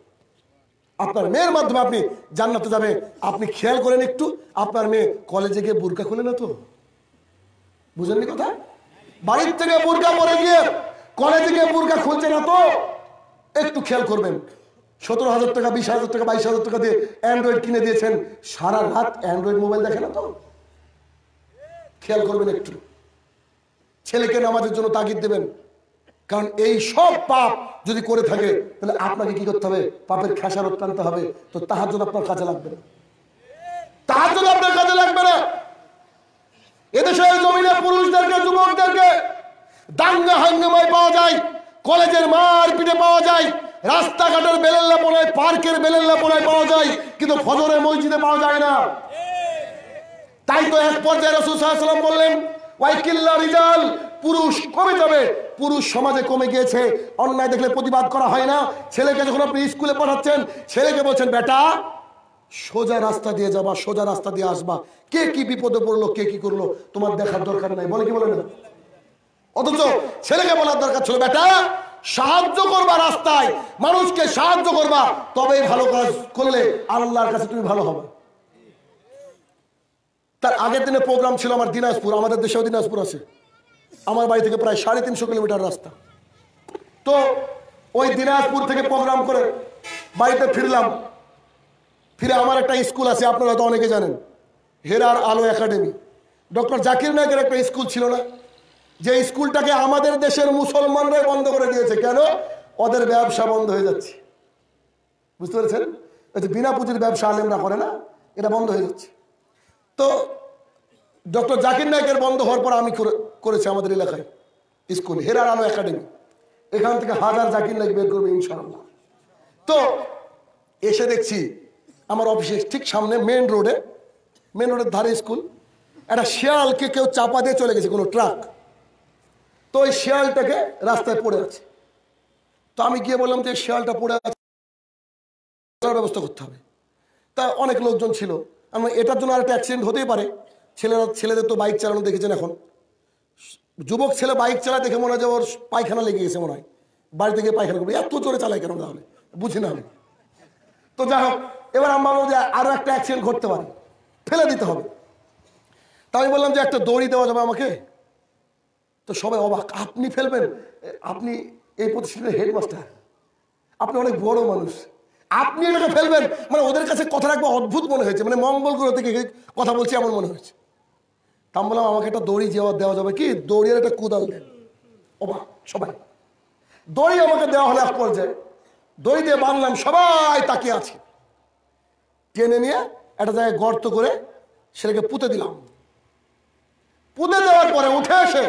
আপনার মেয়ের মাধ্যমে আপনি জান্নাতে যাবে আপনি খেয়াল করেন একটু আপনার মেয়ে কলেজে গিয়ে বোরকা খুলে না তো বুঝেননি কথা বাড়ির থেকে বোরকা পরে গিয়ে কলেজে গিয়ে বোরকা খুলছে না তো একটু খেয়াল করবেন সতেরো হাজার টাকা বিশ হাজার টাকা বাইশ হাজার টাকা দিয়ে অ্যান্ড্রয়েড কিনে দিয়েছেন সারা রাত অ্যান্ড্রয়েড মোবাইল দেখে না তো খেয়াল করবেন একটু ছেলেকে আমাদের জন্য তাগিদ দেবেন কারণ এই সব পাপ যদি করে থাকে তাহলে আপনাকে কি করতে হবে পাপের খেসারত টানতে হবে তো তাহার জন্য আপনার কাজে লাগবে না তাহার জন্য আপনার কাজে লাগবে না এদেশের জমিনে পুরুষদেরকে যুবকদেরকে দাঙ্গা হাঙ্গামায় পাওয়া যায় কলেজের মার পিঠে পাওয়া যায় রাস্তাঘাটের বেলেল্লা পোনায় পার্কের বেলেল্লা পোনায় পাওয়া যায় কিন্তু ফজরে মসজিদে পাওয়া যায় না তাই তো এক পর্যায়ে রসুল সাল্লাম বললেন ওয়াইকিল্লা রিজাল পুরুষ কমে যাবে পুরুষ সমাজে কমে গিয়েছে অন্যায় দেখলে প্রতিবাদ করা হয় না ছেলেকে যখন আপনি স্কুলে পড়াচ্ছেন ছেলেকে বলছেন বেটা সোজা রাস্তা দিয়ে যাবা সোজা রাস্তা দিয়ে আসবা কে কি বিপদে পড়লো কে কি করলো তোমার দেখার দরকার নাই বলে কি বলে না অথচ ছেলেকে বলার দরকার ছিল বেটা সাহায্য করবা রাস্তায় মানুষকে সাহায্য করবা তবে ভালো কাজ করলে আল্লাহর কাছে তুমি ভালো হবে তার আগের দিনে প্রোগ্রাম ছিল আমার দিনাজপুর আমাদের দেশেও দিনাজপুর আছে আমার বাড়ি থেকে প্রায় সাড়ে তিনশো কিলোমিটার রাস্তা তো ওই দিনাজপুর থেকে প্রোগ্রাম করে বাড়িতে ফিরলাম ফিরে আমার একটা স্কুল আছে আপনারা হয়তো অনেকে জানেন হেরার আলো একাডেমি ডক্টর জাকির নায়কের একটা স্কুল ছিল না যে স্কুলটাকে আমাদের দেশের মুসলমানরাই বন্ধ করে দিয়েছে কেন ওদের ব্যবসা বন্ধ হয়ে যাচ্ছে বুঝতে পেরেছেন যে বিনা পুঁজির ব্যবসা আলেমরা করে না এটা বন্ধ হয়ে যাচ্ছে তো ডক্টর জাকির নায়কের বন্ধ হওয়ার পর আমি করেছি আমাদের এলাকায় স্কুল হেরার আলো একাডেমি এখান থেকে হাজার জাকির নায়ক বের করবে ইনশাআল্লাহ তো এসে দেখছি আমার অফিসের ঠিক সামনে মেন রোডে মেন রোডের ধারে স্কুল একটা শিয়ালকে কেউ চাপা দিয়ে চলে গেছে কোনো ট্রাক তো ওই শেয়ালটাকে রাস্তায় পড়ে আছে তো আমি গিয়ে বললাম যে শেয়ালটা পড়ে আছে ব্যবস্থা করতে হবে তা অনেক লোকজন ছিল আমি এটার জন্য আর একটা অ্যাক্সিডেন্ট হতেই পারে ছেলেরা ছেলেদের তো বাইক চালানো দেখেছেন এখন যুবক ছেলে বাইক চালায় দেখে মনে হয় যে ওর পায়খানা লেগে গেছে মনে হয় বাড়ি থেকে পায়খানা করবে এত জোরে চালায় কেন তাহলে বুঝি না আমি তো যাই হোক এবার আমরা বললাম যে আরও একটা অ্যাক্সিডেন্ট ঘটতে পারে ফেলে দিতে হবে তা আমি বললাম যে একটা দড়ি দেওয়া যাবে আমাকে তো সবাই অবাক আপনি ফেলবেন আপনি এই প্রতিষ্ঠানের হেডমাস্টার আপনি অনেক বড় মানুষ আপনি এটাকে ফেলবেন মানে ওদের কাছে কথা একবার অদ্ভুত মনে হয়েছে মানে মঙ্গল গ্রহ থেকে কথা বলছি এমন মনে হয়েছে তাম বললাম আমাকে একটা দড়ি দেওয়া দেওয়া যাবে কি দড়িয়ার একটা কুদাল দেন অবাক সবাই দড়ি আমাকে দেওয়া হলে এক পর্যায়ে দড়ি দিয়ে বানলাম সবাই তাকিয়ে আছে টেনে নিয়ে একটা জায়গায় গর্ত করে সেটাকে পুঁতে দিলাম পুঁতে দেওয়ার পরে উঠে এসে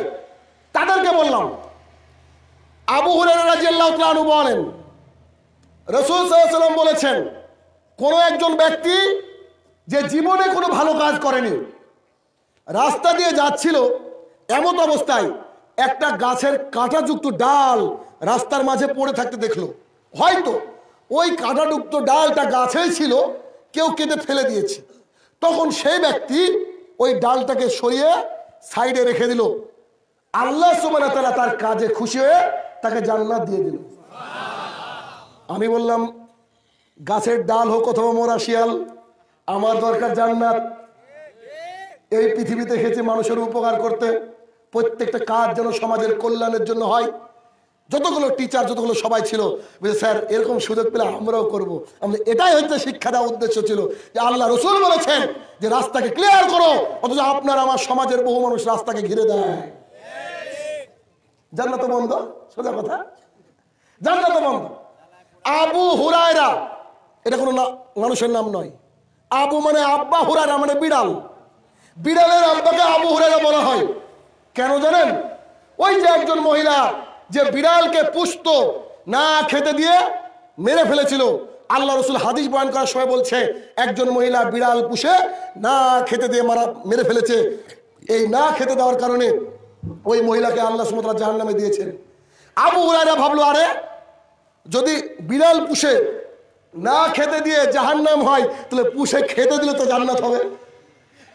তাদেরকে বললাম আবু হুরানু বলেন রসুল সাল্লাম বলেছেন কোনো একজন ব্যক্তি যে জীবনে কোনো ভালো কাজ করেনি রাস্তা দিয়ে যাচ্ছিল এমন অবস্থায় একটা গাছের কাঁটাযুক্ত ডাল রাস্তার মাঝে পড়ে থাকতে দেখলো হয়তো ওই কাঁটাযুক্ত ডালটা গাছেই ছিল কেউ কেটে ফেলে দিয়েছে তখন সেই ব্যক্তি ওই ডালটাকে সরিয়ে সাইডে রেখে দিল আল্লাহ সুমানা তালা তার কাজে খুশি হয়ে তাকে জান্নাত দিয়ে দিল আমি বললাম গাছের ডাল হোক অথবা মোরা শিয়াল আমার দরকার জান্নাত এই পৃথিবীতে হেঁচে মানুষের উপকার করতে প্রত্যেকটা কাজ যেন সমাজের কল্যাণের জন্য হয় যতগুলো টিচার যতগুলো সবাই ছিল স্যার এরকম সুযোগ পেলে আমরাও করব। আমরা এটাই হচ্ছে শিক্ষা দেওয়ার উদ্দেশ্য ছিল যে আল্লাহ রসুল বলেছেন যে রাস্তাকে ক্লিয়ার করো অথচ আপনার আমার সমাজের বহু মানুষ রাস্তাকে ঘিরে দেয় জান্নাত বন্ধ সোজা কথা জান্নাত বন্ধ আবু হুরায়রা এটা কোনো মানুষের নাম নয় আবু মানে আব্বা হুরায়রা মানে বিড়াল বিড়ালের আব্বাকে আবু হুরায়রা বলা হয় কেন জানেন ওই যে একজন মহিলা যে বিড়ালকে পুষত না খেতে দিয়ে মেরে ফেলেছিল আল্লাহ রসুল হাদিস বয়ান করার সময় বলছে একজন মহিলা বিড়াল পুষে না খেতে দিয়ে মারা মেরে ফেলেছে এই না খেতে দেওয়ার কারণে ওই মহিলাকে আল্লাহ সুমতলা জাহান নামে দিয়েছেন আবু হুরাইরা ভাবলো আরে যদি বিড়াল পুষে না খেতে দিয়ে জাহান নাম হয় তাহলে পুষে খেতে দিলে তো জান্নাত হবে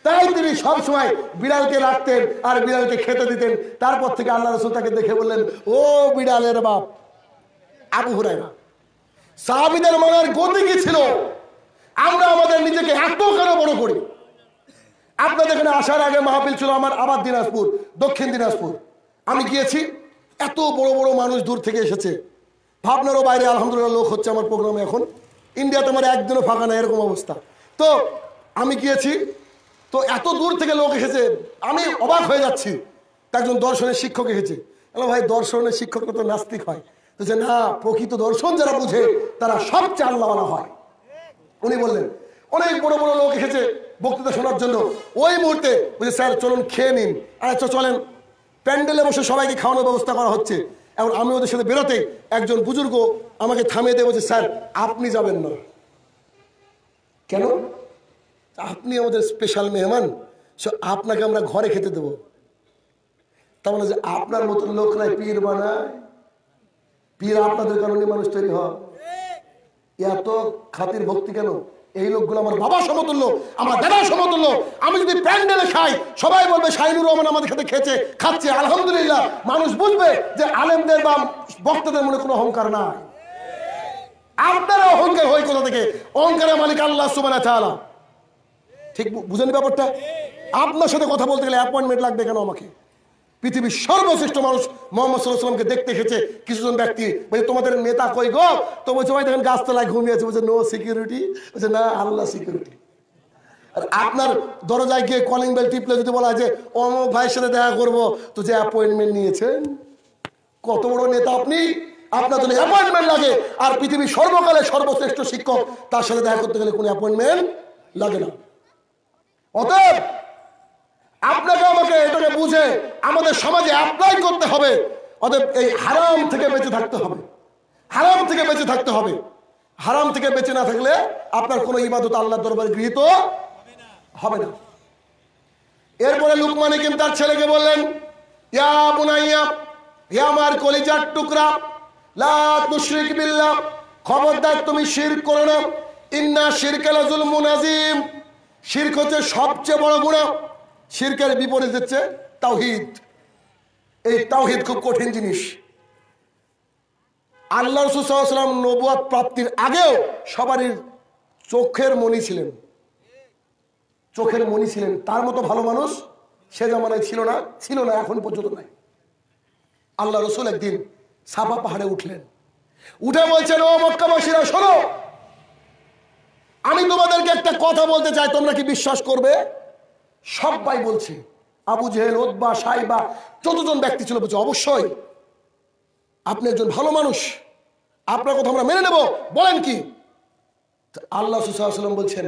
তাই তিনি সবসময় বিড়ালকে রাখতেন আর বিড়ালকে খেতে দিতেন তারপর থেকে আল্লাহ রসুল তাকে দেখে বললেন ও বিড়ালের বাপ আবু হুরাইরা সাহাবিদের মনের গতি কি ছিল আমরা আমাদের নিজেকে এত কেন বড় করি আপনাদের আচ্ছা, এখানে আচ্ছা। আসার আগে মাহফিল ছিল আমার আবার দিনাজপুর দক্ষিণ দিনাজপুর আমি গিয়েছি এত বড় বড় মানুষ দূর থেকে এসেছে ভাবনারও বাইরে আলহামদুলিল্লাহ লোক হচ্ছে আমার প্রোগ্রামে এখন ইন্ডিয়াতে আমার একদিনও ফাঁকা নাই এরকম অবস্থা তো আমি গিয়েছি তো এত দূর থেকে লোক এসেছে আমি অবাক হয়ে যাচ্ছি একজন দর্শনের শিক্ষক এসেছে বললাম ভাই দর্শনের শিক্ষক তো নাস্তিক হয় তো যে না প্রকৃত দর্শন যারা বুঝে তারা সবচেয়ে আল্লাহওয়ালা হয় উনি বললেন অনেক বড় বড় লোক এসেছে বক্তৃতা শোনার জন্য ওই মুহূর্তে বলছে স্যার চলুন খেয়ে নিন আচ্ছা চলেন প্যান্ডেলে বসে সবাইকে খাওয়ানোর ব্যবস্থা করা হচ্ছে এখন আমি ওদের সাথে বেরোতে একজন বুজুর্গ আমাকে থামিয়ে দেবো বলছে স্যার আপনি যাবেন না কেন আপনি আমাদের স্পেশাল মেহমান সে আপনাকে আমরা ঘরে খেতে দেবো তার মানে যে আপনার মতো লোকরাই পীর বানায় পীর আপনাদের কারণে মানুষ তৈরি হয় এত খাতির ভক্তি কেন এই লোকগুলো আমার বাবা সমতুল্য আমার দাদা সমতুল্য আমি যদি প্যান্ডেলে খাই সবাই বলবে শাহিনুর রহমান আমাদের সাথে খেয়েছে খাচ্ছে আলহামদুলিল্লাহ মানুষ বুঝবে যে আলেমদের বা বক্তাদের মনে কোনো অহংকার নাই আপনারা অহংকার হয় কোথা থেকে অহংকারের মালিক আল্লাহ সুবাহ ঠিক বুঝেনি ব্যাপারটা আপনার সাথে কথা বলতে গেলে অ্যাপয়েন্টমেন্ট লাগবে কেন আমাকে পৃথিবীর সর্বশ্রেষ্ঠ মানুষ মোহাম্মদ সাল্লাহামকে দেখতে এসেছে কিছুজন ব্যক্তি বলছে তোমাদের নেতা কই গো তো বলছে ভাই দেখেন গাছতলায় আছে বলছে নো সিকিউরিটি বলছে না আল্লাহ সিকিউরিটি আর আপনার দরজায় গিয়ে কলিং বেল টিপলে যদি বলা যে অম ভাইয়ের সাথে দেখা করবো তো যে অ্যাপয়েন্টমেন্ট নিয়েছেন কত বড় নেতা আপনি আপনার জন্য অ্যাপয়েন্টমেন্ট লাগে আর পৃথিবীর সর্বকালে সর্বশ্রেষ্ঠ শিক্ষক তার সাথে দেখা করতে গেলে কোনো অ্যাপয়েন্টমেন্ট লাগে না অতএব আপনাকে আমাকে এটাকে বুঝে আমাদের সমাজে অ্যাপ্লাই করতে হবে অতএব এই হারাম থেকে বেঁচে থাকতে হবে হারাম থেকে বেঁচে থাকতে হবে হারাম থেকে বেঁচে না থাকলে আপনার কোনো ইবাদত আল্লাহ দরবারে গৃহীত হবে না এরপরে লুকমানি কিন্তু তার ছেলেকে বললেন ইয়া বুনাইয়া ইয়া আমার কলিজার টুকরা লা তুশরিক বিল্লাহ খবরদার তুমি শির করো না ইন্না শিরকালা জুলমুন আজিম শিরক হচ্ছে সবচেয়ে বড় গুণা শিরকের বিপরীত হচ্ছে তাওহিদ এই তাওহিদ খুব কঠিন জিনিস আল্লাহ রসুলাম নবুয়াদ প্রাপ্তির আগেও সবারই চোখের মনি ছিলেন চোখের মনি ছিলেন তার মতো ভালো মানুষ সে জামানায় ছিল না ছিল না এখন পর্যন্ত নাই আল্লাহ রসুল একদিন সাফা পাহাড়ে উঠলেন উঠে বলছেন ও মক্কাবাসীরা শোনো আমি তোমাদেরকে একটা কথা বলতে চাই তোমরা কি বিশ্বাস করবে সবাই বলছে আবু জেহেল ওদবা সাইবা যতজন ব্যক্তি ছিল বলছে অবশ্যই আপনি একজন ভালো মানুষ আপনার কথা আমরা মেনে নেব বলেন কি আল্লাহ সুসাল্লাম বলছেন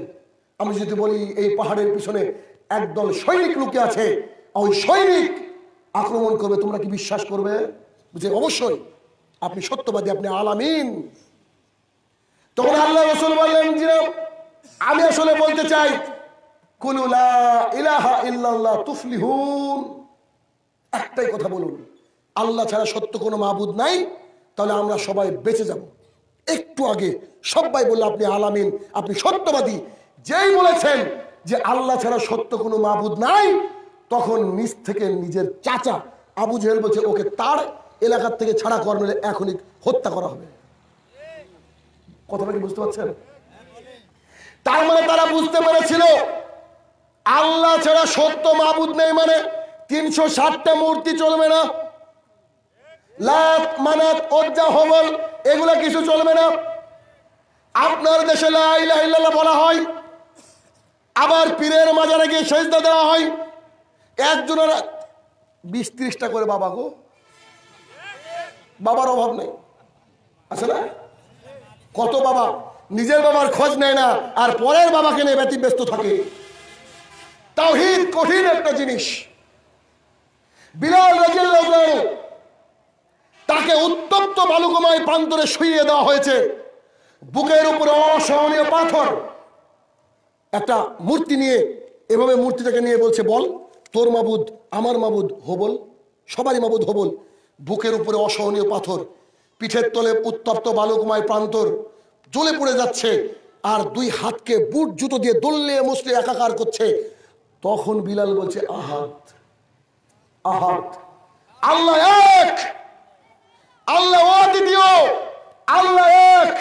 আমি যদি বলি এই পাহাড়ের পিছনে একদল সৈনিক লুকে আছে ওই সৈনিক আক্রমণ করবে তোমরা কি বিশ্বাস করবে বুঝে অবশ্যই আপনি সত্যবাদী আপনি আলামিন তখন আল্লাহ রসুল বললেন আমি আসলে বলতে চাই ইলাহা ইল্লাল্লাহ একটাই কথা বলুন আল্লাহ ছাড়া সত্য কোনো মাহবুদ নাই তাহলে আমরা সবাই বেঁচে যাব একটু আগে সবাই বললো আপনি আলামিন আপনি সত্যবাদী যেই বলেছেন যে আল্লাহ ছাড়া সত্য কোনো মাহবুদ নাই তখন নিজ থেকে নিজের চাচা আবু জেহেল বলছে ওকে তার এলাকার থেকে ছাড়া কর্মেলে এখনই হত্যা করা হবে কথাটা কি বুঝতে পারছেন তার মানে তারা বুঝতে পেরেছিল আল্লাহ ছাড়া সত্য মাবুদ নেই মানে তিনশো ষাটটা মূর্তি চলবে না লাত মানাত অজ্জা হবল এগুলা কিছু চলবে না আপনার দেশে লাইলা বলা হয় আবার পীরের মাজারে গিয়ে সেজদা দেওয়া হয় একজনের বিশ ত্রিশটা করে বাবা গো বাবার অভাব নেই আছে না কত বাবা নিজের বাবার খোঁজ নেয় না আর পরের বাবাকে নিয়ে ব্যতিব্যস্ত থাকে তাহিদ কঠিন একটা জিনিস বিলাল রাজিয়াল্লাহু তাকে উত্তপ্ত মালুকমায় প্রান্তরে শুইয়ে দেওয়া হয়েছে বুকের উপরে অসহনীয় পাথর একটা মূর্তি নিয়ে এভাবে মূর্তিটাকে নিয়ে বলছে বল তোর মাবুদ আমার মাবুদ হবল সবারই মাবুদ হবল বুকের উপরে অসহনীয় পাথর পিঠের তলে উত্তপ্ত বালুকমায় প্রান্তর জ্বলে পড়ে যাচ্ছে আর দুই হাতকে বুট জুতো দিয়ে দললে মুসলে একাকার করছে তখন বিলাল বলছে আহাত আহাত আল্লাহ এক আল্লাহ দিও আল্লাহ এক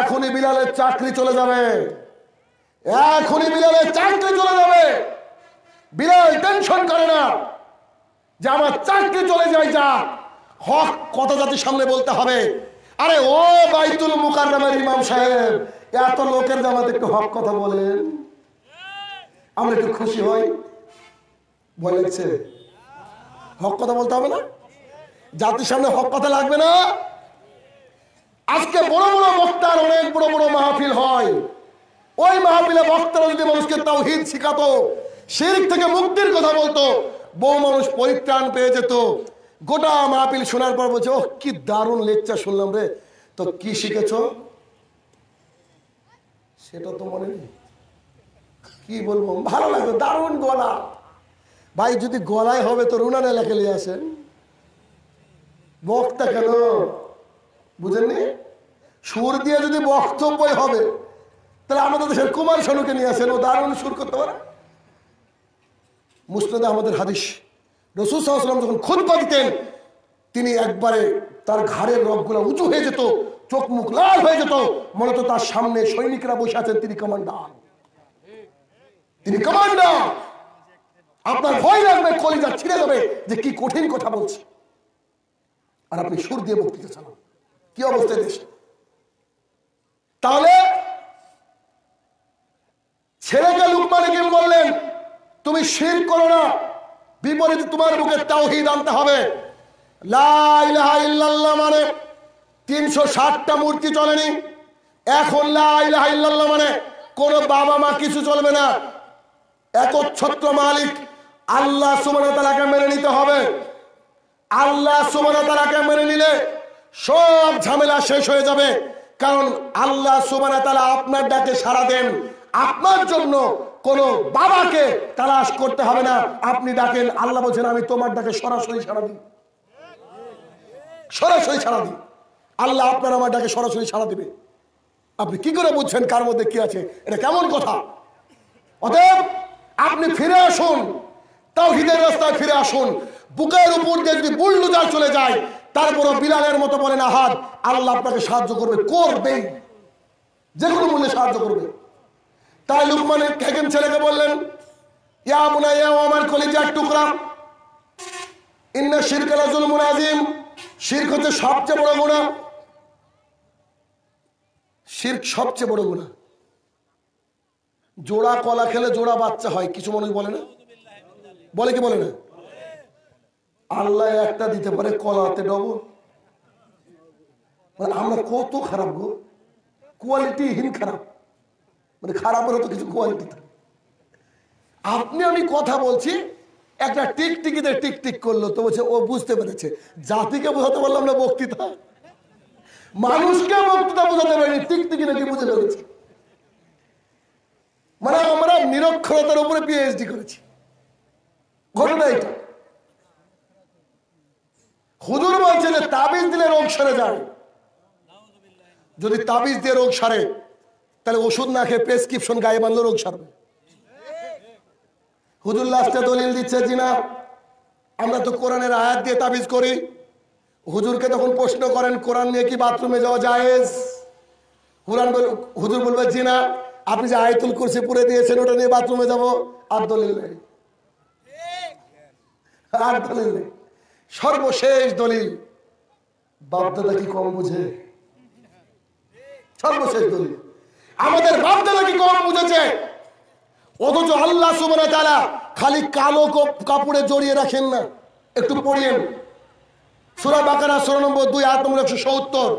এখনই বিলালের চাকরি চলে যাবে এখনই বিলালের চাকরি চলে যাবে বিলাল টেনশন করে না যে আমার চাকরি চলে যায় যা হক কত জাতির সামনে বলতে হবে আরে ও বাইতুল মুকার ইমাম সাহেব এত লোকের জামাতে একটু হক কথা বলেন আমরা একটু খুশি হই ভয় লাগছে হক কথা বলতে হবে না জাতির সামনে হক কথা লাগবে না আজকে বড় বড় বক্তার অনেক বড় বড় মাহফিল হয় ওই মাহফিলে বক্তারা যদি মানুষকে তাও হিত শিখাতো শিরিক থেকে মুক্তির কথা বলতো বহু মানুষ পরিত্রাণ পেয়ে যেত গোটা মাহফিল শোনার পর বলছে ও কি দারুণ লেকচার শুনলাম রে তো কি শিখেছ সেটা তো মনে নেই কি বলবো ভালো লাগবে দারুণ গলা ভাই যদি গলায় হবে তো রুনা নেলা খেলে আসেন বক্তা কেন বুঝেননি সুর দিয়ে যদি বক্তব্য হবে তাহলে আমাদের দেশের কুমার শানুকে নিয়ে আসেন ও দারুণ সুর করতে পারে মুসনাদে আমাদের হাদিস রসুল সাহসালাম যখন খুন দিতেন তিনি একবারে তার ঘাড়ের রগগুলো উঁচু হয়ে যেত চোখ মুখ লাল হয়ে যেত মূলত তার সামনে সৈনিকরা বসে আছেন তিনি কমান্ডার তিনি কমান্ডার আপনার ভয় লাগবে কলিজা ছিঁড়ে যাবে যে কি কঠিন কথা বলছে আর আপনি সুর দিয়ে বক্তৃতা চালান কি অবস্থায় দেশ তাহলে ছেলেকে লুকমানিকে বললেন তুমি শির করো না বিপরীতে তোমার মুখে তাওহিদ আনতে হবে মানে তিনশো ষাটটা মূর্তি চলেনি এখন লাইল্লাহ মানে কোনো বাবা মা কিছু চলবে না একচ্ছত্র মালিক আল্লাহ সুমানা তালাকে মেনে নিতে হবে আল্লাহ সুমানা তালাকে মেনে নিলে সব ঝামেলা শেষ হয়ে যাবে কারণ আল্লাহ সুমানা তালা আপনার ডাকে সারা দেন আপনার জন্য কোন বাবাকে তালাশ করতে হবে না আপনি ডাকেন আল্লাহ বলছেন আমি তোমার ডাকে সরাসরি সারা দিই সরাসরি সারা দিই আল্লাহ আপনার আমার ডাকে সরাসরি সারা দিবে আপনি কি করে বুঝছেন কার মধ্যে কি আছে এটা কেমন কথা অতএব আপনি ফিরে আসুন তাওহিদের রাস্তায় ফিরে আসুন বুকের উপর দিয়ে যদি বুল্লুজার চলে যায় তারপরও বিলালের মতো বলে না হাত আল্লাহ আপনাকে সাহায্য করবে করবে যে কোনো মূল্যে সাহায্য করবে তাই লুকমানের হেকেম ছেলেকে বললেন ইয়া মুনা ইয়া আমার কলিজার টুকরা ইন্না শিরকালা জুলমুন আজিম শির্ক হচ্ছে সবচেয়ে বড় গুণা শির্ক সবচেয়ে বড় গুণা জোড়া কলা খেলে জোড়া বাচ্চা হয় কিছু মানুষ বলে না বলে কি বলে না আল্লাহ একটা দিতে পারে কলাতে ডবল মানে আমরা কত খারাপ গো কোয়ালিটিহীন খারাপ মানে খারাপের হতো কিছু কোয়ালিটি আপনি আমি কথা বলছি একটা টিক টিকিতে টিক টিক করলো তো বলছে ও বুঝতে পেরেছে জাতিকে বোঝাতে পারলাম না বক্তৃতা মানুষকে বক্তৃতা বোঝাতে পারিনি টিক টিকি নাকি বুঝে পেরেছে মানে আমরা নিরক্ষরতার উপরে পিএইচডি করেছি ঘটনা এটা হুদুর বলছে যে তাবিজ দিলে রোগ সারে যায় যদি তাবিজ দিয়ে রোগ সারে তাহলে ওষুধ না খেয়ে প্রেসক্রিপশন গায়ে বাঁধলে রোগ সারবে হুজুর লাস্টে দলিল দিচ্ছে জিনা আমরা তো কোরআনের আয়াত দিয়ে তাবিজ করি হুজুরকে তখন প্রশ্ন করেন কোরআন নিয়ে কি বাথরুমে যাওয়া যায় হুজুর বলবে জিনা আপনি যে আয়তুল কুরসি পুরে দিয়েছেন ওটা নিয়ে বাথরুমে যাবো আর দলিল নেই আর দলিল নেই সর্বশেষ দলিল বাপদাদা কি কম বুঝে সর্বশেষ দলিল আমাদের বাপদাদা কি কম বুঝেছে অথচ আল্লাহ সুবানা তারা খালি কালো কাপড়ে জড়িয়ে রাখেন না একটু পড়িয়েন সুরা বাকারা ষোলো নম্বর দুই আট নম্বর একশো সত্তর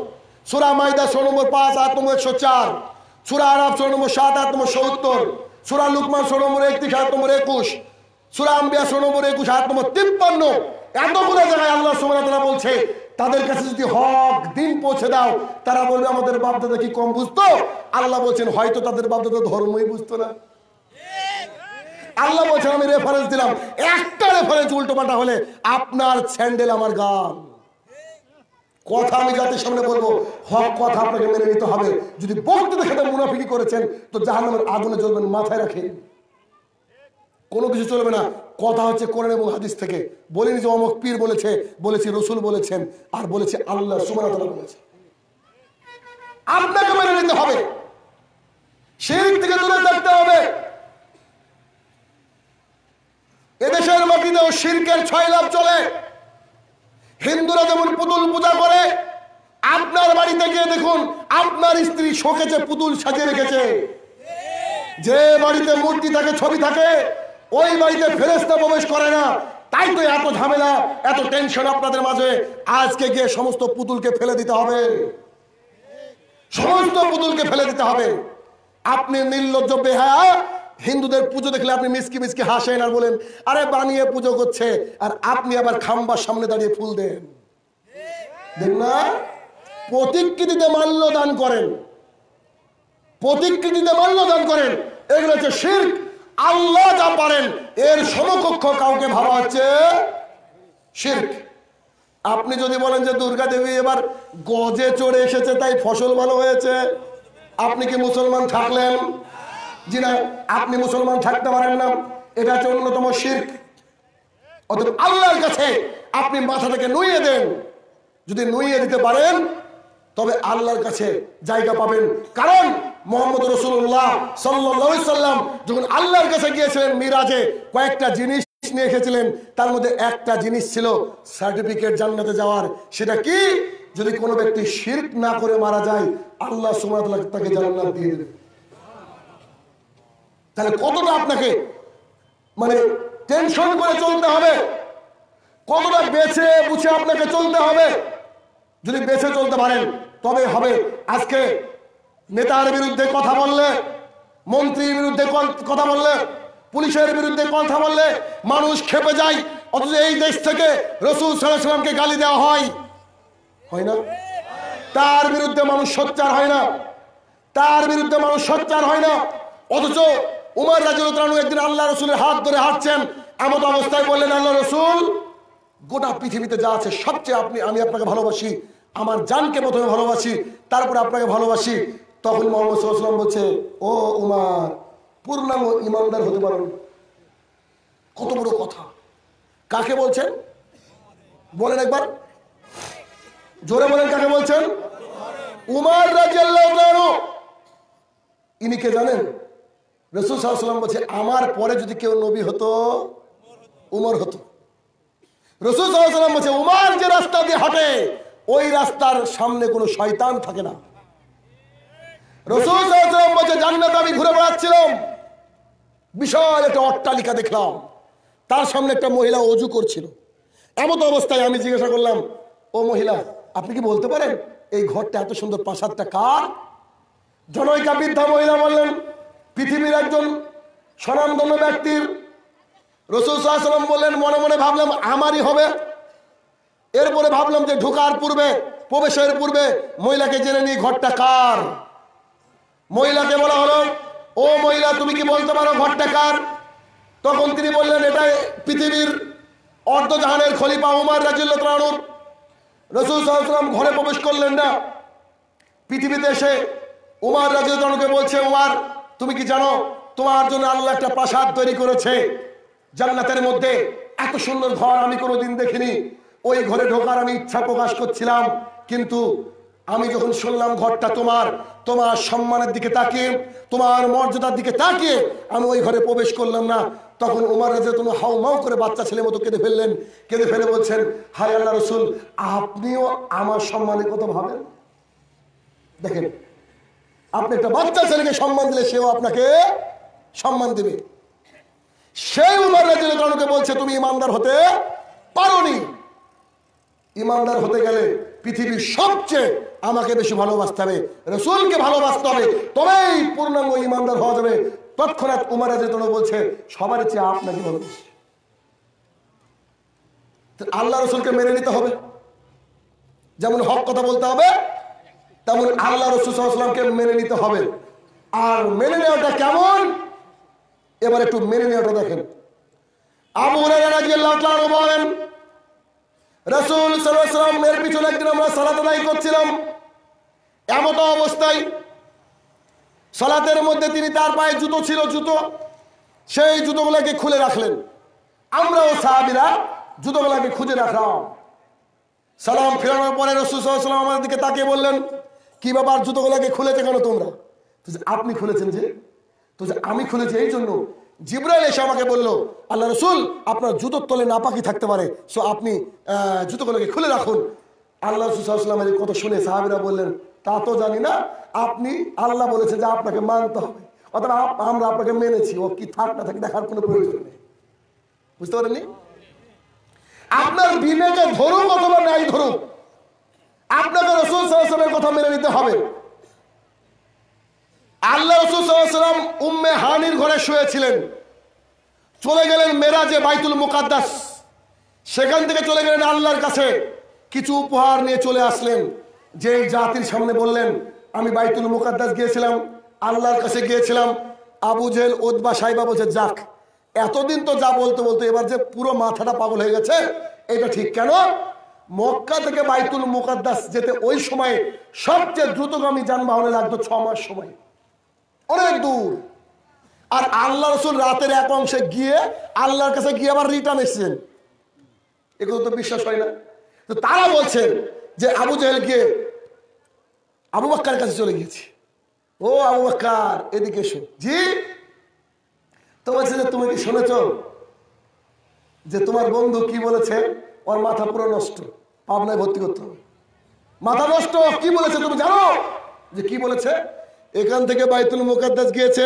সুরা মাইদা ষোলো নম্বর পাঁচ আট নম্বর একশো চার সুরা আরব ষোলো নম্বর সাত আট নম্বর সত্তর সুরা লুকমান ষোলো নম্বর একত্রিশ আট নম্বর একুশ সুরা আম্বিয়া ষোলো নম্বর একুশ আট নম্বর তিপ্পান্ন এতগুলো জায়গায় আল্লাহ সুমানা বলছে তাদের কাছে যদি হক দিন পৌঁছে দাও তারা বলবে আমাদের বাপদাদা কি কম বুঝতো আল্লাহ বলছেন হয়তো তাদের বাপদাদা ধর্মই বুঝতো না আল্লাহ বলছেন আমি রেফারেন্স দিলাম একটা রেফারেন্স উল্টো পাল্টা হলে আপনার স্যান্ডেল আমার গান কথা আমি জাতির সামনে বলবো হক কথা আপনাকে মেনে নিতে হবে যদি বলতে দেখে মুনাফিকি করেছেন তো জাহান্নামের আগুনে জ্বলবেন মাথায় রাখে কোনো কিছু চলবে না কথা হচ্ছে কোরআন এবং হাদিস থেকে বলিনি যে অমক পীর বলেছে বলেছি রসুল বলেছেন আর বলেছে আল্লাহ সুমান বলেছে আপনাকে মেনে নিতে হবে সেই থেকে দূরে থাকতে হবে এদেশের মাটিতেও সিরকের ছয় লাভ চলে হিন্দুরা যেমন পুতুল পূজা করে আপনার বাড়িতে গিয়ে দেখুন আপনার স্ত্রী শোকেছে পুতুল সাজিয়ে রেখেছে যে বাড়িতে মূর্তি থাকে ছবি থাকে ওই বাড়িতে ফেরেস্তা প্রবেশ করে না তাই তো এত ঝামেলা এত টেনশন আপনাদের মাঝে আজকে গিয়ে সমস্ত পুতুলকে ফেলে দিতে হবে সমস্ত পুতুলকে ফেলে দিতে হবে আপনি নির্লজ্জ বেহা হিন্দুদের পুজো দেখলে আপনি মিসকি মিসকি হাসেন আর বলেন আরে বানিয়ে পুজো করছে আর আপনি আবার খাম্বার সামনে দাঁড়িয়ে ফুল দেন না প্রতিকৃতিতে মাল্য দান করেন প্রতিকৃতিতে মাল্য দান করেন এগুলো হচ্ছে শির্ক আল্লাহ যা পারেন এর সমকক্ষ কাউকে ভাবা হচ্ছে শির্ক আপনি যদি বলেন যে দুর্গা দেবী এবার গজে চড়ে এসেছে তাই ফসল ভালো হয়েছে আপনি কি মুসলমান থাকলেন জি না আপনি মুসলমান থাকতে পারেন না এটা হচ্ছে অন্যতম শির্ক অথবা আল্লাহর কাছে আপনি মাথাটাকে নুইয়ে দেন যদি নুইয়ে দিতে পারেন তবে আল্লাহর কাছে জায়গা পাবেন কারণ মোহাম্মদ রসুল্লাহ সাল্লাম যখন আল্লাহর কাছে গিয়েছিলেন মিরাজে কয়েকটা জিনিস নিয়ে এসেছিলেন তার মধ্যে একটা জিনিস ছিল সার্টিফিকেট জান্নাতে যাওয়ার সেটা কি যদি কোনো ব্যক্তি শির্ক না করে মারা যায় আল্লাহ সুমাত তাকে জান্নাত দিয়ে দেবে তাহলে কতটা আপনাকে মানে টেনশন করে চলতে হবে কতটা বেছে বুঝে আপনাকে চলতে হবে যদি বেছে চলতে পারেন তবে হবে আজকে নেতার বিরুদ্ধে কথা বললে মন্ত্রীর বিরুদ্ধে কথা বললে পুলিশের বিরুদ্ধে কথা বললে মানুষ খেপে যায় অথচ এই দেশ থেকে রসুল সাল্লাহামকে গালি দেওয়া হয় হয় না তার বিরুদ্ধে মানুষ সোচ্চার হয় না তার বিরুদ্ধে মানুষ সোচ্চার হয় না অথচ উমার রাজু একদিন আল্লাহ রসুলের হাত ধরে হাঁটছেন এমন অবস্থায় বললেন আল্লাহ রসুল গোটা পৃথিবীতে যা আছে সবচেয়ে আপনি আমি আপনাকে ভালোবাসি আমার জানকে প্রথমে ভালোবাসি তারপরে আপনাকে ভালোবাসি তখন মোহাম্মদ সাল্লাম বলছে ও উমার পূর্ণাঙ্গ ইমানদার হতে পারেন কত বড় কথা কাকে বলছেন বলেন একবার জোরে বলেন কাকে বলছেন উমার রাজিয়াল্লাহ ইনি কে জানেন রসুল সাল্লাম বলছে আমার পরে যদি কেউ নবী হতো উমর হতো রসুল সাল্লাম বলছে উমার যে রাস্তা দিয়ে হাঁটে ওই রাস্তার সামনে কোনো শয়তান থাকে না রসুল সাল্লাম বলছে জান্নাত আমি ঘুরে বেড়াচ্ছিলাম বিশাল একটা অট্টালিকা দেখলাম তার সামনে একটা মহিলা অজু করছিল এমন অবস্থায় আমি জিজ্ঞাসা করলাম ও মহিলা আপনি কি বলতে পারেন এই ঘরটা এত সুন্দর প্রাসাদটা কার জনৈকা বৃদ্ধা মহিলা বললেন পৃথিবীর একজন স্বনামধন্য ব্যক্তির রসুল সাল্লাম বললেন মনে মনে ভাবলাম আমারই হবে এরপরে ভাবলাম যে ঢুকার পূর্বে প্রবেশের পূর্বে মহিলাকে জেনে নিই ঘরটা কার মহিলাকে বলা হলো ও মহিলা তুমি কি বলতে পারো ঘরটা কার তখন তিনি বললেন এটা পৃথিবীর অর্ধজাহানের খলিফা উমার রাজিল্ল ত্রাণুর রসুল সাল্লাম ঘরে প্রবেশ করলেন না পৃথিবীতে এসে উমার রাজিউদ্দানকে বলছে উমার তুমি কি জানো তোমার জন্য আল্লাহ একটা প্রাসাদ তৈরি করেছে জান্নাতের মধ্যে এত সুন্দর ঘর আমি কোনোদিন দেখিনি ওই ঘরে ঢোকার আমি ইচ্ছা প্রকাশ করছিলাম কিন্তু আমি যখন শুনলাম ঘরটা তোমার তোমার সম্মানের দিকে তাকিয়ে তোমার মর্যাদার দিকে তাকিয়ে আমি ওই ঘরে প্রবেশ করলাম না তখন উমার রাজা তোমার হাউ মাও করে বাচ্চা ছেলে মতো কেঁদে ফেললেন কেঁদে ফেলে বলছেন হায় আল্লাহ রসুল আপনিও আমার সম্মানের কথা ভাবেন দেখেন আপনি একটা বাচ্চা ছেলেকে সম্মান দিলে সেও আপনাকে সম্মান দেবে সেই উমার রাজিলকে বলছে তুমি ইমানদার হতে পারি ইমানদার হতে গেলে পৃথিবীর সবচেয়ে আমাকে বেশি ভালোবাসতে হবে রসুলকে ভালোবাসতে হবে তবেই পূর্ণাঙ্গ ইমানদার হওয়া যাবে তৎক্ষণাৎ উমার রাজিলকে বলছে সবার চেয়ে আপনাকে ভালোবাসি আল্লাহ রসুলকে মেনে নিতে হবে যেমন হক কথা বলতে হবে তেমন আল্লাহ রসুলকে মেনে নিতে হবে আর মেনে নেওয়াটা কেমন এবার একটু মেনে নেওয়াটা দেখেন আবু বলেন আমরা সালাত আদায় করছিলাম অবস্থায় সালাতের মধ্যে তিনি তার পায়ে জুতো ছিল জুতো সেই জুতোগুলোকে খুলে রাখলেন আমরাও সাহাবিরা জুতোগুলাকে খুঁজে রাখলাম সালাম ফেরানোর পরে রসুল সাল্লাম আমাদের দিকে তাকিয়ে বললেন কি বাবার জুতোগুলাকে খুলেছে কেন তোমরা আপনি খুলেছেন যে তো আমি খুলেছি এই জন্য জিব্রাইল এসে আমাকে বললো আল্লাহ রসুল আপনার জুতোর তলে নাপাকি থাকতে পারে সো আপনি জুতোগুলোকে খুলে রাখুন আল্লাহ রসুলামের কত শুনে সাহাবিরা বললেন তা তো জানি না আপনি আল্লাহ বলেছে যে আপনাকে মানতে হবে অর্থাৎ আমরা আপনাকে মেনেছি ও কি থাক না দেখার কোনো প্রয়োজন নেই বুঝতে পারেননি আপনার বিবেকে ধরুক অথবা নাই ধরুক আপনাকে রসুল সাহসালামের কথা মেনে নিতে হবে আল্লাহ রসুল সাহসালাম উম্মে হানির ঘরে শুয়েছিলেন চলে গেলেন মেরাজে বাইতুল মুকাদ্দাস সেখান থেকে চলে গেলেন আল্লাহর কাছে কিছু উপহার নিয়ে চলে আসলেন যে জাতির সামনে বললেন আমি বাইতুল মুকাদ্দাস গিয়েছিলাম আল্লাহর কাছে গিয়েছিলাম আবু জেল ওদবা সাইবা বলছে যাক এতদিন তো যা বলতে বলতে এবার যে পুরো মাথাটা পাগল হয়ে গেছে এটা ঠিক কেন মক্কা থেকে বাইতুল মুকাদ্দাস যেতে ওই সময়ে সবচেয়ে দ্রুতগামী যানবাহনে লাগতো ছ মাস সময় অনেক দূর আর আল্লাহ রসুল রাতের এক অংশে গিয়ে আল্লাহর কাছে গিয়ে আবার রিটার্ন এসেছেন এগুলো তো বিশ্বাস হয় না তো তারা বলছেন যে আবু জাহেল গিয়ে আবু বাক্কার কাছে চলে গিয়েছি ও আবু বাক্কার এদিকে এসো জি তো বলছে যে তুমি কি শুনেছ যে তোমার বন্ধু কি বলেছে ওর মাথা পুরো নষ্ট পাবনায় ভর্তি করতে হবে মাথা নষ্ট কি বলেছে তুমি জানো যে কি বলেছে এখান থেকে বাইতুল মুকাদ্দাস গিয়েছে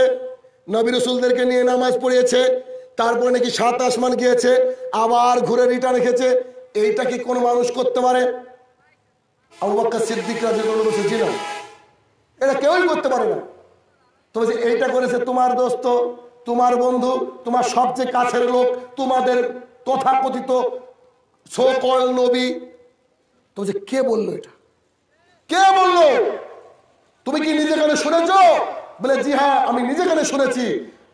নবী রসুলদেরকে নিয়ে নামাজ পড়িয়েছে তারপরে নাকি সাত আসমান গিয়েছে আবার ঘুরে রিটার্ন খেয়েছে এইটা কি কোনো মানুষ করতে পারে আবাক্কা সিদ্দিক রাজিগুলো বসে ছিল এটা কেউই করতে পারে না তো যে এইটা করেছে তোমার দোস্ত তোমার বন্ধু তোমার সবচেয়ে কাছের লোক তোমাদের তথাকথিত সো নবী তো যে কে বললো এটা কে বললো তুমি কি নিজে কানে শুনেছ বলে জি হ্যাঁ আমি নিজে কানে শুনেছি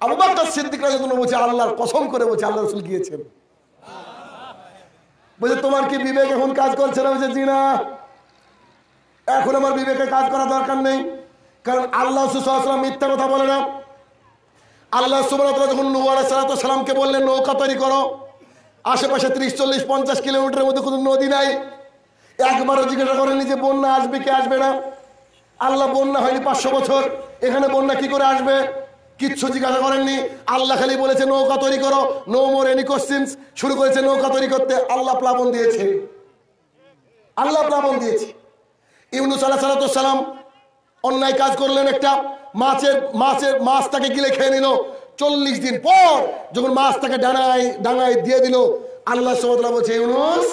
আবু বাক্কার সিদ্দিক রাজিয়াল্লাহু বলছে আল্লাহর কসম করে বলছে আল্লাহ রাসূল গিয়েছেন বলছে তোমার কি বিবেক এখন কাজ করছে না বলছে জি না এখন আমার বিবেকে কাজ করা দরকার নেই কারণ আল্লাহ সুসাল্লাম মিথ্যা কথা বলে না আল্লাহ সুবাহ যখন নূ আলাইহিস সালামকে বললেন নৌকা তৈরি করো আশেপাশে ত্রিশ চল্লিশ পঞ্চাশ কিলোমিটারের মধ্যে কোনো নদী নাই একবারও জিজ্ঞাসা করেনি যে বন্যা আসবে কে আসবে না আল্লাহ বন্যা হয়নি পাঁচশো বছর এখানে বন্যা কি করে আসবে কিচ্ছু জিজ্ঞাসা করেননি আল্লাহ খালি বলেছে নৌকা তৈরি করো নো মোর এনি কোশ্চিন শুরু করেছে নৌকা তৈরি করতে আল্লাহ প্লাবন দিয়েছে আল্লাহ প্লাবন দিয়েছে ইউনুস আল্লাহ সালাতাম অন্যায় কাজ করলেন একটা মাছের মাছের মাছ তাকে গিলে খেয়ে নিল চল্লিশ দিন পর যখন মাছ তাকে ডাঙায় ডাঙায় দিয়ে দিল আল্লাহ সবতলা বলছে ইউনুস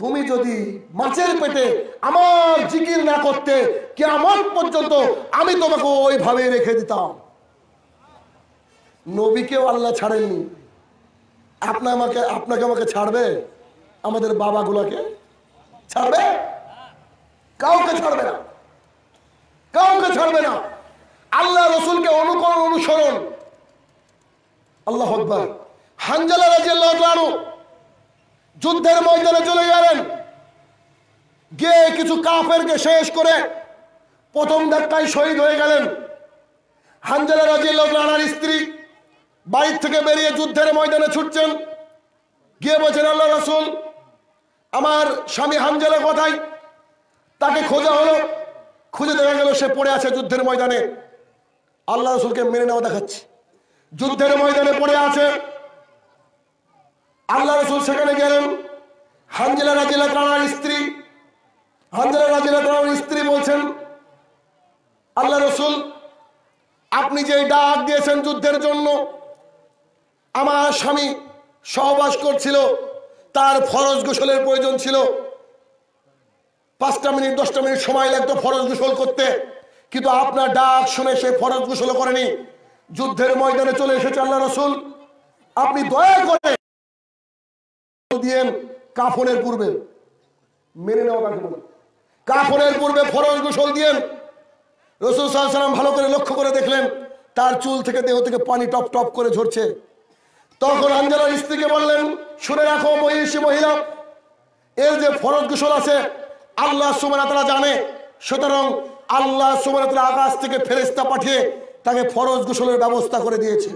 তুমি যদি মাছের পেটে আমার জিকির না করতে কেমন পর্যন্ত আমি তোমাকে ওইভাবে রেখে দিতাম নবীকেও আল্লাহ ছাড়েননি আপনা আমাকে আপনাকে আমাকে ছাড়বে আমাদের বাবাগুলোকে ছাড়বে কাউকে ছাড়বে না কাউকে ছাড়বে না আল্লাহ রসুলকে অনুকরণ অনুসরণ আল্লাহ হানজালা রাজি আল্লাহ যুদ্ধের ময়দানে চলে গেলেন গিয়ে কিছু কাফেরকে শেষ করে প্রথম ধাক্কায় শহীদ হয়ে গেলেন হানজালা রাজি আল্লাহ স্ত্রী বাড়ির থেকে বেরিয়ে যুদ্ধের ময়দানে ছুটছেন গিয়ে বলছেন আল্লাহ রসুল আমার স্বামী হানজালা কথায় তাকে খোঁজা হলো খুঁজে দেখা গেল সে পড়ে আছে যুদ্ধের ময়দানে আল্লাহ রসুলকে মেনে নেওয়া দেখাচ্ছে যুদ্ধের ময়দানে পড়ে আছে আল্লাহ রসুল সেখানে গেলেন হানজিলা রাজিলা কানার স্ত্রী হানজিলা রাজিলা কানার স্ত্রী বলছেন আল্লাহ রসুল আপনি যে ডাক দিয়েছেন যুদ্ধের জন্য আমার স্বামী সহবাস করছিল তার ফরজ গোসলের প্রয়োজন ছিল পাঁচটা মিনিট দশটা মিনিট সময় লাগতো ফরজ গোসল করতে কিন্তু আপনার ডাক শুনে সে ফরজ গোসল করেনি যুদ্ধের ময়দানে চলে এসেছে আল্লাহ রসুল আপনি দয়া করে দিয়েন কাফনের পূর্বে মেনে নেওয়া কাফনের পূর্বে ফরজ গোসল দিয়েন রসুল সাল্লাম ভালো করে লক্ষ্য করে দেখলেন তার চুল থেকে দেহ থেকে পানি টপ টপ করে ঝরছে তখন আঞ্জলার স্ত্রীকে বললেন শুনে রাখো মহিষী মহিলা এর যে ফরজ গোসল আছে আল্লাহ সুমানা তারা জানে সুতরাং আল্লাহ সুমানা তারা আকাশ থেকে ফেরেস্তা পাঠিয়ে তাকে ফরজ গোসলের ব্যবস্থা করে দিয়েছে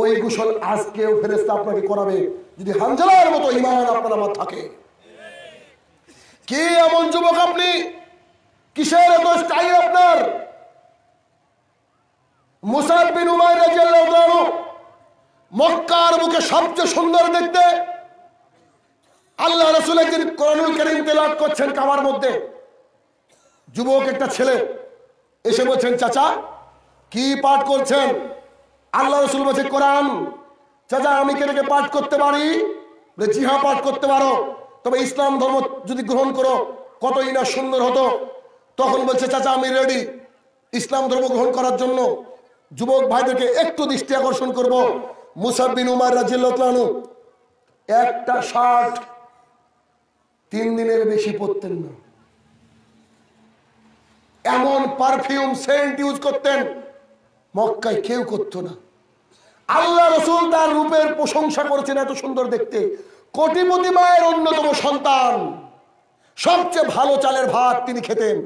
ওই গোসল আজকেও ফেরেস্তা আপনাকে করাবে যদি হানজালার মতো ইমান আপনার আমার থাকে কে এমন যুবক আপনি কিসের এত স্টাইল আপনার মুসাফিন উমায় মক্কার মুখে সবচেয়ে সুন্দর দেখতে আল্লাহ রসুল একদিন করণুল তেলাট করছেন কামার মধ্যে যুবক একটা ছেলে এসে বলছেন চাচা কি পাঠ করছেন আল্লাহ রসুল বলছে কোরআন চাচা আমি কেটে পাঠ করতে পারি জি হ্যাঁ পাঠ করতে পারো তবে ইসলাম ধর্ম যদি গ্রহণ করো কতই না সুন্দর হতো তখন বলছে চাচা আমি রেডি ইসলাম ধর্ম গ্রহণ করার জন্য যুবক ভাইদেরকে একটু দৃষ্টি আকর্ষণ করব মুসাববিন উমার রাজিল্লানু একটা শার্ট তিন দিনের বেশি পরতেন না এমন পারফিউম সেন্ট ইউজ করতেন মক্কায় কেউ করত না আল্লাহ রসুল তার রূপের প্রশংসা করেছেন এত সুন্দর দেখতে কোটিপতি মায়ের অন্যতম সন্তান সবচেয়ে ভালো চালের ভাত তিনি খেতেন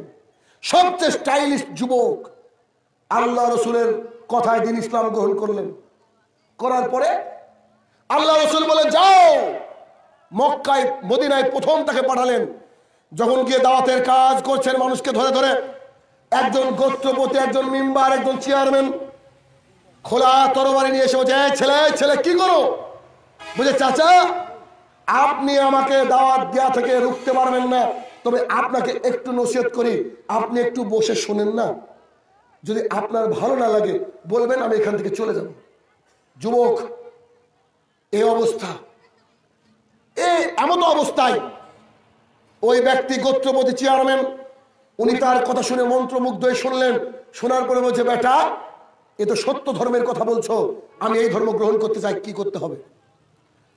সবচেয়ে স্টাইলিশ যুবক আল্লাহ রসুলের কথায় তিনি ইসলাম গ্রহণ করলেন করার পরে আল্লাহ রসুল বলে যাও মক্কায় মদিনায় প্রথম তাকে পাঠালেন যখন গিয়ে দাওয়াতের কাজ করছেন মানুষকে ধরে ধরে একজন গোত্রপতি একজন মেম্বার একজন চেয়ারম্যান খোলা তরবারি নিয়ে এসে বলছে ছেলে ছেলে কি করো বুঝে চাচা আপনি আমাকে দাওয়াত দেওয়া থেকে রুখতে পারবেন না তবে আপনাকে একটু নসিহত করি আপনি একটু বসে শোনেন না যদি আপনার ভালো না লাগে বলবেন আমি এখান থেকে চলে যাব যুবক এই অবস্থা এই এমন অবস্থায় ওই ব্যক্তি গোত্রপতি চেয়ারম্যান উনি তার কথা শুনে মন্ত্রমুগ্ধ হয়ে শুনলেন শোনার পরে বলছে বেটা এ তো সত্য ধর্মের কথা বলছো আমি এই ধর্ম গ্রহণ করতে চাই কি করতে হবে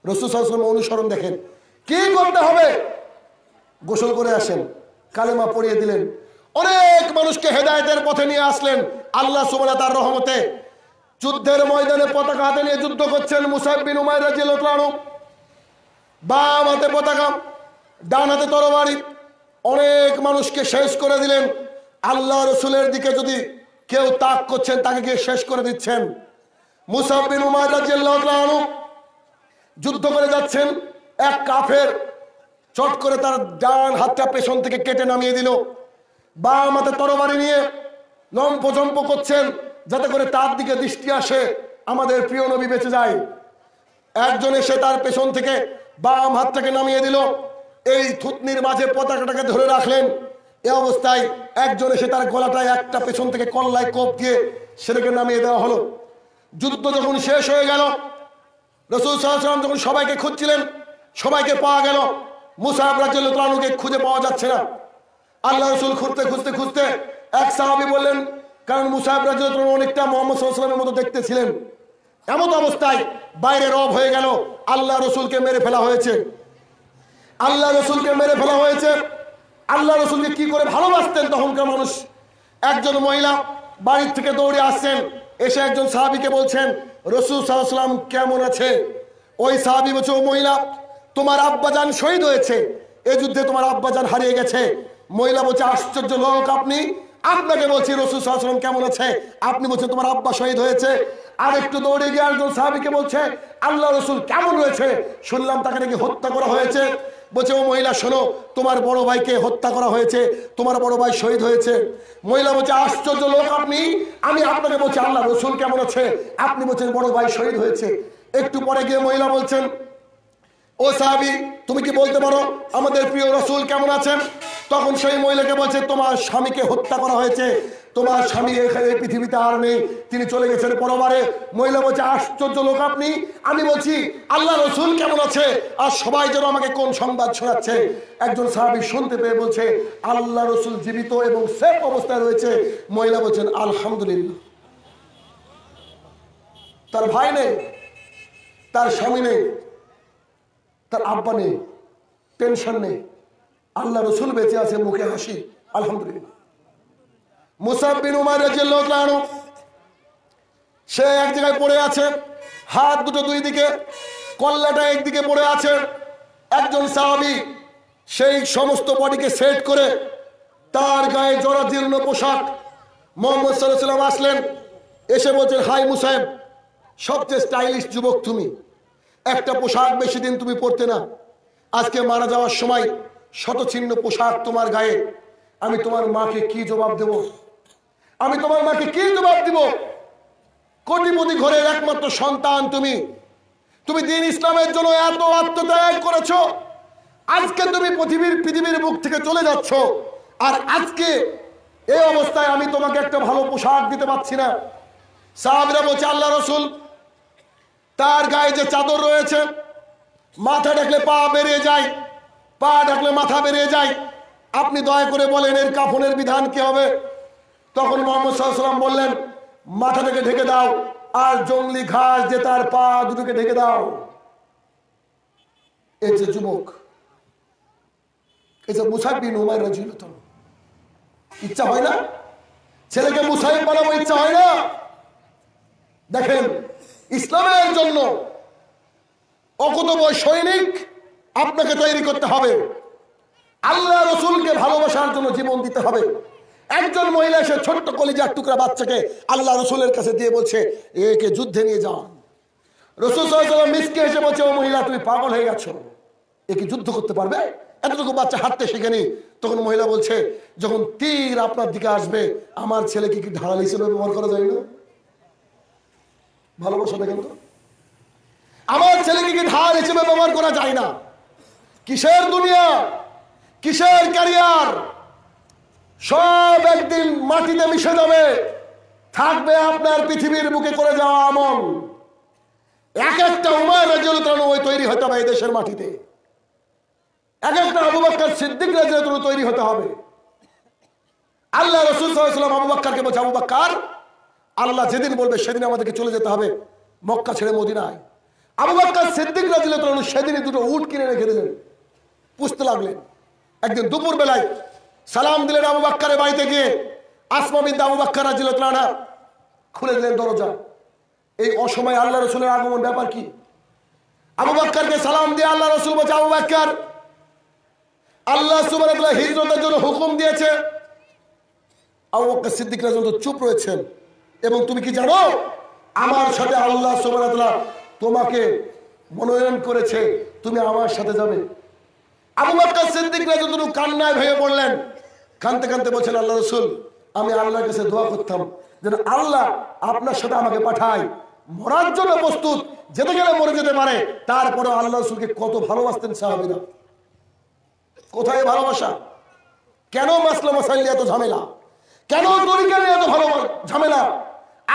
রসুল সাল্লাম অনুসরণ দেখেন কি করতে হবে গোসল করে আসেন কালেমা পড়িয়ে দিলেন অনেক মানুষকে হেদায়তের পথে নিয়ে আসলেন আল্লাহ সুবালা তার রহমতে যুদ্ধের ময়দানে পতাকা হাতে নিয়ে যুদ্ধ করছেন মুসাইবিন রাজি জেল বাম হাতে পতাকা ডান হাতে তরবারি অনেক মানুষকে শেষ করে দিলেন আল্লাহ রসুলের দিকে যদি কেউ তাক করছেন তাকে গিয়ে শেষ করে দিচ্ছেন মুসাফিন যুদ্ধ করে যাচ্ছেন এক কাফের চট করে তার ডান হাতটা পেছন থেকে কেটে নামিয়ে দিল বা হাতে তরবারি নিয়ে জম্প করছেন যাতে করে তার দিকে দৃষ্টি আসে আমাদের প্রিয় নবী বেঁচে যায় একজন এসে তার পেছন থেকে বাম হাতটাকে নামিয়ে দিল এই থুতনির মাঝে পতাকাটাকে ধরে রাখলেন এ অবস্থায় একজন এসে তার গলাটায় একটা পেছন থেকে কল্লায় কোপ দিয়ে সেটাকে নামিয়ে দেওয়া হলো যুদ্ধ যখন শেষ হয়ে গেল রসুল সাল্লাম যখন সবাইকে খুঁজছিলেন সবাইকে পাওয়া গেল মুসাহাব খুঁজে পাওয়া যাচ্ছে না আল্লাহ রসুল খুঁজতে খুঁজতে খুঁজতে এক সাহাবি বললেন কারণ মুসাহাব রাজুল অনেকটা মোহাম্মদ সাল্লামের মতো দেখতে ছিলেন এমন অবস্থায় বাইরে রব হয়ে গেল আল্লাহ রসুলকে মেরে ফেলা হয়েছে আল্লাহ রসুলকে মেরে ফেলা হয়েছে আল্লাহ রসুলকে কি করে ভালোবাসতেন তখনকার মানুষ একজন মহিলা বাড়ির থেকে দৌড়ে আসছেন এসে একজন সাহাবিকে বলছেন রসুল সাহসালাম কেমন আছে ওই সাহাবি বলছে ও মহিলা তোমার আব্বাজান শহীদ হয়েছে এ যুদ্ধে তোমার আব্বাজান হারিয়ে গেছে মহিলা বলছে আশ্চর্য লোক আপনি আপনাকে বলছি রসুল সাহসালাম কেমন আছে আপনি বলছেন তোমার আব্বা শহীদ হয়েছে আর একটু দৌড়ে গিয়ে একজন সাহাবিকে বলছে আল্লাহ রসুল কেমন রয়েছে শুনলাম তাকে নাকি হত্যা করা হয়েছে বলছে ও মহিলা শোনো তোমার বড় ভাইকে হত্যা করা হয়েছে তোমার বড় ভাই শহীদ হয়েছে মহিলা বলছে আশ্চর্য লোক আপনি আমি আপনাকে বলছি আল্লাহ রসুল কেমন আছে আপনি বলছেন বড় ভাই শহীদ হয়েছে একটু পরে গিয়ে মহিলা বলছেন ও সাহাবি তুমি কি বলতে পারো আমাদের প্রিয় রসুল কেমন আছেন তখন সেই মহিলাকে বলছে তোমার স্বামীকে হত্যা করা হয়েছে তোমার স্বামী এখানে পৃথিবীতে আর নেই তিনি চলে গেছেন পরবারে মহিলা বলছে আশ্চর্য লোক আপনি আমি বলছি আল্লাহ রসুল কেমন আছে আর সবাই যেন আমাকে কোন সংবাদ শোনাচ্ছে একজন সাহাবি শুনতে পেয়ে বলছে আল্লাহ রসুল জীবিত এবং সেফ অবস্থায় রয়েছে মহিলা বলছেন আলহামদুলিল্লাহ তার ভাই নেই তার স্বামী নেই তার আব্বা নেই টেনশন নেই আল্লাহ রসুল বেঁচে আছে মুখে হাসি আলহামদুলিল্লাহ মুসাববিন উমার রাজিয়াল্লাহু সে এক জায়গায় পড়ে আছে হাত দুটো দুই দিকে কল্লাটা একদিকে পড়ে আছে একজন সাহাবি সেই সমস্ত বডিকে সেট করে তার গায়ে জরাজীর্ণ পোশাক মোহাম্মদ সাল্লাহ সাল্লাম আসলেন এসে বলছেন হাই মুসাহেব সবচেয়ে স্টাইলিশ যুবক তুমি একটা পোশাক বেশি দিন তুমি পরতে না আজকে মারা যাওয়ার সময় শতছিন্ন পোশাক তোমার গায়ে আমি তোমার মাকে কি জবাব দেবো আমি তোমার মাকে কি জবাব দিব কোটিপতি ঘরের একমাত্র সন্তান তুমি তুমি দিন ইসলামের জন্য এত আত্মত্যাগ করেছ আজকে তুমি পৃথিবীর পৃথিবীর মুখ থেকে চলে যাচ্ছ আর আজকে এই অবস্থায় আমি তোমাকে একটা ভালো পোশাক দিতে পারছি না সাহাবিরা বলছে আল্লাহ রসুল তার গায়ে যে চাদর রয়েছে মাথা ডাকলে পা বেরিয়ে যায় পা ডাকলে মাথা বেরিয়ে যায় আপনি দয়া করে বলেন এর কাফনের বিধান কি হবে তখন মোহাম্মদ সাল্লাম বললেন মাথাটাকে ঢেকে দাও আর জঙ্গলি ঘাস যে তার পা দুটোকে ঢেকে দাও এই যে যুবক এই যে বিন হুমায় রাজিউল্লাহ ইচ্ছা হয় না ছেলেকে মুসাইব বানাবো ইচ্ছা হয় না দেখেন ইসলামের জন্য অকতময় সৈনিক আপনাকে তৈরি করতে হবে আল্লাহ রসুলকে ভালোবাসার জন্য জীবন দিতে হবে একজন মহিলা এসে ছোট্ট কলিজার টুকরা বাচ্চাকে আল্লাহ রসুলের কাছে দিয়ে বলছে একে যুদ্ধে নিয়ে যাও রসুল মিসকে এসে বলছে ও মহিলা তুমি পাগল হয়ে গেছো একে যুদ্ধ করতে পারবে এতটুকু বাচ্চা হাঁটতে শিখেনি তখন মহিলা বলছে যখন তীর আপনার দিকে আসবে আমার ছেলে কি ঢালাল হিসেবে ব্যবহার করা যায় না ভালোবাসা দেখেন তো আমার ছেলে কি ঢাল হিসেবে ব্যবহার করা যায় না কিসের দুনিয়া কিসের ক্যারিয়ার সব একদিন মাটিতে মিশে যাবে থাকবে আপনার পৃথিবীর বুকে করে যাওয়া আমল এক একটা উমায় রাজিউল ওই তৈরি হতে হবে এই দেশের মাটিতে এক একটা আবু বাক্কার সিদ্দিক রাজিউল তৈরি হতে হবে আল্লাহ রসুল সাল্লাম আবু বাক্কারকে বলছে আবু বাক্কার আল্লাহ যেদিন বলবে সেদিন আমাদেরকে চলে যেতে হবে মক্কা ছেড়ে মদিনায় আবু বাক্কার সিদ্দিক রাজিউল সেদিনই দুটো উঠ কিনে রেখে দিলেন পুষতে লাগলেন একদিন দুপুর বেলায় সালাম দিলেন আবু বাক্কারের বাড়িতে গিয়ে আসমা বিদ্যা আবু বাক্কার রাজিল খুলে দিলেন দরজা এই অসময় আল্লাহ রসুলের আগমন ব্যাপার কি আবু বাক্কারকে সালাম দিয়ে আল্লাহ রসুল বলছে আবু বাক্কার আল্লাহ হিজরতের জন্য হুকুম দিয়েছে আবু বাক্কার সিদ্দিক চুপ রয়েছেন এবং তুমি কি জানো আমার সাথে আল্লাহ তোমাকে মনোনয়ন করেছে তুমি আমার সাথে যাবে আবু বাক্কার সিদ্দিক কান্নায় ভেঙে পড়লেন কানতে কানতে বলছেন আল্লাহ রসুল আমি আল্লাহর কাছে দোয়া করতাম যেন আল্লাহ আপনার সাথে আমাকে পাঠায় মরার জন্য প্রস্তুত যেতে গেলে মরে যেতে পারে তারপরে আল্লাহ রসুলকে কত ভালোবাসতেন সাহাবিরা কোথায় ভালোবাসা কেন মাসলা মাসাইলে এত ঝামেলা কেন তরিকা নিয়ে এত ভালো ঝামেলা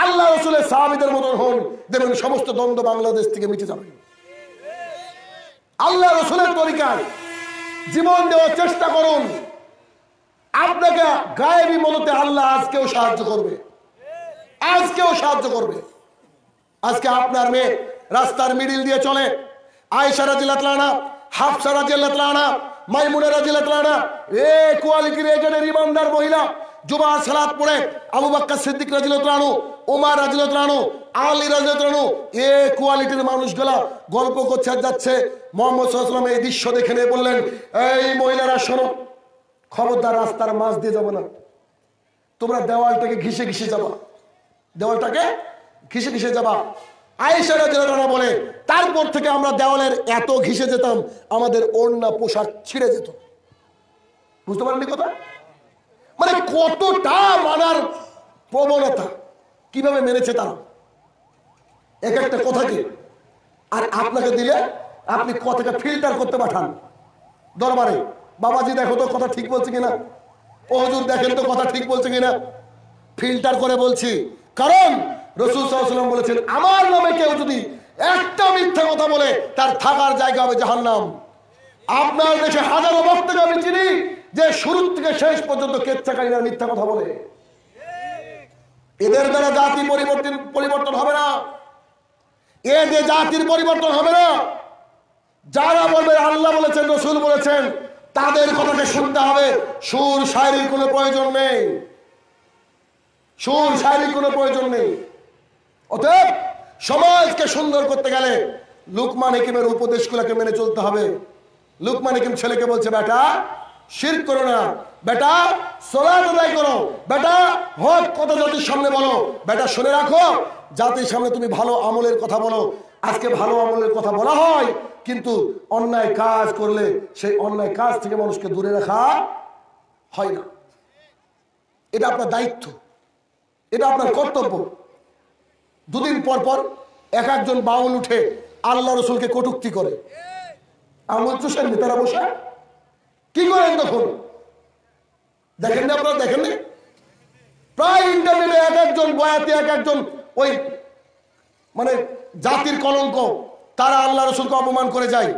আল্লাহ রসুলের সাহাবিদের মতন হন দেবেন সমস্ত দ্বন্দ্ব বাংলাদেশ থেকে মিটে যাবে আল্লাহ রসুলের তরিকায় জীবন দেওয়ার চেষ্টা করুন আপনাকে গায়েবি মনতে আল্লাহ আজকেও সাহায্য করবে আজকেও সাহায্য করবে আজকে আপনার মেয়ে রাস্তার মিডিল দিয়ে চলে আয়সা রাজিলাতলানা হাফসা রাজিলাতলানা মাইমুনা রাজিলাতলানা এ কোয়ালিটির রেজেডের ইমানদার মহিলা জুমা সালাত পড়ে আবু বাক্কা সিদ্দিক রাজিলাতলানু ওমা রাজিলাতলানু আলী রাজিলাতলানু এ কোয়ালিটির মানুষগুলা গল্প করছে যাচ্ছে মোহাম্মদ সাল্লাম এই দৃশ্য দেখে নিয়ে বললেন এই মহিলারা শোনো খবরদার রাস্তার মাছ দিয়ে যাবো না তোমরা দেওয়ালটাকে ঘিসে ঘিসে যাবা দেওয়ালটাকে ঘিসে ঘিসে যাবা আয়েশারা বলে তারপর থেকে আমরা দেওয়ালের এত ঘিসে যেতাম আমাদের অন্যা পোশাক ছিঁড়ে যেত বুঝতে পারেননি কথা মানে কতটা মানার প্রবণতা কিভাবে মেনেছে তারা এক একটা কথাকে আর আপনাকে দিলে আপনি কথাকে ফিল্টার করতে পাঠান দরবারে বাবাজি দেখো তো কথা ঠিক বলছে কিনা ও দেখেন তো কথা ঠিক বলছে কিনা ফিল্টার করে বলছি কারণ রসুল সাহসালাম বলেছেন আমার নামে কেউ যদি একটা মিথ্যা কথা বলে তার থাকার জায়গা হবে জাহার নাম আপনার দেশে হাজারো বক্ত আমি চিনি যে শুরু থেকে শেষ পর্যন্ত কেচ্ছাকারীরা মিথ্যা কথা বলে এদের দ্বারা জাতি পরিবর্তন পরিবর্তন হবে না এ যে জাতির পরিবর্তন হবে না যারা বলবে আল্লাহ বলেছেন রসুল বলেছেন তাদের কথাকে শুনতে হবে সুর শায়রির কোনো প্রয়োজন নেই সুর শায়রির কোনো প্রয়োজন নেই অতএব সমাজকে সুন্দর করতে গেলে লুকমান উপদেশ উপদেশগুলোকে মেনে চলতে হবে লুকমান হিকিম ছেলেকে বলছে বেটা শির করো না বেটা সোলার করো বেটা হক কথা জাতির সামনে বলো বেটা শুনে রাখো জাতির সামনে তুমি ভালো আমলের কথা বলো আজকে ভালো আমলের কথা বলা হয় কিন্তু অন্যায় কাজ করলে সেই অন্যায় কাজ থেকে মানুষকে দূরে রাখা হয় না এটা আপনার দায়িত্ব এটা আপনার কর্তব্য দুদিন পর পর এক একজন বাউল উঠে আল্লাহ রসুলকে কটুক্তি করে আমল চুষের নেতারা বসে কি করেন তখন দেখেন না আপনারা দেখেন না প্রায় ইন্টারনেটে এক একজন বয়াতে এক একজন ওই মানে জাতির কলঙ্ক তারা আল্লাহ রসুলকে অপমান করে যায়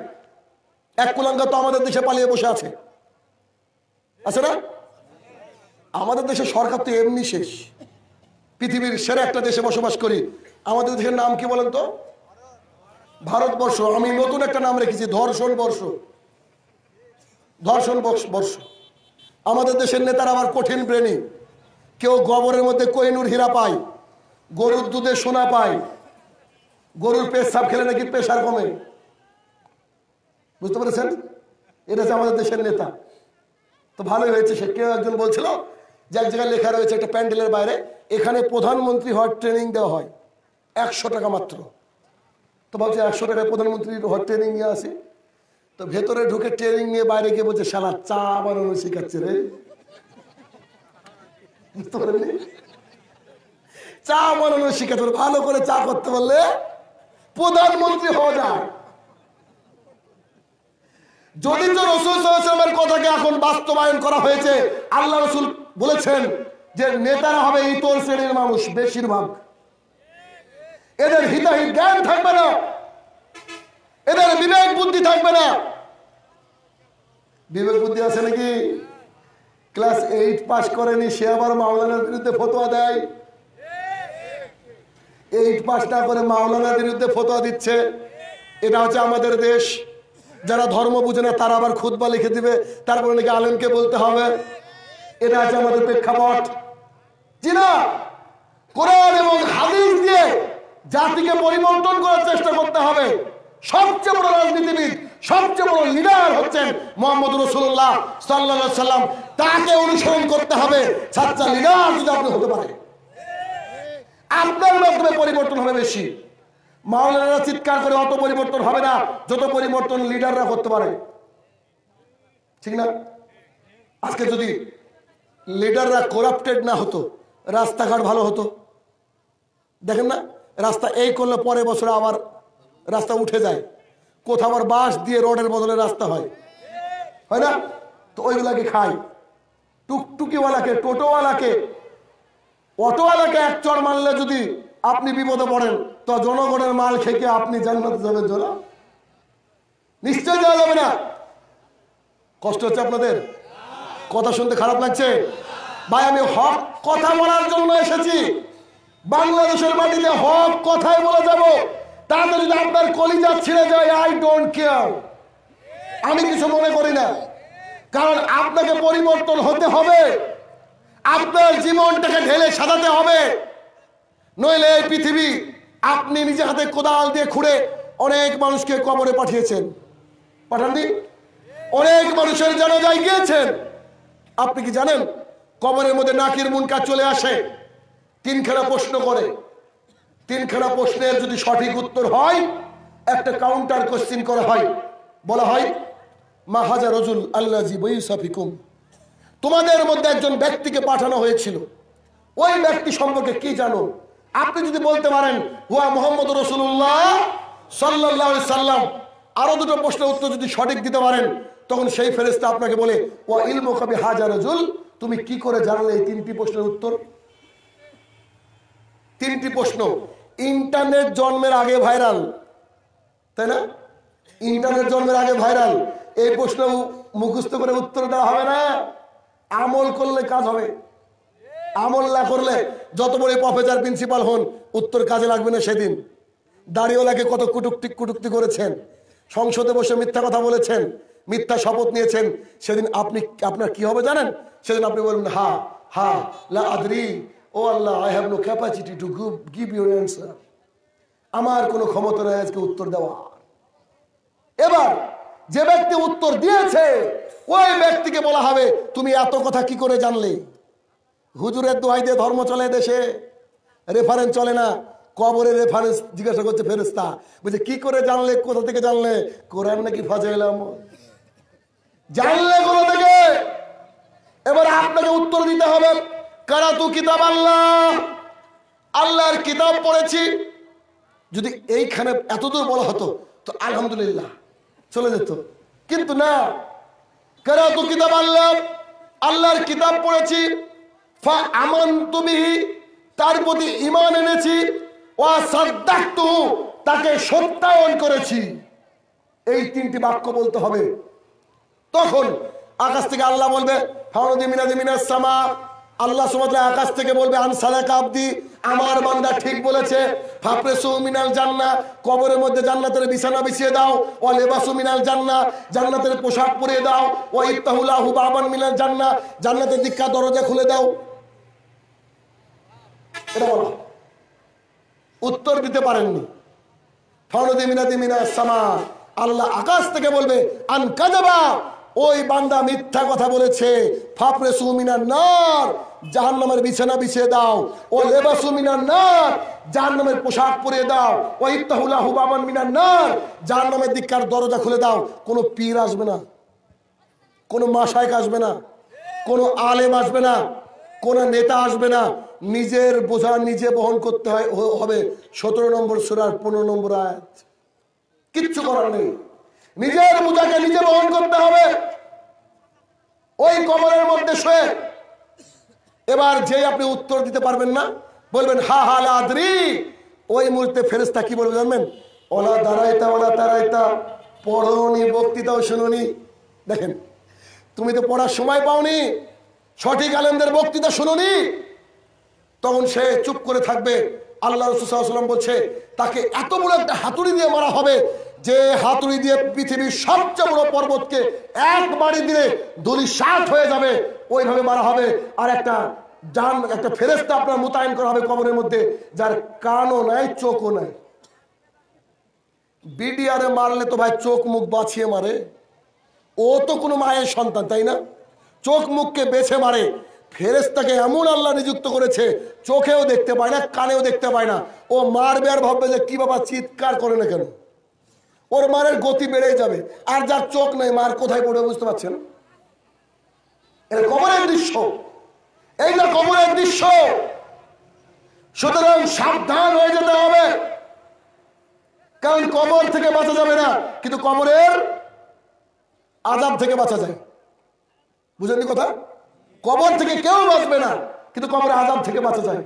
এক কুলাঙ্গা তো আমাদের দেশে পালিয়ে বসে আছে আছে না আমাদের দেশে সরকার তো এমনি শেষ পৃথিবীর সেরা একটা দেশে বসবাস করি আমাদের দেশের নাম কি বলেন তো ভারতবর্ষ আমি নতুন একটা নাম রেখেছি ধর্ষণ বর্ষ ধর্ষণ বর্ষ আমাদের দেশের নেতারা আবার কঠিন প্রেমী কেউ গোবরের মধ্যে কোহিনুর হীরা পায় গরুর দুধে সোনা পায় গরুর পেশাব খেলে নাকি প্রেশার কমে বুঝতে পেরেছেন এটা হচ্ছে আমাদের দেশের নেতা তো ভালোই হয়েছে সে কেউ একজন বলছিল যে এক জায়গায় লেখা রয়েছে একটা প্যান্ডেলের বাইরে এখানে প্রধানমন্ত্রী হওয়ার ট্রেনিং দেওয়া হয় একশো টাকা মাত্র তো ভাবছি একশো টাকায় প্রধানমন্ত্রী হওয়ার ট্রেনিং নিয়ে আসি তো ভেতরে ঢুকে ট্রেনিং নিয়ে বাইরে গিয়ে বলছে সারা চা বানানো শেখাচ্ছে রে বুঝতে পারেননি চা বানানো শিখাচ্ছে ভালো করে চা করতে পারলে প্রধানমন্ত্রী হওয়া যায় যদি তো রসুল সাল্লামের কথাকে এখন বাস্তবায়ন করা হয়েছে আল্লাহ রসুল বলেছেন যে নেতারা হবে ইতর শ্রেণীর মানুষ বেশিরভাগ এদের হিতাহিত জ্ঞান থাকবে না এদের বিবেক বুদ্ধি থাকবে না বিবেক বুদ্ধি আছে নাকি ক্লাস এইট পাস করেনি সে আবার মাওলানার বিরুদ্ধে ফতোয়া দেয় এই পাশ না করে মাওলানার বিরুদ্ধে ফতোয়া দিচ্ছে এটা হচ্ছে আমাদের দেশ যারা ধর্ম বুঝে না তারা আবার খুদবা লিখে দিবে তারপরে নাকি আলেমকে বলতে হবে এটা হচ্ছে আমাদের প্রেক্ষাপট জি কোরআন এবং হাদিস দিয়ে জাতিকে পরিবর্তন করার চেষ্টা করতে হবে সবচেয়ে বড় রাজনীতিবিদ সবচেয়ে বড় লিডার হচ্ছেন মোহাম্মদ রসুল্লাহ সাল্লা সাল্লাম তাকে অনুসরণ করতে হবে সাচ্চা লিডার যদি আপনি হতে পারে আপনার মাধ্যমে পরিবর্তন হবে বেশি মাওলানারা চিৎকার করে অত পরিবর্তন হবে না যত পরিবর্তন লিডাররা করতে পারে ঠিক না আজকে যদি লিডাররা করাপ্টেড না হতো রাস্তাঘাট ভালো হতো দেখেন না রাস্তা এই করলে পরে বছরে আবার রাস্তা উঠে যায় কোথাও আবার বাঁশ দিয়ে রোডের বদলে রাস্তা হয় হয় না তো ওইগুলাকে খাই টুকটুকিওয়ালাকে টোটোওয়ালাকে অটোওয়ালাকে এক চর মারলে যদি আপনি বিপদে পড়েন তো জনগণের মাল খেকে আপনি জানলাতে যাবেন জন নিশ্চয় যাওয়া যাবে না কষ্ট হচ্ছে আপনাদের কথা শুনতে খারাপ লাগছে ভাই আমি হক কথা বলার জন্য এসেছি বাংলাদেশের মাটিতে হক কথাই বলে যাব তাদের যদি আপনার কলিজা ছিঁড়ে যায় আই ডোন্ট কেয়ার আমি কিছু মনে করি না কারণ আপনাকে পরিবর্তন হতে হবে আপনার জীবনটাকে ঢেলে সাজাতে হবে নইলে এই পৃথিবী আপনি নিজে হাতে কোদাল দিয়ে খুঁড়ে অনেক মানুষকে কবরে পাঠিয়েছেন পাঠাননি অনেক মানুষের জানাজায় গিয়েছেন আপনি কি জানেন কবরের মধ্যে নাকির মুনকা চলে আসে তিনখানা প্রশ্ন করে তিনখানা প্রশ্নের যদি সঠিক উত্তর হয় একটা কাউন্টার কোশ্চিন করা হয় বলা হয় মা হাজার রজুল আল্লাহ জি বৈসাফিকুম তোমাদের মধ্যে একজন ব্যক্তিকে পাঠানো হয়েছিল ওই ব্যক্তি সম্পর্কে কি জানো আপনি যদি বলতে পারেন হুয়া মোহাম্মদ রসুল্লাহ সাল্লাহ সাল্লাম আরো দুটো প্রশ্নের উত্তর যদি সঠিক দিতে পারেন তখন সেই ফেরেস্তা আপনাকে বলে ও ইলম কবি হাজার তুমি কি করে জানালে এই তিনটি প্রশ্নের উত্তর তিনটি প্রশ্ন ইন্টারনেট জন্মের আগে ভাইরাল তাই না ইন্টারনেট জন্মের আগে ভাইরাল এই প্রশ্ন মুখস্থ করে উত্তর দেওয়া হবে না আমল করলে কাজ হবে আমল না করলে যত বড় প্রফেসর প্রিন্সিপাল হন উত্তর কাজে লাগবে না সেদিন দাড়িওয়ালাকে কত কুটুক্তি কুটুক্তি করেছেন সংসদে বসে মিথ্যা কথা বলেছেন মিথ্যা শপথ নিয়েছেন সেদিন আপনি আপনার কি হবে জানেন সেদিন আপনি বলবেন হা হা লাদ্রি ও Allah I have no capacity to give your answer আমার কোনো ক্ষমতা নেই আজকে উত্তর দেওয়া এবার যে ব্যক্তি উত্তর দিয়েছে ওই ব্যক্তিকে বলা হবে তুমি এত কথা কি করে জানলে হুজুরের দোহাই দিয়ে ধর্ম চলে দেশে রেফারেন্স চলে না কবরে রেফারেন্স জিজ্ঞাসা করছে ফেরেস্তা বলছে কি করে জানলে কোথা থেকে জানলে কোরআন নাকি ফাঁসে এলাম জানলে কোথা থেকে এবার আপনাকে উত্তর দিতে হবে কারা তু কিতাব আল্লাহ আল্লাহর কিতাব পড়েছি যদি এইখানে এতদূর বলা হতো তো আলহামদুলিল্লাহ চলে যেত কিন্তু না কেরা তো কিতাব আল্লাহ আল্লাহর কিতাব পড়েছি আমান তুমি তার প্রতি ইমান এনেছি ও সাদ্দাক্ত তাকে সত্যায়ন করেছি এই তিনটি বাক্য বলতে হবে তখন আকাশ থেকে আল্লাহ বলবে হাওয়াদি মিনাদি মিনাস সামা আল্লাহ সুমাত্রা আকাশ থেকে বলবে আনসালা কাবদি আমার বান্দা ঠিক বলেছে ফাপরেসু সুমিনাল জান্না কবরের মধ্যে জান্নাতের বিছানা বিছিয়ে দাও ও লেবাসু মিনাল জান্না জান্নাতের পোশাক পরিয়ে দাও ও ইফতাহুলাহু বাবান মিনাল জান্না জান্নাতের দীক্ষা দরজা খুলে দাও এটা বলো উত্তর দিতে পারেননি ফরদে মিনাতে মিনা সামা আল্লাহ আকাশ থেকে বলবে আন কাজাবা ওই বান্দা মিথ্যা কথা বলেছে ফাপরে সুমিনা নার জাহান নামের বিছানা বিছিয়ে দাও ও লেবাসু মিনার নার জাহান নামের পোশাক পরিয়ে দাও ও ইত্তাহুল্লাহ বাবান মিনার নার জাহান নামের দিককার দরজা খুলে দাও কোনো পীর আসবে না কোনো মাসায়ক আসবে না কোনো আলেম আসবে না কোনো নেতা আসবে না নিজের বোঝা নিজে বহন করতে হয় হবে সতেরো নম্বর সুরার পনেরো নম্বর আয়াত কিচ্ছু করার নেই নিজের বোঝাকে নিজে বহন করতে হবে ওই কবরের মধ্যে শুয়ে এবার যে আপনি উত্তর দিতে পারবেন না বলবেন হা হা আদরি ওই মুহূর্তে ফেরেস্তা কি বলবে জানবেন ওলা দাঁড়াইতা ওলা দাঁড়াইতা পড়ুনি বক্তৃতাও শুনুনি দেখেন তুমি তো পড়ার সময় পাওনি সঠিক আলেমদের বক্তৃতা শুনুনি তখন সে চুপ করে থাকবে আল্লাহ রসুলাম বলছে তাকে এত বড় একটা হাতুড়ি দিয়ে মারা হবে যে হাতুড়ি দিয়ে পৃথিবীর সবচেয়ে বড় পর্বতকে এক বাড়ি দিলে সাত হয়ে যাবে ওইভাবে মারা হবে আর একটা জান একটা ফেরেস্তা আপনার মোতায়েন করা হবে কবরের মধ্যে যার কানও নাই চোখও নাই বিডিআরে মারলে তো ভাই চোখ মুখ বাঁচিয়ে মারে ও তো কোনো মায়ের সন্তান তাই না চোখ মুখকে বেছে মারে ফেরেস্তাকে এমন আল্লাহ নিযুক্ত করেছে চোখেও দেখতে পায় না কানেও দেখতে পায় না ও মারবে আর ভাববে যে কি বাবা চিৎকার করে না কেন ওর মারের গতি বেড়েই যাবে আর যার চোখ নেই মার কোথায় পড়বে বুঝতে পারছেন এটা কবরের দৃশ্য এইটা কবরের দৃশ্য সুতরাং সাবধান হয়ে যেতে হবে কারণ কবর থেকে বাঁচা যাবে না কিন্তু কবরের আজাব থেকে বাঁচা যায় বুঝলেন কথা কবর থেকে কেউ বাঁচবে না কিন্তু কবরের আজাব থেকে বাঁচা যায়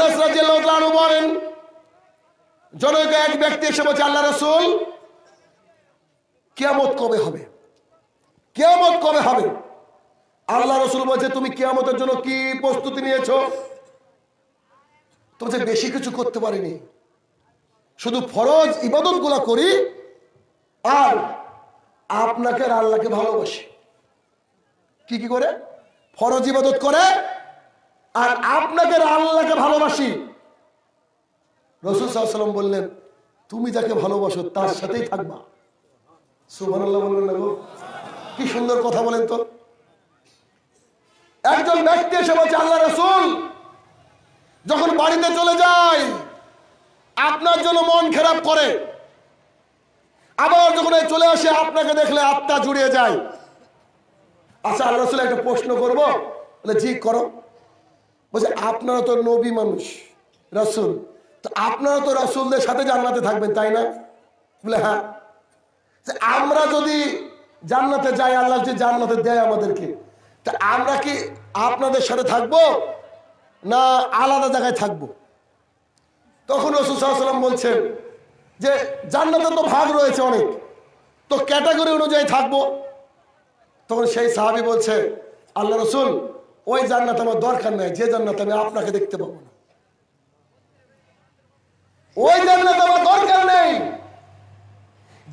লোক রাজিয়াল্লাহু বলেন জনৈক এক ব্যক্তি এসে বলছে আল্লাহ রসুল কিয়ামত কবে হবে কেয়ামত কবে হবে আল্লাহ রসুল বলছে তুমি কেয়ামতের জন্য কি প্রস্তুতি নিয়েছ তোমার বেশি কিছু করতে পারিনি শুধু ফরজ ইবাদত গুলা করি আর আপনাকে আর আল্লাহকে ভালোবাসি কি কি করে ফরজ ইবাদত করে আর আপনাকে আর আল্লাহকে ভালোবাসি রসুল সাহসালাম বললেন তুমি যাকে ভালোবাসো তার সাথেই থাকবা সুবাহ বললেন কি সুন্দর কথা বলেন তো একজন ব্যক্তি এসে বলছে আল্লাহ রসুল যখন বাড়িতে চলে যায় আপনার জন্য মন খারাপ করে আবার যখন চলে আসে আপনাকে দেখলে আত্মা জুড়িয়ে যায় আচ্ছা আল্লাহ রসুল একটা প্রশ্ন করবো বলে জি করো বলছে আপনারা তো নবী মানুষ রসুল তো আপনারা তো রসুলদের সাথে জান্নাতে থাকবেন তাই না বলে হ্যাঁ আমরা যদি জান্নাতে যাই আল্লাহ যে জান্নাতে দেয় আমাদেরকে তা আমরা কি আপনাদের সাথে থাকব না আলাদা জায়গায় থাকব তখন রসুলাম বলছেন যে জান্নাতের তো ভাগ রয়েছে অনেক তো ক্যাটাগরি অনুযায়ী থাকব তখন সেই সাহাবি বলছে আল্লাহ রসুল ওই জান্নাত আমার দরকার নাই যে জান্নাত আমি আপনাকে দেখতে পাবো না ওই জান্নাত আমার দরকার নেই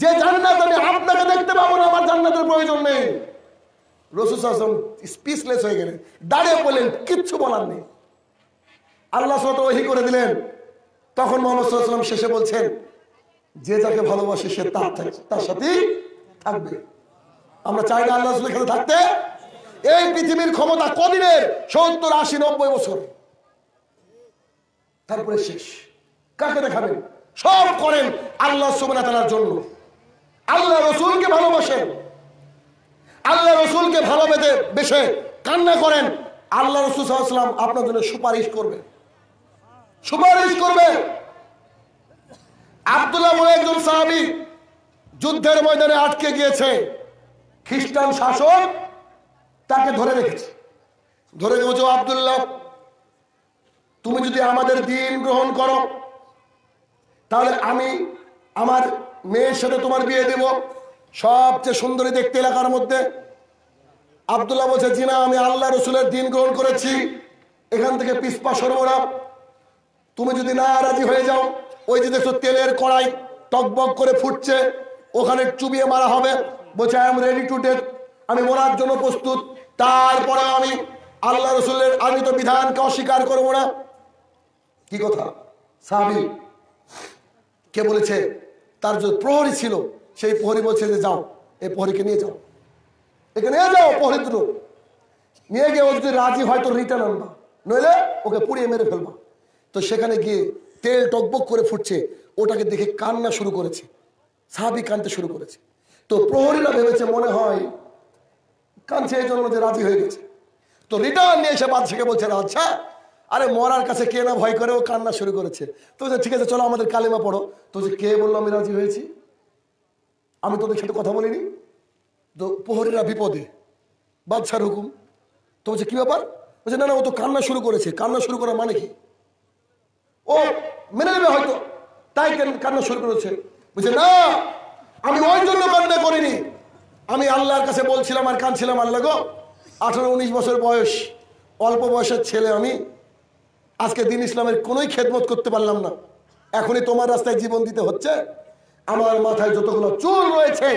যে জান্নাত আমি আপনাকে দেখতে পাবো না আমার জান্নাতের প্রয়োজন নেই রসুল হাসান স্পিচলেস হয়ে গেলেন দাঁড়িয়ে বললেন কিচ্ছু বলার নেই আল্লাহ সত ওহি করে দিলেন তখন মোহাম্মদ শেষে বলছেন যে যাকে ভালোবাসে সে তার তার সাথেই থাকবে আমরা চাই না আল্লাহ খেলে থাকতে এই পৃথিবীর ক্ষমতা কদিনের সত্তর আশি নব্বই বছর তারপরে শেষ কাকে দেখাবেন সব করেন আল্লাহ সুবনা তালার জন্য আল্লাহ রসুলকে ভালোবাসেন আল্লাহ রসুলকে ভালো পেতে বেশে কান্না করেন আল্লাহ রসুল আপনার জন্য সুপারিশ করবে সুপারিশ করবে আবদুল্লাহ একজন সাহাবি যুদ্ধের ময়দানে আটকে গিয়েছে খ্রিস্টান শাসক তাকে ধরে রেখেছে ধরে রেখেছ আবদুল্লাহ তুমি যদি আমাদের দিন গ্রহণ করো তাহলে আমি আমার মেয়ের সাথে তোমার বিয়ে দেব সবচেয়ে সুন্দরী দেখতে এলাকার মধ্যে আবদুল্লাহ বলছে জিনা আমি আল্লাহ রসুলের দিন গ্রহণ করেছি এখান থেকে পিসপা সরব না তুমি যদি না রাজি হয়ে যাও ওই যে দেখছো তেলের কড়াই টকবক করে ফুটছে ওখানে চুবিয়ে মারা হবে বলছে I am ready to dead আমি মরার জন্য প্রস্তুত তারপরে আমি আল্লাহ রসুলের আমি তো বিধানকে অস্বীকার করবো না কি কথা সাহাবি কে বলেছে তার যে প্রহরী ছিল সেই প্রহরী বলছে যে যাও এই প্রহরীকে নিয়ে যাও একে নিয়ে যাও প্রহরী দুটো নিয়ে গিয়ে ও যদি রাজি হয় তো রিটার্ন আনবা নইলে ওকে পুড়িয়ে মেরে ফেলবা তো সেখানে গিয়ে তেল টকবক করে ফুটছে ওটাকে দেখে কান্না শুরু করেছে সাহাবি কানতে শুরু করেছে তো প্রহরীরা ভেবেছে মনে হয় কানছে এই জন্য যে রাজি হয়ে গেছে তো রিটার্ন নিয়ে এসে বাদশাকে বলছে আচ্ছা আরে মরার কাছে কে না ভয় করে ও কান্না শুরু করেছে তো ঠিক আছে চলো আমাদের কালেমা পড়ো তো যে কে বললো আমি রাজি হয়েছি আমি তোদের সাথে কথা বলিনি তো প্রহরীরা বিপদে বাদশার হুকুম তো বলছে কী ব্যাপার বলছে না না ও তো কান্না শুরু করেছে কান্না শুরু করা মানে কি ও মেনে নেবে হয়তো তাই কান্না শুরু করেছে বলছে না আমি ওই জন্য কান্না করিনি আমি আল্লাহর কাছে বলছিলাম আর কানছিলাম আল্লাহ গো আঠারো উনিশ বছর বয়স অল্প বয়সের ছেলে আমি আজকে দিন ইসলামের কোনোই খেদমত করতে পারলাম না এখনই তোমার রাস্তায় জীবন দিতে হচ্ছে আমার মাথায় যতগুলো চুল রয়েছে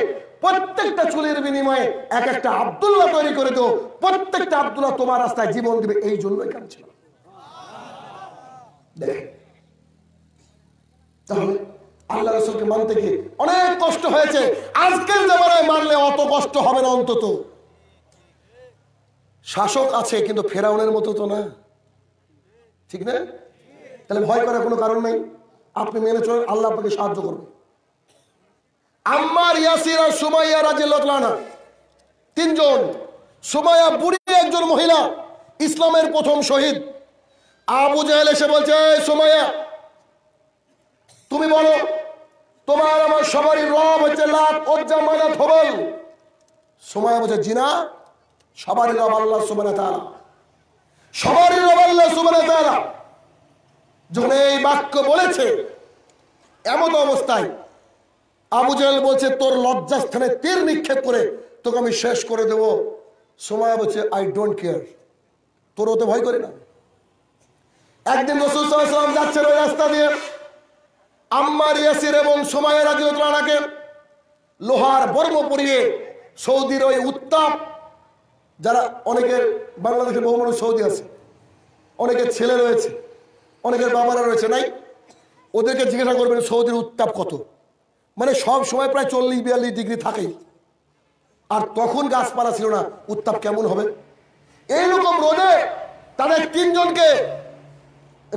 প্রত্যেকটা চুলের বিনিময়ে এক একটা আবদুল্লাহ তৈরি করে দেবো প্রত্যেকটা আবদুল্লাহ তোমার রাস্তায় জীবন দিবে এই জন্যই কাঁদছিল তাহলে আল্লাহ রসুলকে মানতে গিয়ে অনেক কষ্ট হয়েছে আজকের জামানায় মানলে অত কষ্ট হবে না অন্তত শাসক আছে কিন্তু ফেরাউনের মতো তো না ঠিক না তাহলে ভয় করার কোনো কারণ নাই আপনি মেনে চলেন আল্লাহ আপনাকে সাহায্য করবে আমার ইয়াসির আর সুমাইয়া লতলানা তিনজন সুমাইয়া বুড়ি একজন মহিলা ইসলামের প্রথম শহীদ আবু জাহেল এসে বলছে সুমাইয়া তুমি বলো তোমার আমার সবারই রব হচ্ছে লাভ ওজ্জা মানাত হবল সময় বলছে জিনা সবারই রব আল্লাহ সুমানা তারা সবারই রবাল্লা যখন এই বাক্য বলেছে এমন অবস্থায় আবু জাহেল বলছে তোর স্থানে তীর নিক্ষেপ করে তোকে আমি শেষ করে দেব সময় বলছে আই ডোন্ট কেয়ার তোর ওতে ভয় করে না একদিন রসুল সাল্লাম যাচ্ছেন ওই রাস্তা দিয়ে আম্মার ইয়াসির এবং সময়ের আগে লোহার বর্ম পরিয়ে সৌদির ওই উত্তাপ যারা অনেকের বাংলাদেশের বহু মানুষ সৌদি আছে অনেকের ছেলে রয়েছে অনেকের বাবারা রয়েছে নাই ওদেরকে জিজ্ঞাসা করবেন সৌদির উত্তাপ কত মানে সব সময় প্রায় চল্লিশ বিয়াল্লিশ ডিগ্রি থাকেই আর তখন গাছপালা ছিল না উত্তাপ কেমন হবে এইরকম রোদে তাদের তিনজনকে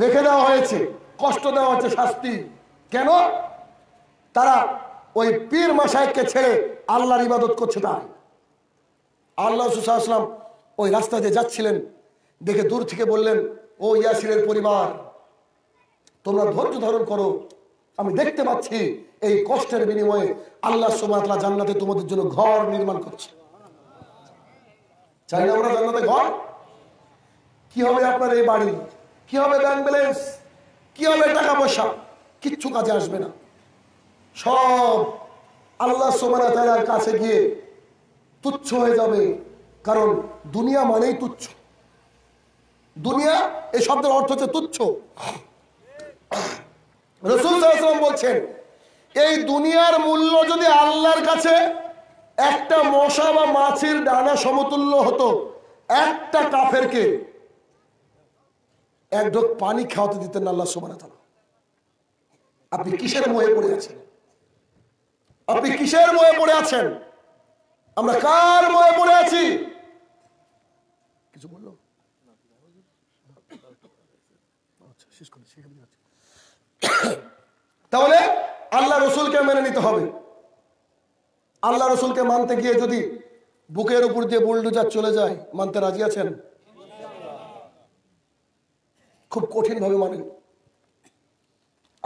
রেখে দেওয়া হয়েছে কষ্ট দেওয়া হচ্ছে শাস্তি কেন তারা ওই পীর মাসায়ককে ছেড়ে আল্লাহর ইবাদত করছে তাই আল্লাহ সুসাহসলাম ওই রাস্তা দিয়ে যাচ্ছিলেন দেখে দূর থেকে বললেন ও ইয়াসিরের পরিবার তোমরা ধৈর্য ধারণ করো আমি দেখতে পাচ্ছি এই কষ্টের বিনিময়ে আল্লাহ সুমাতলা জান্নাতে তোমাদের জন্য ঘর নির্মাণ করছে চাই আমরা জান্নাতে ঘর কি হবে আপনার এই বাড়ি কি হবে ব্যাংক ব্যালেন্স কি হবে টাকা পয়সা কিচ্ছু কাজে আসবে না সব আল্লাহ সোমানা তার কাছে গিয়ে তুচ্ছ হয়ে যাবে কারণ দুনিয়া মানেই তুচ্ছ দুনিয়া এই শব্দের অর্থ হচ্ছে তুচ্ছ রসুল বলছেন এই দুনিয়ার মূল্য যদি আল্লাহর কাছে একটা মশা বা মাছির ডানা সমতুল্য হতো একটা কাফেরকে এক ঢোক পানি খাওয়াতে দিতেন আল্লাহ সুমান আপনি কিসের মোয়ে পড়ে আছেন আপনি কিসের মোয়ে পড়ে আছেন আমরা কার মনে পড়ে আছি কিছু বললো আচ্ছা, তাহলে আল্লাহ রসুলকে মেনে নিতে হবে আল্লাহ রসুলকে মানতে গিয়ে যদি বুকের উপর দিয়ে বুলডুজার চলে যায় মানতে রাজি আছেন খুব কঠিন ভাবে মানেন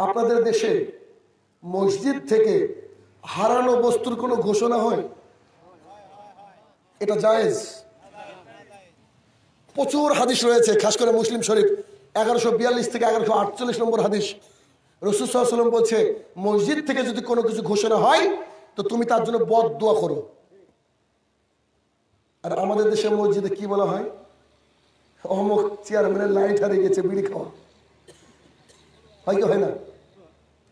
আপনাদের দেশে মসজিদ থেকে হারানো বস্তুর কোনো ঘোষণা হয় এটা জায়েজ প্রচুর হাদিস রয়েছে খাস করে মুসলিম শরীফ এগারোশো বিয়াল্লিশ থেকে এগারোশো আটচল্লিশ নম্বর হাদিস রসুসাল্লাম বলছে মসজিদ থেকে যদি কোনো কিছু ঘোষণা হয় তো তুমি তার জন্য বদ দোয়া করো আর আমাদের দেশে মসজিদে কি বলা হয় অমুক চেয়ারম্যানের লাইট হারিয়ে গেছে বিড়ি খাওয়া হয় কি হয় না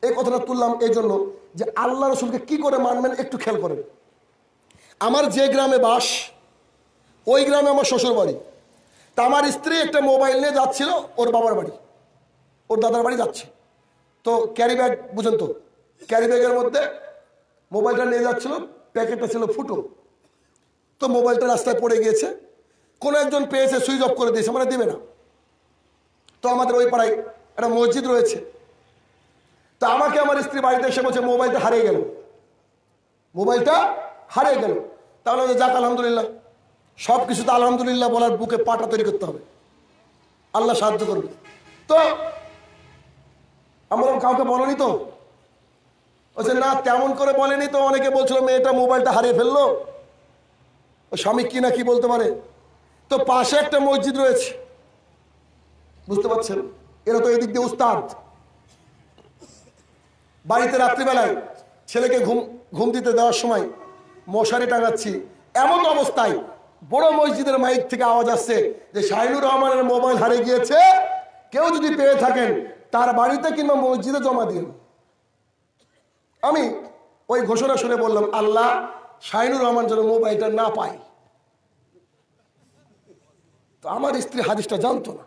এই কথাটা তুললাম এই জন্য যে আল্লাহ রসুলকে কি করে মানবেন একটু খেয়াল করেন আমার যে গ্রামে বাস ওই গ্রামে আমার শ্বশুর বাড়ি তা আমার স্ত্রী একটা মোবাইল নিয়ে যাচ্ছিল ওর বাবার বাড়ি ওর দাদার বাড়ি যাচ্ছে তো ক্যারি ব্যাগ বুঝুন তো ক্যারি ব্যাগের মধ্যে মোবাইলটা নিয়ে যাচ্ছিল প্যাকেটটা ছিল ফুটো তো মোবাইলটা রাস্তায় পড়ে গিয়েছে কোনো একজন পেয়েছে সুইচ অফ করে দিয়েছে মানে দেবে না তো আমাদের ওই পাড়ায় একটা মসজিদ রয়েছে তো আমাকে আমার স্ত্রী বাড়িতে এসে বলছে মোবাইলটা হারিয়ে গেল মোবাইলটা হারিয়ে গেল তাহলে যাক আলহামদুলিল্লাহ সব তো আলহামদুলিল্লাহ বলার বুকে পাটা তৈরি করতে হবে আল্লাহ সাহায্য করবে তো আমরা কাউকে বলেনি তো বলছে না তেমন করে বলেনি তো অনেকে বলছিল মেয়েটা মোবাইলটা হারিয়ে ফেললো স্বামী কি না কি বলতে পারে তো পাশে একটা মসজিদ রয়েছে বুঝতে পারছেন এরা তো এদিক দিয়ে উস্তাদ বাড়িতে রাত্রিবেলায় ছেলেকে ঘুম ঘুম দিতে দেওয়ার সময় মশারি টাঙাচ্ছি এমন অবস্থায় বড় মসজিদের মাইক থেকে আওয়াজ আসছে যে শাহিনুর রহমানের মোবাইল হারিয়ে গিয়েছে কেউ যদি পেয়ে থাকেন তার বাড়িতে কিংবা মসজিদে জমা দিন আমি ওই ঘোষণা শুনে বললাম আল্লাহ শাহিনুর রহমান যেন মোবাইলটা না পায় তো আমার স্ত্রী হাদিসটা জানতো না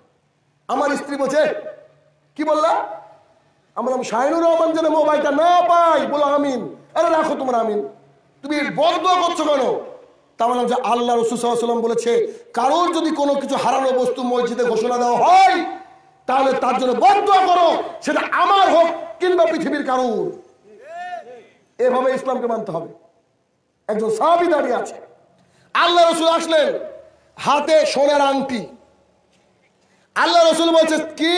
আমার স্ত্রী বলছে কি বললা আমার শাহিনুর রহমান যেন মোবাইলটা না পাই বলো আমিন আরে রাখো তোমার আমিন তুমি বন্ধ করছো কেন তা বললাম যে আল্লাহ রসুলাম বলেছে কারোর যদি কোনো কিছু হারানো বস্তু মসজিদে ঘোষণা দেওয়া হয় তাহলে তার জন্য বন্ধ করো সেটা আমার হোক কিংবা পৃথিবীর কারোর এভাবে ইসলামকে মানতে হবে একজন সাহাবি দাঁড়িয়ে আছে আল্লাহ রসুল আসলেন হাতে সোনার আংটি আল্লাহ রসুল বলছে কি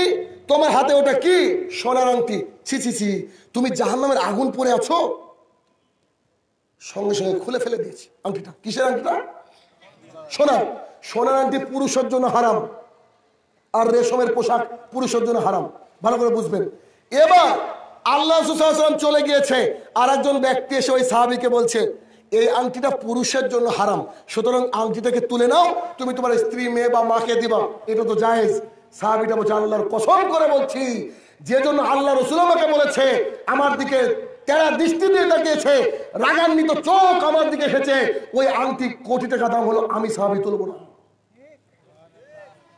তোমার হাতে ওটা কি সোনার আংটি ছি ছি ছি তুমি জাহান্নামের আগুন পরে আছো সঙ্গে সঙ্গে খুলে ফেলে দিয়েছে আংটিটা কিসের আংটিটা সোনা সোনার আংটি পুরুষের জন্য হারাম আর রেশমের পোশাক পুরুষের জন্য হারাম ভালো করে বুঝবেন এবার আল্লাহ চলে গিয়েছে আর একজন ব্যক্তি এসে ওই সাহাবিকে বলছে এই আংটিটা পুরুষের জন্য হারাম সুতরাং আংটিটাকে তুলে নাও তুমি তোমার স্ত্রী মেয়ে বা মাকে দিবা এটা তো জায়েজ সাহাবিটা বলছে আল্লাহর কসম করে বলছি যে জন্য আল্লাহ রসুল আমাকে বলেছে আমার দিকে তেরা দৃষ্টিতে তাকিয়েছে রাগান্বিত চোখ আমার দিকে এসেছে ওই আংটি কোটি টাকা দাম হলো আমি সাহাবি তুলব না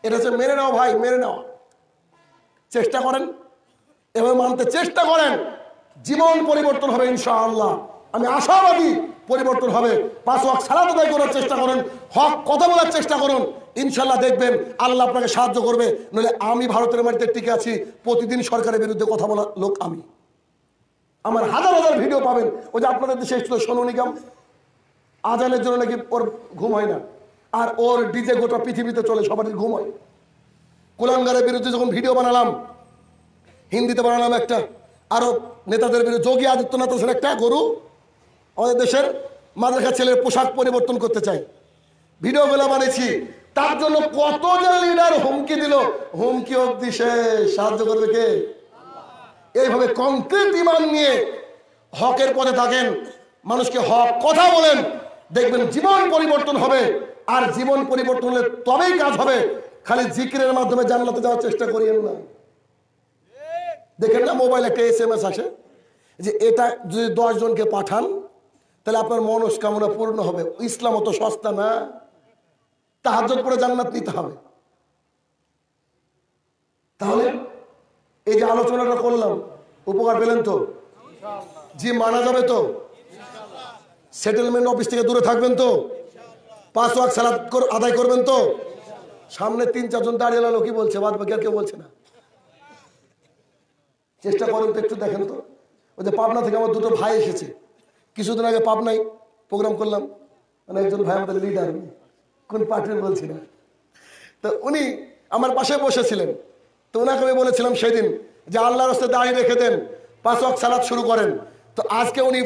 এটা হচ্ছে মেনে নাও ভাই মেনে নাও চেষ্টা করেন এভাবে মানতে চেষ্টা করেন জীবন পরিবর্তন হবে ইনশাআল্লাহ আমি আশাবাদী পরিবর্তন হবে পাঁচ হক সারা আদায় করার চেষ্টা করেন হক কথা বলার চেষ্টা করুন ইনশাল্লাহ দেখবেন আল্লাহ আপনাকে সাহায্য করবে নইলে আমি ভারতের মাটিতে টিকে আছি প্রতিদিন সরকারের বিরুদ্ধে কথা বলার লোক আমি আমার হাজার হাজার ভিডিও পাবেন ওই যে আপনাদের দেশে এসেছিল সোনু নিগম আজানের জন্য নাকি ওর ঘুম হয় না আর ওর ডিজে গোটা পৃথিবীতে চলে সবারই ঘুম হয় কুলাঙ্গারের বিরুদ্ধে যখন ভিডিও বানালাম হিন্দিতে বানালাম একটা আরও নেতাদের বিরুদ্ধে যোগী আদিত্যনাথ হোসেন একটা গরু আমাদের দেশের মাদ্রাসা ছেলের পোশাক পরিবর্তন করতে চাই বেলা বানিয়েছি তার জন্য কত যে লিডার হুমকি দিল হুমকি অব্দি সে সাহায্য করবে কে এইভাবে কংক্রিট ইমান নিয়ে হকের পথে থাকেন মানুষকে হক কথা বলেন দেখবেন জীবন পরিবর্তন হবে আর জীবন পরিবর্তন হলে তবেই কাজ হবে খালি জিকিরের মাধ্যমে জানলাতে যাওয়ার চেষ্টা করিয়েন না দেখেন না মোবাইল একটা এস এম এস আসে যে এটা যদি দশজনকে পাঠান তাহলে আপনার মনস্কামনা পূর্ণ হবে ইসলাম অত সস্তা না জন্য করে জান্নাত নিতে হবে তাহলে এই যে আলোচনাটা করলাম উপকার পেলেন তো যে মানা যাবে তো সেটেলমেন্ট অফিস থেকে দূরে থাকবেন তো পাঁচ ওয়াক সালাদ আদায় করবেন তো সামনে তিন চারজন দাঁড়িয়ে এলো কি বলছে বাদ বাকি আর কেউ বলছে না চেষ্টা করেন তো একটু দেখেন তো ওই যে পাবনা থেকে আমার দুটো ভাই এসেছে কিছুদিন আগে পাবনায় প্রোগ্রাম করলাম মানে একজন ভাই আমাদের লিডার কোন পার্টির বলছি না তো উনি আমার পাশে বসেছিলেন তো ওনাকে আমি বলেছিলাম সেদিন যে আল্লাহর রস্তে দাঁড়িয়ে রেখে দেন পাঁচ অক সালাদ শুরু করেন তো আজকে উনি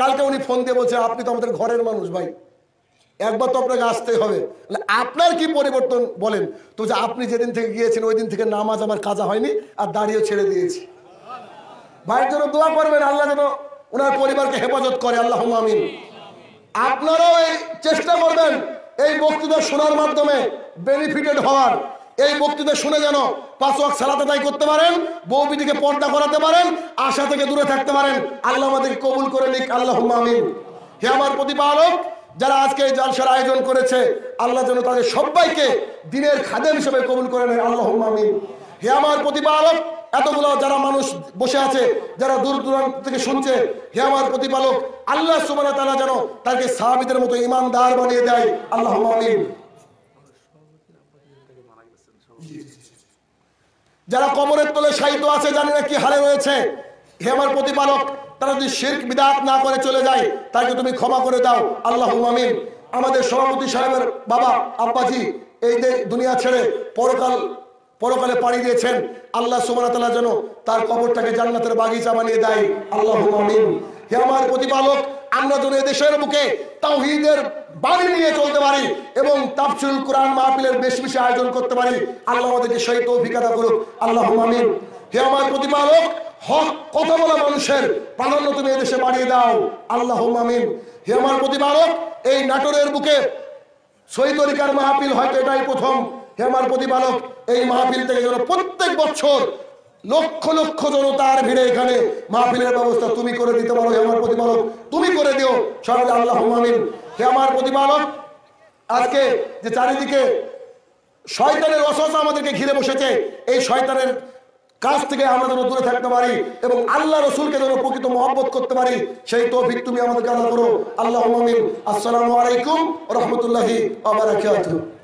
কালকে উনি ফোন দিয়ে বলছে আপনি তো আমাদের ঘরের মানুষ ভাই একবার তো আপনাকে আসতে হবে আপনার কি পরিবর্তন বলেন তো যে আপনি যেদিন থেকে গিয়েছেন ওই দিন থেকে নামাজ আমার কাজা হয়নি আর দাঁড়িয়েও ছেড়ে দিয়েছি ভাইয়ের জন্য দোয়া করবেন আল্লাহ যেন ওনার পরিবারকে হেফাজত করে আল্লাহ আমিন আপনারাও এই চেষ্টা করবেন এই বক্তৃতা শোনার মাধ্যমে বেনিফিটেড হওয়ার এই বক্তৃতা শুনে যেন পাঁচ ওয়াক সালাতে তাই করতে পারেন বউ পর্দা করাতে পারেন আশা থেকে দূরে থাকতে পারেন আল্লাহ আমাদের কবুল করে নিক আল্লাহ আমিন হে আমার প্রতিপালক যারা আজকে এই জলসার আয়োজন করেছে আল্লাহ যেন তাদের সবাইকে দিনের খাদেম হিসেবে কবুল করে নেয় আল্লাহ আমিন হে আমার প্রতিপালক এতগুলো যারা মানুষ বসে আছে যারা দূর দূরান্ত থেকে শুনছে হে আমার প্রতিপালক আল্লাহ সুবাহ তারা যেন তাকে সাহাবিদের মতো ইমানদার বানিয়ে দেয় আল্লাহ আমিন যারা কবরের তলে সাহিত্য আছে জানি না কি হারে রয়েছে হে আমার প্রতিপালক তারা যদি শির্ক বিদাত না করে চলে যায় তাকে তুমি ক্ষমা করে দাও আল্লাহ আমিন আমাদের সভাপতি সাহেবের বাবা আব্বাজি এই দুনিয়া ছেড়ে পরকাল পরকালে পাড়ি দিয়েছেন আল্লাহ সুমানতাল্লাহ যেন তার কবরটাকে জান্নাতের বাগিচা বানিয়ে দেয় আল্লাহ আমিন হে আমার প্রতিপালক আমরা যদি দেশের বুকে তাওহিদের বাড়ি নিয়ে চলতে পারি এবং তাফসিল কোরআন মাহফিলের বেশি বেশি আয়োজন করতে পারি আল্লাহ আমাদেরকে সেই তৌফিকাতা করুক আল্লাহ আমিন হে আমার প্রতিপালক হক কথা বলা মানুষের প্রাধান্য তুমি এদেশে বাড়িয়ে দাও আল্লাহ আমিন হে আমার প্রতিপালক এই নাটোরের বুকে তরিকার মাহফিল হয়তো এটাই প্রথম হে আমার প্রতিপালক এই মাহফিল থেকে যেন প্রত্যেক বছর লক্ষ লক্ষ জনতার ভিড়ে এখানে মাহফিলের ব্যবস্থা তুমি করে দিতে পারো আমার প্রতিপালক তুমি করে দিও সরকার আল্লাহ আমিন হে আমার প্রতিপালক আজকে যে চারিদিকে শয়তানের অসহসা আমাদেরকে ঘিরে বসেছে এই শয়তানের কাছ থেকে আমরা যেন দূরে থাকতে পারি এবং আল্লাহ রসুলকে যেন প্রকৃত মহব্বত করতে পারি সেই তৌফিক তুমি আমাদেরকে আল্লাহ করো আল্লাহ আমিন আসসালামু আলাইকুম রহমতুল্লাহি আবরাকাতুহু